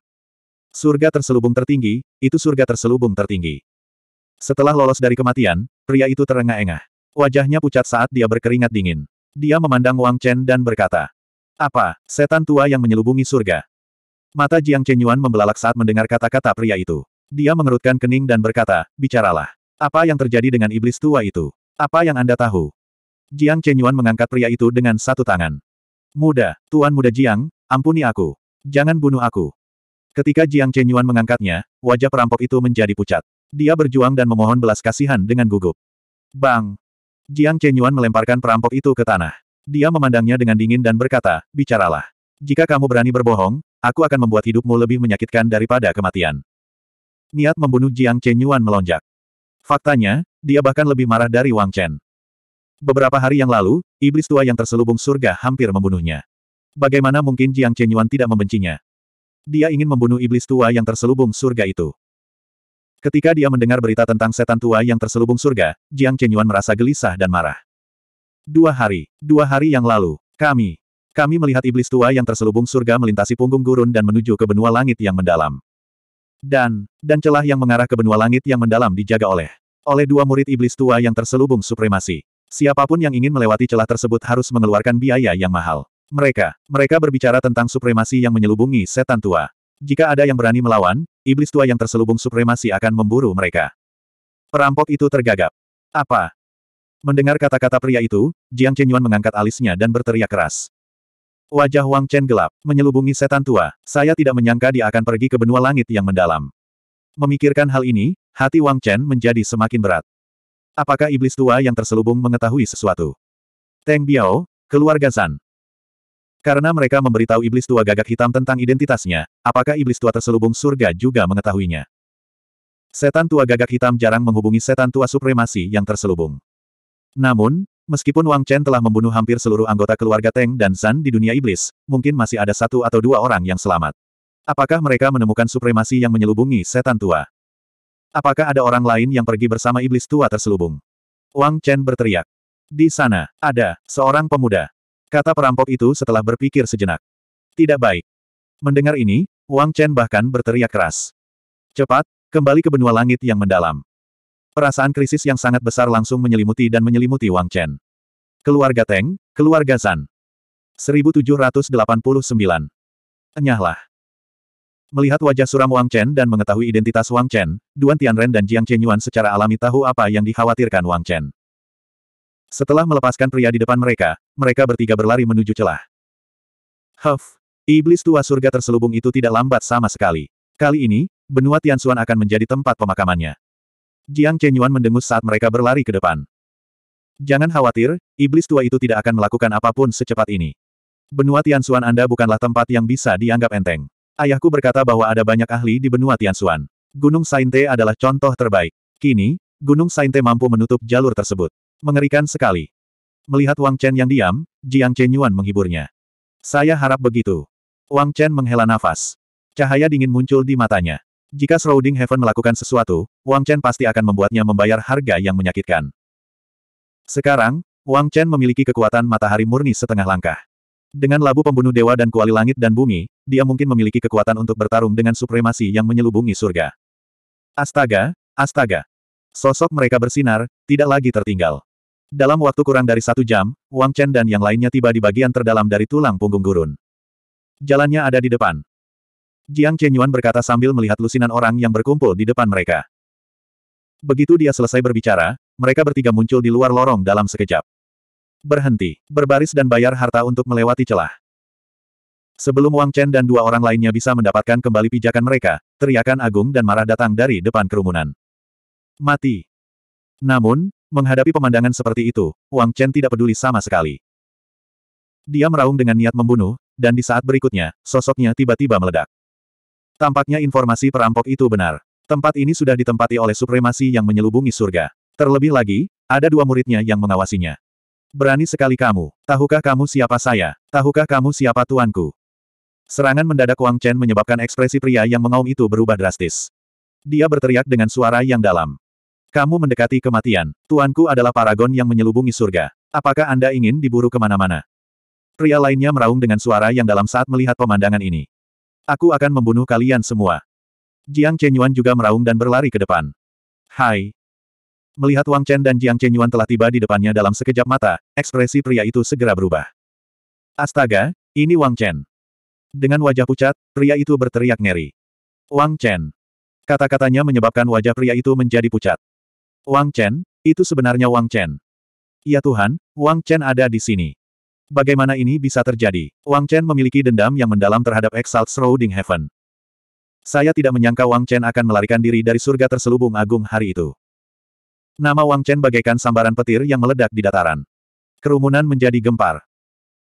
Surga terselubung tertinggi, itu surga terselubung tertinggi. Setelah lolos dari kematian, pria itu terengah-engah. Wajahnya pucat saat dia berkeringat dingin. Dia memandang Wang Chen dan berkata, Apa, setan tua yang menyelubungi surga? Mata Jiang Yuan membelalak saat mendengar kata-kata pria itu. Dia mengerutkan kening dan berkata, Bicaralah. Apa yang terjadi dengan iblis tua itu? Apa yang Anda tahu? Jiang Yuan mengangkat pria itu dengan satu tangan. Muda, Tuan Muda Jiang, ampuni aku. Jangan bunuh aku. Ketika Jiang Chenyuan mengangkatnya, wajah perampok itu menjadi pucat. Dia berjuang dan memohon belas kasihan dengan gugup. Bang! Jiang Chenyuan melemparkan perampok itu ke tanah. Dia memandangnya dengan dingin dan berkata, bicaralah. Jika kamu berani berbohong, aku akan membuat hidupmu lebih menyakitkan daripada kematian. Niat membunuh Jiang Chenyuan melonjak. Faktanya, dia bahkan lebih marah dari Wang Chen. Beberapa hari yang lalu, iblis tua yang terselubung surga hampir membunuhnya. Bagaimana mungkin Jiang Chenyuan tidak membencinya? Dia ingin membunuh iblis tua yang terselubung surga itu. Ketika dia mendengar berita tentang setan tua yang terselubung surga, Jiang Chenyuan merasa gelisah dan marah. Dua hari, dua hari yang lalu, kami, kami melihat iblis tua yang terselubung surga melintasi punggung gurun dan menuju ke benua langit yang mendalam. Dan, dan celah yang mengarah ke benua langit yang mendalam dijaga oleh, oleh dua murid iblis tua yang terselubung supremasi. Siapapun yang ingin melewati celah tersebut harus mengeluarkan biaya yang mahal. Mereka, mereka berbicara tentang supremasi yang menyelubungi setan tua. Jika ada yang berani melawan, iblis tua yang terselubung supremasi akan memburu mereka. Perampok itu tergagap. Apa? Mendengar kata-kata pria itu, Jiang Chenyuan mengangkat alisnya dan berteriak keras. Wajah Wang Chen gelap, menyelubungi setan tua, saya tidak menyangka dia akan pergi ke benua langit yang mendalam. Memikirkan hal ini, hati Wang Chen menjadi semakin berat. Apakah iblis tua yang terselubung mengetahui sesuatu? Teng Biao, keluarga Zan. Karena mereka memberitahu iblis tua gagak hitam tentang identitasnya, apakah iblis tua terselubung surga juga mengetahuinya? Setan tua gagak hitam jarang menghubungi setan tua supremasi yang terselubung. Namun, meskipun Wang Chen telah membunuh hampir seluruh anggota keluarga Teng dan Zan di dunia iblis, mungkin masih ada satu atau dua orang yang selamat. Apakah mereka menemukan supremasi yang menyelubungi setan tua? Apakah ada orang lain yang pergi bersama iblis tua terselubung? Wang Chen berteriak. Di sana, ada, seorang pemuda. Kata perampok itu setelah berpikir sejenak. Tidak baik. Mendengar ini, Wang Chen bahkan berteriak keras. Cepat, kembali ke benua langit yang mendalam. Perasaan krisis yang sangat besar langsung menyelimuti dan menyelimuti Wang Chen. Keluarga Teng, keluarga Zan. 1789. Enyahlah. Melihat wajah suram Wang Chen dan mengetahui identitas Wang Chen, Duan Tianren dan Jiang Chenyuan secara alami tahu apa yang dikhawatirkan Wang Chen. Setelah melepaskan pria di depan mereka, mereka bertiga berlari menuju celah. Huff! Iblis tua surga terselubung itu tidak lambat sama sekali. Kali ini, benua Tianxuan akan menjadi tempat pemakamannya. Jiang Chenyuan mendengus saat mereka berlari ke depan. Jangan khawatir, iblis tua itu tidak akan melakukan apapun secepat ini. Benua Tianxuan Anda bukanlah tempat yang bisa dianggap enteng. Ayahku berkata bahwa ada banyak ahli di benua Tianxuan. Gunung Sainte adalah contoh terbaik. Kini, Gunung Sainte mampu menutup jalur tersebut. Mengerikan sekali. Melihat Wang Chen yang diam, Jiang Chen Yuan menghiburnya. Saya harap begitu. Wang Chen menghela nafas. Cahaya dingin muncul di matanya. Jika Shrouding Heaven melakukan sesuatu, Wang Chen pasti akan membuatnya membayar harga yang menyakitkan. Sekarang, Wang Chen memiliki kekuatan matahari murni setengah langkah. Dengan labu pembunuh dewa dan kuali langit dan bumi, dia mungkin memiliki kekuatan untuk bertarung dengan supremasi yang menyelubungi surga. Astaga, astaga. Sosok mereka bersinar, tidak lagi tertinggal. Dalam waktu kurang dari satu jam, Wang Chen dan yang lainnya tiba di bagian terdalam dari tulang punggung gurun. Jalannya ada di depan. Jiang Chenyuan berkata sambil melihat lusinan orang yang berkumpul di depan mereka. Begitu dia selesai berbicara, mereka bertiga muncul di luar lorong dalam sekejap. Berhenti, berbaris dan bayar harta untuk melewati celah. Sebelum Wang Chen dan dua orang lainnya bisa mendapatkan kembali pijakan mereka, teriakan agung dan marah datang dari depan kerumunan. Mati. Namun, menghadapi pemandangan seperti itu, Wang Chen tidak peduli sama sekali. Dia meraung dengan niat membunuh, dan di saat berikutnya, sosoknya tiba-tiba meledak. Tampaknya informasi perampok itu benar. Tempat ini sudah ditempati oleh supremasi yang menyelubungi surga. Terlebih lagi, ada dua muridnya yang mengawasinya. Berani sekali kamu. Tahukah kamu siapa saya? Tahukah kamu siapa tuanku? Serangan mendadak Wang Chen menyebabkan ekspresi pria yang mengaum itu berubah drastis. Dia berteriak dengan suara yang dalam. Kamu mendekati kematian. Tuanku adalah paragon yang menyelubungi surga. Apakah Anda ingin diburu kemana-mana? Pria lainnya meraung dengan suara yang dalam saat melihat pemandangan ini. Aku akan membunuh kalian semua. Jiang Chenyuan juga meraung dan berlari ke depan. Hai, Melihat Wang Chen dan Jiang Chen Yuan telah tiba di depannya dalam sekejap mata, ekspresi pria itu segera berubah. Astaga, ini Wang Chen. Dengan wajah pucat, pria itu berteriak ngeri. Wang Chen. Kata-katanya menyebabkan wajah pria itu menjadi pucat. Wang Chen, itu sebenarnya Wang Chen. Ya Tuhan, Wang Chen ada di sini. Bagaimana ini bisa terjadi? Wang Chen memiliki dendam yang mendalam terhadap Exalt Shrouding Heaven. Saya tidak menyangka Wang Chen akan melarikan diri dari surga terselubung agung hari itu. Nama Wang Chen bagaikan sambaran petir yang meledak di dataran. Kerumunan menjadi gempar.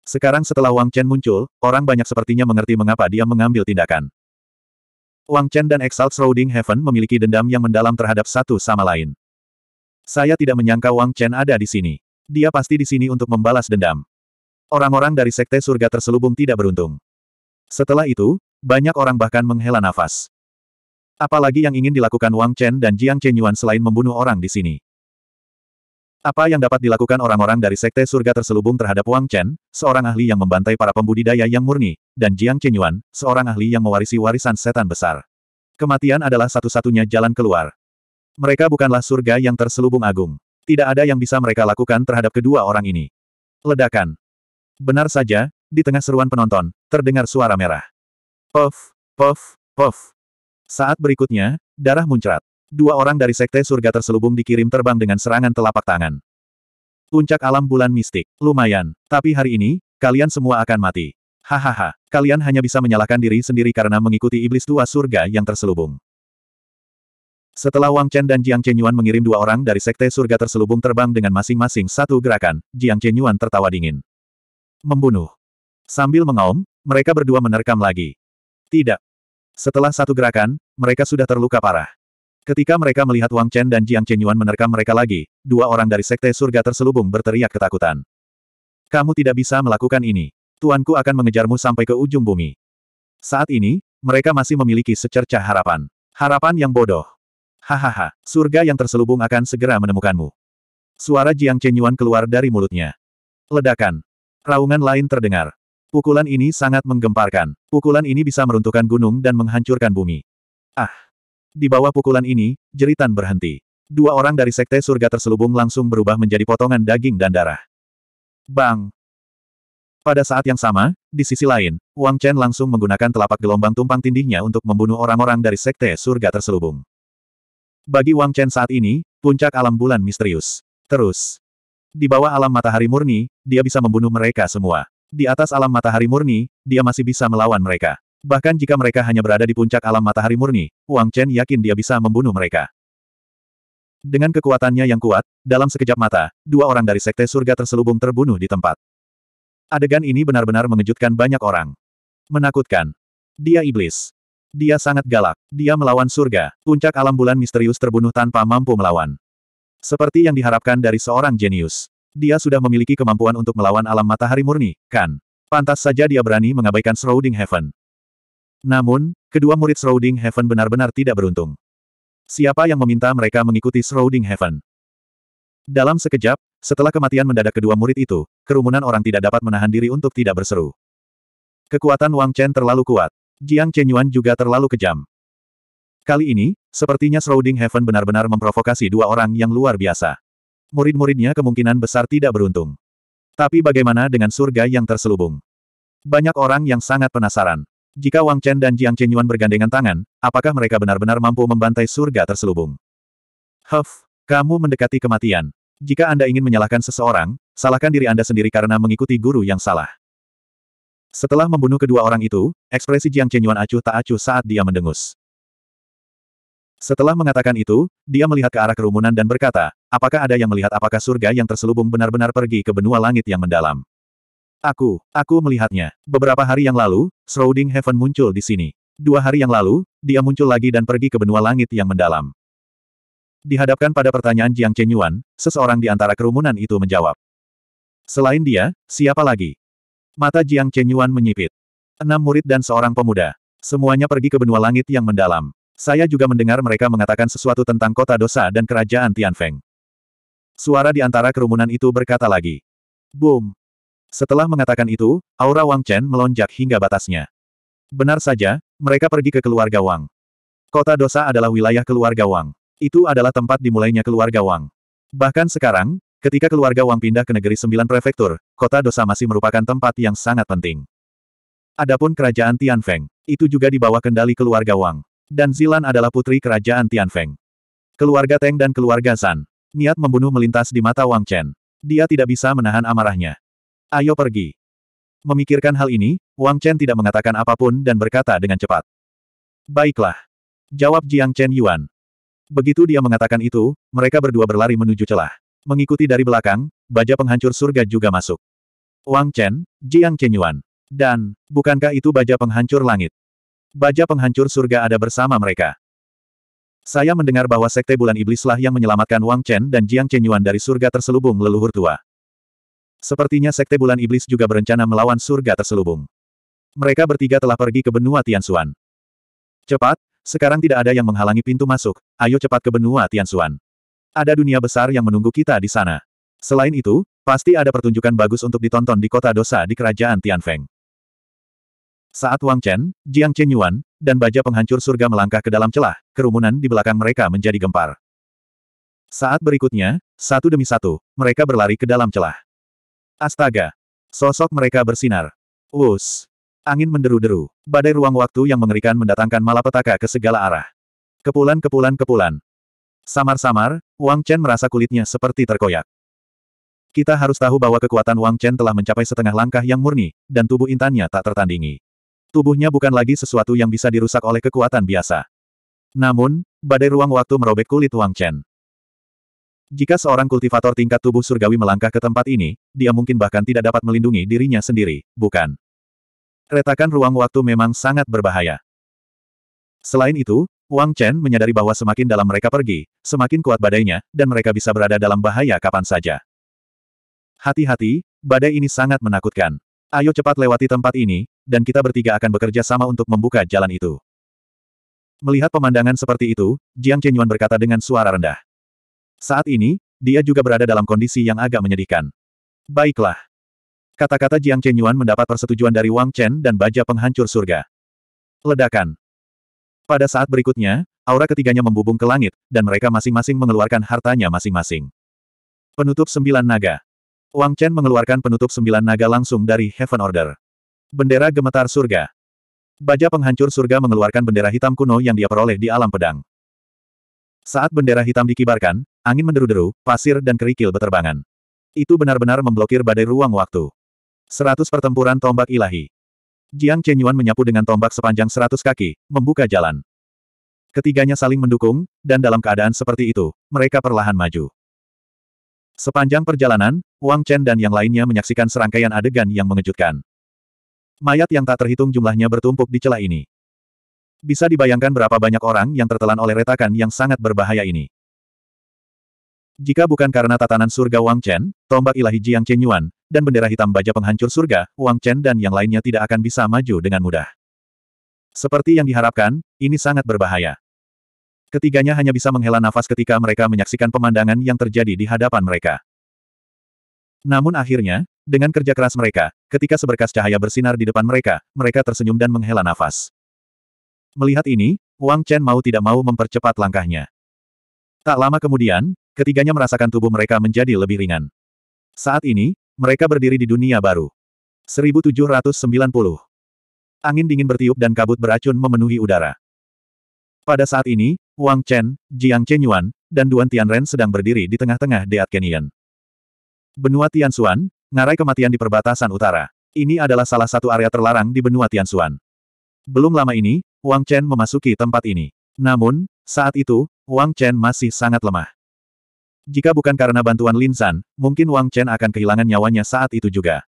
Sekarang setelah Wang Chen muncul, orang banyak sepertinya mengerti mengapa dia mengambil tindakan. Wang Chen dan Exalt Shrouding Heaven memiliki dendam yang mendalam terhadap satu sama lain. Saya tidak menyangka Wang Chen ada di sini. Dia pasti di sini untuk membalas dendam. Orang-orang dari Sekte Surga terselubung tidak beruntung. Setelah itu, banyak orang bahkan menghela nafas. Apalagi yang ingin dilakukan Wang Chen dan Jiang Chen Yuan selain membunuh orang di sini. Apa yang dapat dilakukan orang-orang dari Sekte Surga terselubung terhadap Wang Chen, seorang ahli yang membantai para pembudidaya yang murni, dan Jiang Chen Yuan, seorang ahli yang mewarisi warisan setan besar. Kematian adalah satu-satunya jalan keluar. Mereka bukanlah surga yang terselubung agung. Tidak ada yang bisa mereka lakukan terhadap kedua orang ini. Ledakan. Benar saja, di tengah seruan penonton, terdengar suara merah. Puff, puff, puff. Saat berikutnya, darah muncrat. Dua orang dari Sekte Surga terselubung dikirim terbang dengan serangan telapak tangan. Puncak alam bulan mistik. Lumayan. Tapi hari ini, kalian semua akan mati. Hahaha. Kalian hanya bisa menyalahkan diri sendiri karena mengikuti iblis tua surga yang terselubung. Setelah Wang Chen dan Jiang Chenyuan mengirim dua orang dari Sekte Surga terselubung terbang dengan masing-masing satu gerakan, Jiang Chenyuan tertawa dingin. Membunuh. Sambil mengaum, mereka berdua menerkam lagi. Tidak, setelah satu gerakan, mereka sudah terluka parah. Ketika mereka melihat Wang Chen dan Jiang Chen Yuan menerkam mereka lagi, dua orang dari Sekte Surga terselubung berteriak ketakutan. Kamu tidak bisa melakukan ini. Tuanku akan mengejarmu sampai ke ujung bumi. Saat ini, mereka masih memiliki secercah harapan. Harapan yang bodoh. Hahaha, surga yang terselubung akan segera menemukanmu. Suara Jiang Chen Yuan keluar dari mulutnya. Ledakan. Raungan lain terdengar. Pukulan ini sangat menggemparkan. Pukulan ini bisa meruntuhkan gunung dan menghancurkan bumi. Ah! Di bawah pukulan ini, jeritan berhenti. Dua orang dari Sekte Surga terselubung langsung berubah menjadi potongan daging dan darah. Bang! Pada saat yang sama, di sisi lain, Wang Chen langsung menggunakan telapak gelombang tumpang tindihnya untuk membunuh orang-orang dari Sekte Surga terselubung. Bagi Wang Chen saat ini, puncak alam bulan misterius. Terus. Di bawah alam matahari murni, dia bisa membunuh mereka semua. Di atas alam matahari murni, dia masih bisa melawan mereka. Bahkan jika mereka hanya berada di puncak alam matahari murni, Wang Chen yakin dia bisa membunuh mereka. Dengan kekuatannya yang kuat, dalam sekejap mata, dua orang dari Sekte Surga terselubung terbunuh di tempat. Adegan ini benar-benar mengejutkan banyak orang. Menakutkan. Dia iblis. Dia sangat galak. Dia melawan surga. Puncak alam bulan misterius terbunuh tanpa mampu melawan. Seperti yang diharapkan dari seorang jenius. Dia sudah memiliki kemampuan untuk melawan alam matahari murni, kan? Pantas saja dia berani mengabaikan Shrouding Heaven. Namun, kedua murid Shrouding Heaven benar-benar tidak beruntung. Siapa yang meminta mereka mengikuti Shrouding Heaven? Dalam sekejap, setelah kematian mendadak kedua murid itu, kerumunan orang tidak dapat menahan diri untuk tidak berseru. Kekuatan Wang Chen terlalu kuat. Jiang Chenyuan juga terlalu kejam. Kali ini, sepertinya Shrouding Heaven benar-benar memprovokasi dua orang yang luar biasa. Murid-muridnya kemungkinan besar tidak beruntung. Tapi bagaimana dengan surga yang terselubung? Banyak orang yang sangat penasaran. Jika Wang Chen dan Jiang Chen Yuan bergandengan tangan, apakah mereka benar-benar mampu membantai surga terselubung? Huff, kamu mendekati kematian. Jika Anda ingin menyalahkan seseorang, salahkan diri Anda sendiri karena mengikuti guru yang salah. Setelah membunuh kedua orang itu, ekspresi Jiang Chen Yuan acuh tak acuh saat dia mendengus. Setelah mengatakan itu, dia melihat ke arah kerumunan dan berkata, Apakah ada yang melihat apakah surga yang terselubung benar-benar pergi ke benua langit yang mendalam? Aku, aku melihatnya. Beberapa hari yang lalu, Shrouding Heaven muncul di sini. Dua hari yang lalu, dia muncul lagi dan pergi ke benua langit yang mendalam. Dihadapkan pada pertanyaan Jiang Chenyuan, seseorang di antara kerumunan itu menjawab. Selain dia, siapa lagi? Mata Jiang Chenyuan menyipit. Enam murid dan seorang pemuda. Semuanya pergi ke benua langit yang mendalam. Saya juga mendengar mereka mengatakan sesuatu tentang kota dosa dan kerajaan Tianfeng. Suara di antara kerumunan itu berkata lagi. Boom! Setelah mengatakan itu, aura Wang Chen melonjak hingga batasnya. Benar saja, mereka pergi ke keluarga Wang. Kota dosa adalah wilayah keluarga Wang. Itu adalah tempat dimulainya keluarga Wang. Bahkan sekarang, ketika keluarga Wang pindah ke negeri sembilan prefektur, kota dosa masih merupakan tempat yang sangat penting. Adapun kerajaan Tianfeng, itu juga di bawah kendali keluarga Wang. Dan Zilan adalah putri kerajaan Tianfeng. Keluarga Teng dan keluarga San, Niat membunuh melintas di mata Wang Chen. Dia tidak bisa menahan amarahnya. Ayo pergi. Memikirkan hal ini, Wang Chen tidak mengatakan apapun dan berkata dengan cepat. Baiklah. Jawab Jiang Chen Yuan. Begitu dia mengatakan itu, mereka berdua berlari menuju celah. Mengikuti dari belakang, baja penghancur surga juga masuk. Wang Chen, Jiang Chen Yuan. Dan, bukankah itu baja penghancur langit? Baja penghancur surga ada bersama mereka. Saya mendengar bahwa sekte bulan iblislah yang menyelamatkan Wang Chen dan Jiang Chen Yuan dari surga terselubung leluhur tua. Sepertinya sekte bulan iblis juga berencana melawan surga terselubung. Mereka bertiga telah pergi ke benua Tianxuan. Cepat, sekarang tidak ada yang menghalangi pintu masuk, ayo cepat ke benua Tianxuan. Ada dunia besar yang menunggu kita di sana. Selain itu, pasti ada pertunjukan bagus untuk ditonton di kota dosa di kerajaan Tianfeng. Saat Wang Chen, Jiang Chen Yuan, dan baja penghancur surga melangkah ke dalam celah, kerumunan di belakang mereka menjadi gempar. Saat berikutnya, satu demi satu, mereka berlari ke dalam celah. Astaga! Sosok mereka bersinar. Uus, Angin menderu-deru. Badai ruang waktu yang mengerikan mendatangkan malapetaka ke segala arah. Kepulan-kepulan-kepulan. Samar-samar, Wang Chen merasa kulitnya seperti terkoyak. Kita harus tahu bahwa kekuatan Wang Chen telah mencapai setengah langkah yang murni, dan tubuh intannya tak tertandingi. Tubuhnya bukan lagi sesuatu yang bisa dirusak oleh kekuatan biasa. Namun, badai ruang waktu merobek kulit Wang Chen. Jika seorang kultivator tingkat tubuh surgawi melangkah ke tempat ini, dia mungkin bahkan tidak dapat melindungi dirinya sendiri, bukan? Retakan ruang waktu memang sangat berbahaya. Selain itu, Wang Chen menyadari bahwa semakin dalam mereka pergi, semakin kuat badainya, dan mereka bisa berada dalam bahaya kapan saja. Hati-hati, badai ini sangat menakutkan. Ayo cepat lewati tempat ini, dan kita bertiga akan bekerja sama untuk membuka jalan itu. Melihat pemandangan seperti itu, Jiang Chenyuan berkata dengan suara rendah. Saat ini, dia juga berada dalam kondisi yang agak menyedihkan. Baiklah. Kata-kata Jiang Chenyuan mendapat persetujuan dari Wang Chen dan baja penghancur surga. Ledakan. Pada saat berikutnya, aura ketiganya membubung ke langit, dan mereka masing-masing mengeluarkan hartanya masing-masing. Penutup sembilan naga. Wang Chen mengeluarkan penutup sembilan naga langsung dari Heaven Order. Bendera gemetar surga. Baja penghancur surga mengeluarkan bendera hitam kuno yang dia peroleh di alam pedang. Saat bendera hitam dikibarkan, angin menderu-deru, pasir dan kerikil beterbangan. Itu benar-benar memblokir badai ruang waktu. Seratus pertempuran tombak ilahi. Jiang Chenyuan menyapu dengan tombak sepanjang seratus kaki, membuka jalan. Ketiganya saling mendukung, dan dalam keadaan seperti itu, mereka perlahan maju. Sepanjang perjalanan, Wang Chen dan yang lainnya menyaksikan serangkaian adegan yang mengejutkan. Mayat yang tak terhitung jumlahnya bertumpuk di celah ini. Bisa dibayangkan berapa banyak orang yang tertelan oleh retakan yang sangat berbahaya ini. Jika bukan karena tatanan surga Wang Chen, tombak ilahi Jiang Chen Yuan, dan bendera hitam baja penghancur surga, Wang Chen dan yang lainnya tidak akan bisa maju dengan mudah. Seperti yang diharapkan, ini sangat berbahaya. Ketiganya hanya bisa menghela nafas ketika mereka menyaksikan pemandangan yang terjadi di hadapan mereka. Namun akhirnya, dengan kerja keras mereka, ketika seberkas cahaya bersinar di depan mereka, mereka tersenyum dan menghela nafas. Melihat ini, Wang Chen mau tidak mau mempercepat langkahnya. Tak lama kemudian, ketiganya merasakan tubuh mereka menjadi lebih ringan. Saat ini, mereka berdiri di dunia baru. 1790. Angin dingin bertiup dan kabut beracun memenuhi udara. Pada saat ini, Wang Chen, Jiang Chenyuan, dan Duan Tianren sedang berdiri di tengah-tengah Deat Canyon. Benua Tianxuan, ngarai kematian di perbatasan utara. Ini adalah salah satu area terlarang di benua Tianxuan. Belum lama ini, Wang Chen memasuki tempat ini. Namun, saat itu, Wang Chen masih sangat lemah. Jika bukan karena bantuan Lin San, mungkin Wang Chen akan kehilangan nyawanya saat itu juga.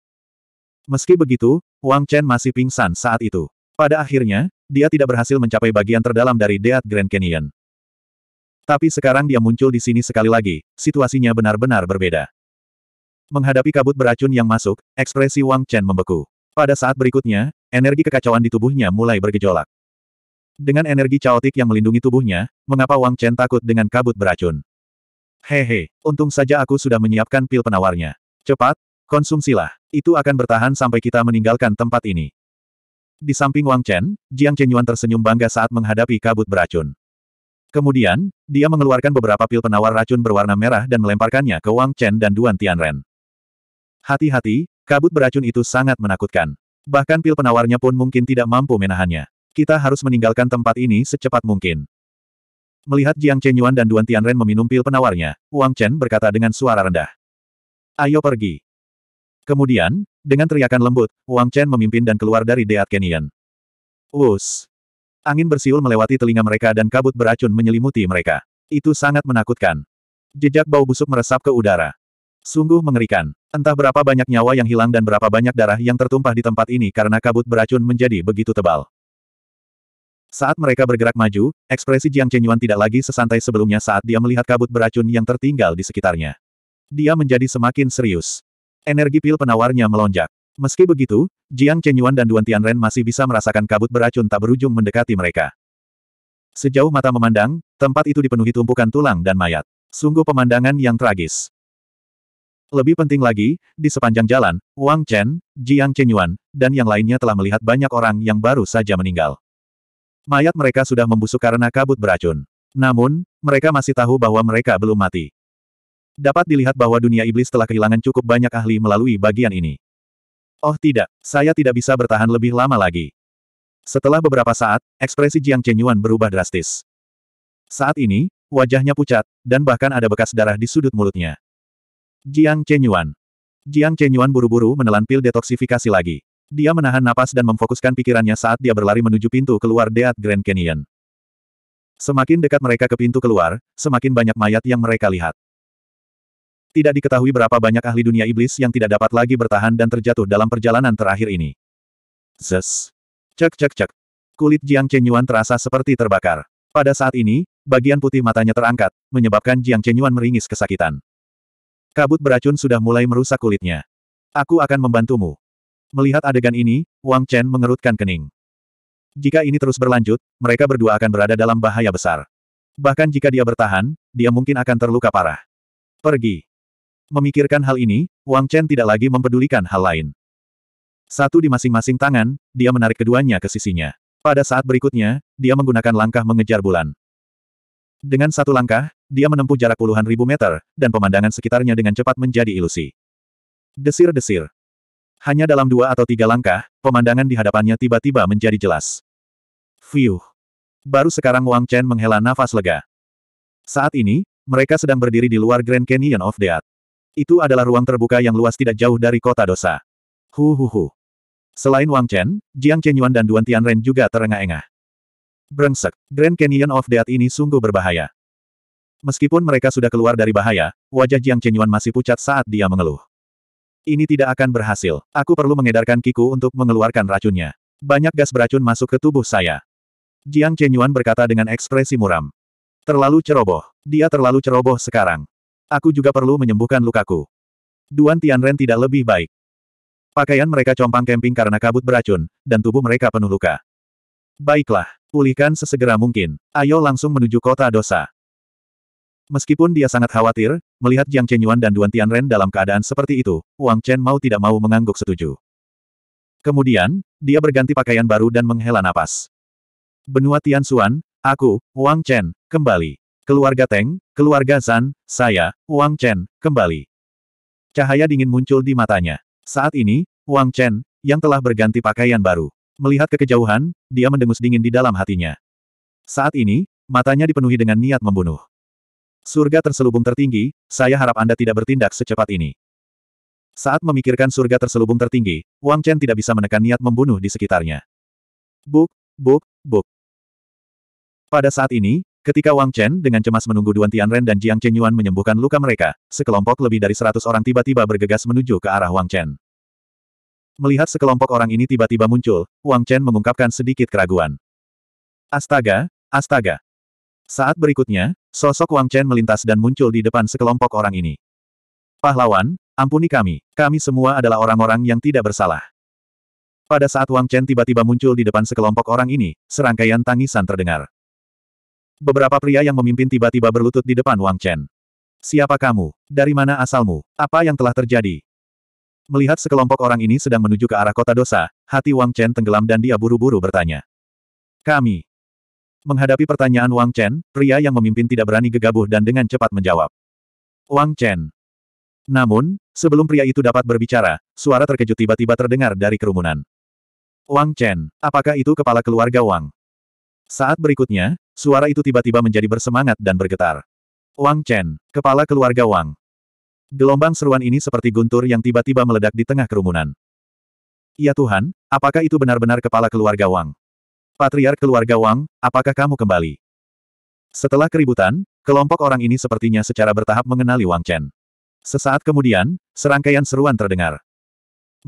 Meski begitu, Wang Chen masih pingsan saat itu. Pada akhirnya, dia tidak berhasil mencapai bagian terdalam dari Deat Grand Canyon. Tapi sekarang dia muncul di sini sekali lagi, situasinya benar-benar berbeda. Menghadapi kabut beracun yang masuk, ekspresi Wang Chen membeku. Pada saat berikutnya, energi kekacauan di tubuhnya mulai bergejolak. Dengan energi caotik yang melindungi tubuhnya, mengapa Wang Chen takut dengan kabut beracun? Hehe, untung saja aku sudah menyiapkan pil penawarnya. Cepat, konsumsilah. Itu akan bertahan sampai kita meninggalkan tempat ini. Di samping Wang Chen, Jiang Chen Yuan tersenyum bangga saat menghadapi kabut beracun. Kemudian, dia mengeluarkan beberapa pil penawar racun berwarna merah dan melemparkannya ke Wang Chen dan Duan Tianren. Hati-hati, kabut beracun itu sangat menakutkan. Bahkan pil penawarnya pun mungkin tidak mampu menahannya. Kita harus meninggalkan tempat ini secepat mungkin. Melihat Jiang Chen Yuan dan Duan Tianren meminum pil penawarnya, Wang Chen berkata dengan suara rendah. Ayo pergi. Kemudian, dengan teriakan lembut, Wang Chen memimpin dan keluar dari Deat Canyon. Wus! Angin bersiul melewati telinga mereka dan kabut beracun menyelimuti mereka. Itu sangat menakutkan. Jejak bau busuk meresap ke udara. Sungguh mengerikan. Entah berapa banyak nyawa yang hilang dan berapa banyak darah yang tertumpah di tempat ini karena kabut beracun menjadi begitu tebal. Saat mereka bergerak maju, ekspresi Jiang Chenyuan tidak lagi sesantai sebelumnya saat dia melihat kabut beracun yang tertinggal di sekitarnya. Dia menjadi semakin serius. Energi pil penawarnya melonjak. Meski begitu, Jiang Chenyuan dan Duan Tianren masih bisa merasakan kabut beracun tak berujung mendekati mereka. Sejauh mata memandang, tempat itu dipenuhi tumpukan tulang dan mayat. Sungguh pemandangan yang tragis. Lebih penting lagi, di sepanjang jalan, Wang Chen, Jiang Chenyuan, dan yang lainnya telah melihat banyak orang yang baru saja meninggal. Mayat mereka sudah membusuk karena kabut beracun. Namun, mereka masih tahu bahwa mereka belum mati. Dapat dilihat bahwa dunia iblis telah kehilangan cukup banyak ahli melalui bagian ini. Oh tidak, saya tidak bisa bertahan lebih lama lagi. Setelah beberapa saat, ekspresi Jiang Chenyuan berubah drastis. Saat ini, wajahnya pucat, dan bahkan ada bekas darah di sudut mulutnya. Jiang Chenyuan. Jiang Chenyuan buru-buru menelan pil detoksifikasi lagi. Dia menahan napas dan memfokuskan pikirannya saat dia berlari menuju pintu keluar Deat Grand Canyon. Semakin dekat mereka ke pintu keluar, semakin banyak mayat yang mereka lihat. Tidak diketahui berapa banyak ahli dunia iblis yang tidak dapat lagi bertahan dan terjatuh dalam perjalanan terakhir ini. Zes. Cek cek cek. Kulit Jiang Chenyuan terasa seperti terbakar. Pada saat ini, bagian putih matanya terangkat, menyebabkan Jiang Chenyuan meringis kesakitan. Kabut beracun sudah mulai merusak kulitnya. Aku akan membantumu. Melihat adegan ini, Wang Chen mengerutkan kening. Jika ini terus berlanjut, mereka berdua akan berada dalam bahaya besar. Bahkan jika dia bertahan, dia mungkin akan terluka parah. Pergi. Memikirkan hal ini, Wang Chen tidak lagi mempedulikan hal lain. Satu di masing-masing tangan, dia menarik keduanya ke sisinya. Pada saat berikutnya, dia menggunakan langkah mengejar bulan. Dengan satu langkah, dia menempuh jarak puluhan ribu meter, dan pemandangan sekitarnya dengan cepat menjadi ilusi. Desir-desir. Hanya dalam dua atau tiga langkah, pemandangan di hadapannya tiba-tiba menjadi jelas. View. Baru sekarang Wang Chen menghela nafas lega. Saat ini, mereka sedang berdiri di luar Grand Canyon of Death. Itu adalah ruang terbuka yang luas tidak jauh dari kota dosa. Hu hu hu. Selain Wang Chen, Jiang Chenyuan dan Duan Tianren juga terengah-engah. Brengsek, Grand Canyon of Death ini sungguh berbahaya. Meskipun mereka sudah keluar dari bahaya, wajah Jiang Chenyuan masih pucat saat dia mengeluh. Ini tidak akan berhasil. Aku perlu mengedarkan Kiku untuk mengeluarkan racunnya. Banyak gas beracun masuk ke tubuh saya. Jiang Chenyuan berkata dengan ekspresi muram. Terlalu ceroboh. Dia terlalu ceroboh sekarang. Aku juga perlu menyembuhkan lukaku. Duan Tianren tidak lebih baik. Pakaian mereka compang kemping karena kabut beracun, dan tubuh mereka penuh luka. Baiklah, pulihkan sesegera mungkin. Ayo langsung menuju kota dosa. Meskipun dia sangat khawatir, melihat Jiang Chenyuan dan Duan Tianren dalam keadaan seperti itu, Wang Chen mau tidak mau mengangguk setuju. Kemudian, dia berganti pakaian baru dan menghela napas. Benua Tian Suan, aku, Wang Chen, kembali. Keluarga Teng, keluarga Zan, saya, Wang Chen, kembali. Cahaya dingin muncul di matanya. Saat ini, Wang Chen, yang telah berganti pakaian baru. Melihat ke kejauhan, dia mendengus dingin di dalam hatinya. Saat ini, matanya dipenuhi dengan niat membunuh. Surga terselubung tertinggi, saya harap Anda tidak bertindak secepat ini. Saat memikirkan surga terselubung tertinggi, Wang Chen tidak bisa menekan niat membunuh di sekitarnya. Buk, buk, buk. Pada saat ini, Ketika Wang Chen dengan cemas menunggu Duan Tianren dan Jiang Chenyuan menyembuhkan luka mereka, sekelompok lebih dari seratus orang tiba-tiba bergegas menuju ke arah Wang Chen. Melihat sekelompok orang ini tiba-tiba muncul, Wang Chen mengungkapkan sedikit keraguan. Astaga, astaga. Saat berikutnya, sosok Wang Chen melintas dan muncul di depan sekelompok orang ini. Pahlawan, ampuni kami, kami semua adalah orang-orang yang tidak bersalah. Pada saat Wang Chen tiba-tiba muncul di depan sekelompok orang ini, serangkaian tangisan terdengar. Beberapa pria yang memimpin tiba-tiba berlutut di depan Wang Chen. Siapa kamu? Dari mana asalmu? Apa yang telah terjadi? Melihat sekelompok orang ini sedang menuju ke arah kota dosa, hati Wang Chen tenggelam dan dia buru-buru bertanya. Kami. Menghadapi pertanyaan Wang Chen, pria yang memimpin tidak berani gegabah dan dengan cepat menjawab. Wang Chen. Namun, sebelum pria itu dapat berbicara, suara terkejut tiba-tiba terdengar dari kerumunan. Wang Chen, apakah itu kepala keluarga Wang? Saat berikutnya, suara itu tiba-tiba menjadi bersemangat dan bergetar. Wang Chen, kepala keluarga Wang. Gelombang seruan ini seperti guntur yang tiba-tiba meledak di tengah kerumunan. Ya Tuhan, apakah itu benar-benar kepala keluarga Wang? Patriark keluarga Wang, apakah kamu kembali? Setelah keributan, kelompok orang ini sepertinya secara bertahap mengenali Wang Chen. Sesaat kemudian, serangkaian seruan terdengar.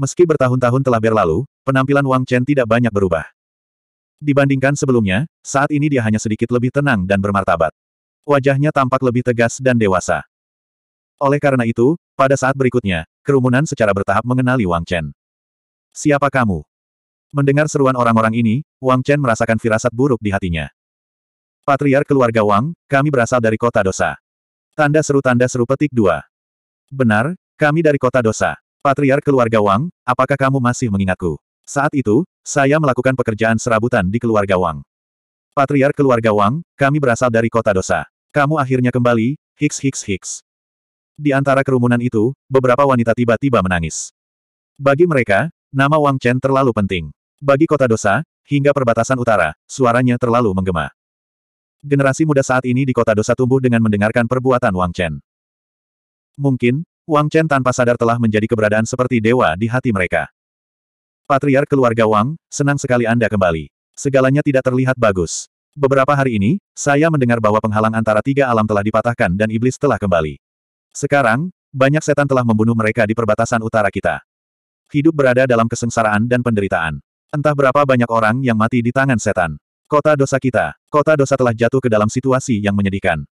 Meski bertahun-tahun telah berlalu, penampilan Wang Chen tidak banyak berubah. Dibandingkan sebelumnya, saat ini dia hanya sedikit lebih tenang dan bermartabat. Wajahnya tampak lebih tegas dan dewasa. Oleh karena itu, pada saat berikutnya, kerumunan secara bertahap mengenali Wang Chen. Siapa kamu? Mendengar seruan orang-orang ini, Wang Chen merasakan firasat buruk di hatinya. Patriar keluarga Wang, kami berasal dari kota dosa. Tanda seru tanda seru petik dua. Benar, kami dari kota dosa. Patriar keluarga Wang, apakah kamu masih mengingatku? Saat itu, saya melakukan pekerjaan serabutan di keluarga Wang. Patriar keluarga Wang, kami berasal dari kota dosa. Kamu akhirnya kembali, hiks hiks hiks. Di antara kerumunan itu, beberapa wanita tiba-tiba menangis. Bagi mereka, nama Wang Chen terlalu penting. Bagi kota dosa, hingga perbatasan utara, suaranya terlalu menggema. Generasi muda saat ini di kota dosa tumbuh dengan mendengarkan perbuatan Wang Chen. Mungkin, Wang Chen tanpa sadar telah menjadi keberadaan seperti dewa di hati mereka. Patriark keluarga Wang, senang sekali Anda kembali. Segalanya tidak terlihat bagus. Beberapa hari ini, saya mendengar bahwa penghalang antara tiga alam telah dipatahkan dan iblis telah kembali. Sekarang, banyak setan telah membunuh mereka di perbatasan utara kita. Hidup berada dalam kesengsaraan dan penderitaan. Entah berapa banyak orang yang mati di tangan setan. Kota dosa kita, kota dosa telah jatuh ke dalam situasi yang menyedihkan.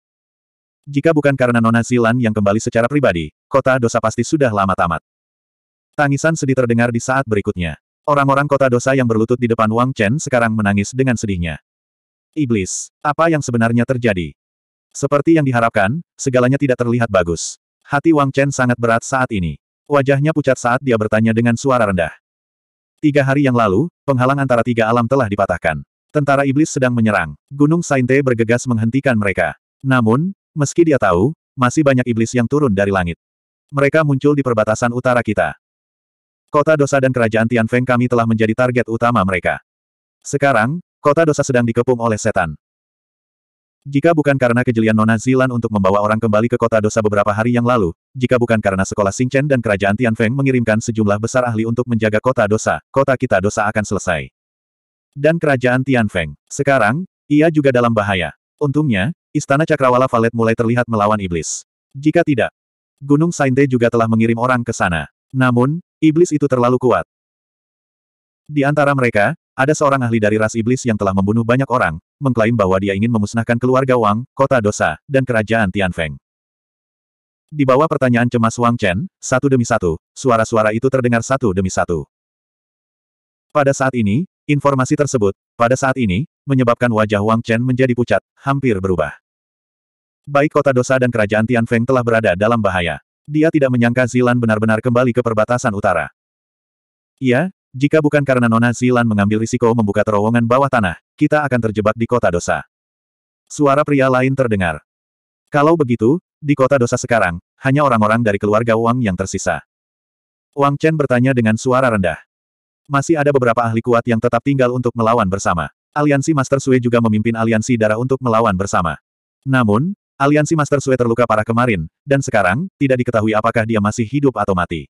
Jika bukan karena Nona Zilan yang kembali secara pribadi, kota dosa pasti sudah lama tamat. Tangisan sedih terdengar di saat berikutnya. Orang-orang kota dosa yang berlutut di depan Wang Chen sekarang menangis dengan sedihnya. Iblis, apa yang sebenarnya terjadi? Seperti yang diharapkan, segalanya tidak terlihat bagus. Hati Wang Chen sangat berat saat ini. Wajahnya pucat saat dia bertanya dengan suara rendah. Tiga hari yang lalu, penghalang antara tiga alam telah dipatahkan. Tentara iblis sedang menyerang. Gunung Sainte bergegas menghentikan mereka. Namun, meski dia tahu, masih banyak iblis yang turun dari langit. Mereka muncul di perbatasan utara kita. Kota dosa dan kerajaan Tian Feng kami telah menjadi target utama mereka. Sekarang, kota dosa sedang dikepung oleh setan. Jika bukan karena kejelian Nona Zilan untuk membawa orang kembali ke kota dosa beberapa hari yang lalu, jika bukan karena sekolah Xingchen dan kerajaan Tian Feng mengirimkan sejumlah besar ahli untuk menjaga kota dosa, kota kita dosa akan selesai. Dan kerajaan Tian Feng, Sekarang, ia juga dalam bahaya. Untungnya, istana Cakrawala Valet mulai terlihat melawan iblis. Jika tidak, Gunung Sainte juga telah mengirim orang ke sana. Namun, Iblis itu terlalu kuat. Di antara mereka, ada seorang ahli dari ras iblis yang telah membunuh banyak orang, mengklaim bahwa dia ingin memusnahkan keluarga Wang, kota dosa, dan kerajaan Tianfeng. Di bawah pertanyaan cemas Wang Chen, satu demi satu, suara-suara itu terdengar satu demi satu. Pada saat ini, informasi tersebut, pada saat ini, menyebabkan wajah Wang Chen menjadi pucat, hampir berubah. Baik kota dosa dan kerajaan Tianfeng telah berada dalam bahaya. Dia tidak menyangka Zilan benar-benar kembali ke perbatasan utara. Iya, jika bukan karena Nona Zilan mengambil risiko membuka terowongan bawah tanah, kita akan terjebak di kota dosa. Suara pria lain terdengar. Kalau begitu, di kota dosa sekarang, hanya orang-orang dari keluarga Wang yang tersisa. Wang Chen bertanya dengan suara rendah. Masih ada beberapa ahli kuat yang tetap tinggal untuk melawan bersama. Aliansi Master Sui juga memimpin aliansi darah untuk melawan bersama. Namun, Aliansi Master Sue terluka parah kemarin, dan sekarang, tidak diketahui apakah dia masih hidup atau mati.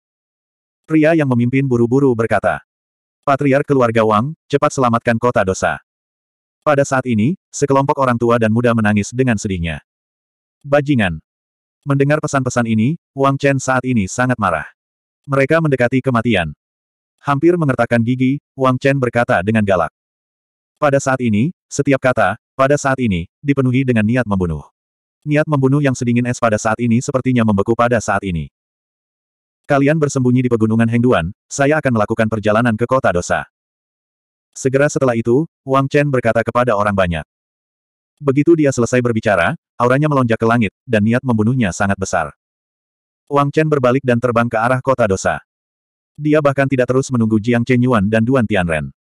Pria yang memimpin buru-buru berkata, Patriark keluarga Wang, cepat selamatkan kota dosa. Pada saat ini, sekelompok orang tua dan muda menangis dengan sedihnya. Bajingan. Mendengar pesan-pesan ini, Wang Chen saat ini sangat marah. Mereka mendekati kematian. Hampir mengertakkan gigi, Wang Chen berkata dengan galak. Pada saat ini, setiap kata, pada saat ini, dipenuhi dengan niat membunuh. Niat membunuh yang sedingin es pada saat ini sepertinya membeku pada saat ini. Kalian bersembunyi di pegunungan Hengduan, saya akan melakukan perjalanan ke kota dosa. Segera setelah itu, Wang Chen berkata kepada orang banyak. Begitu dia selesai berbicara, auranya melonjak ke langit, dan niat membunuhnya sangat besar. Wang Chen berbalik dan terbang ke arah kota dosa. Dia bahkan tidak terus menunggu Jiang Chenyuan dan Duan Tianren.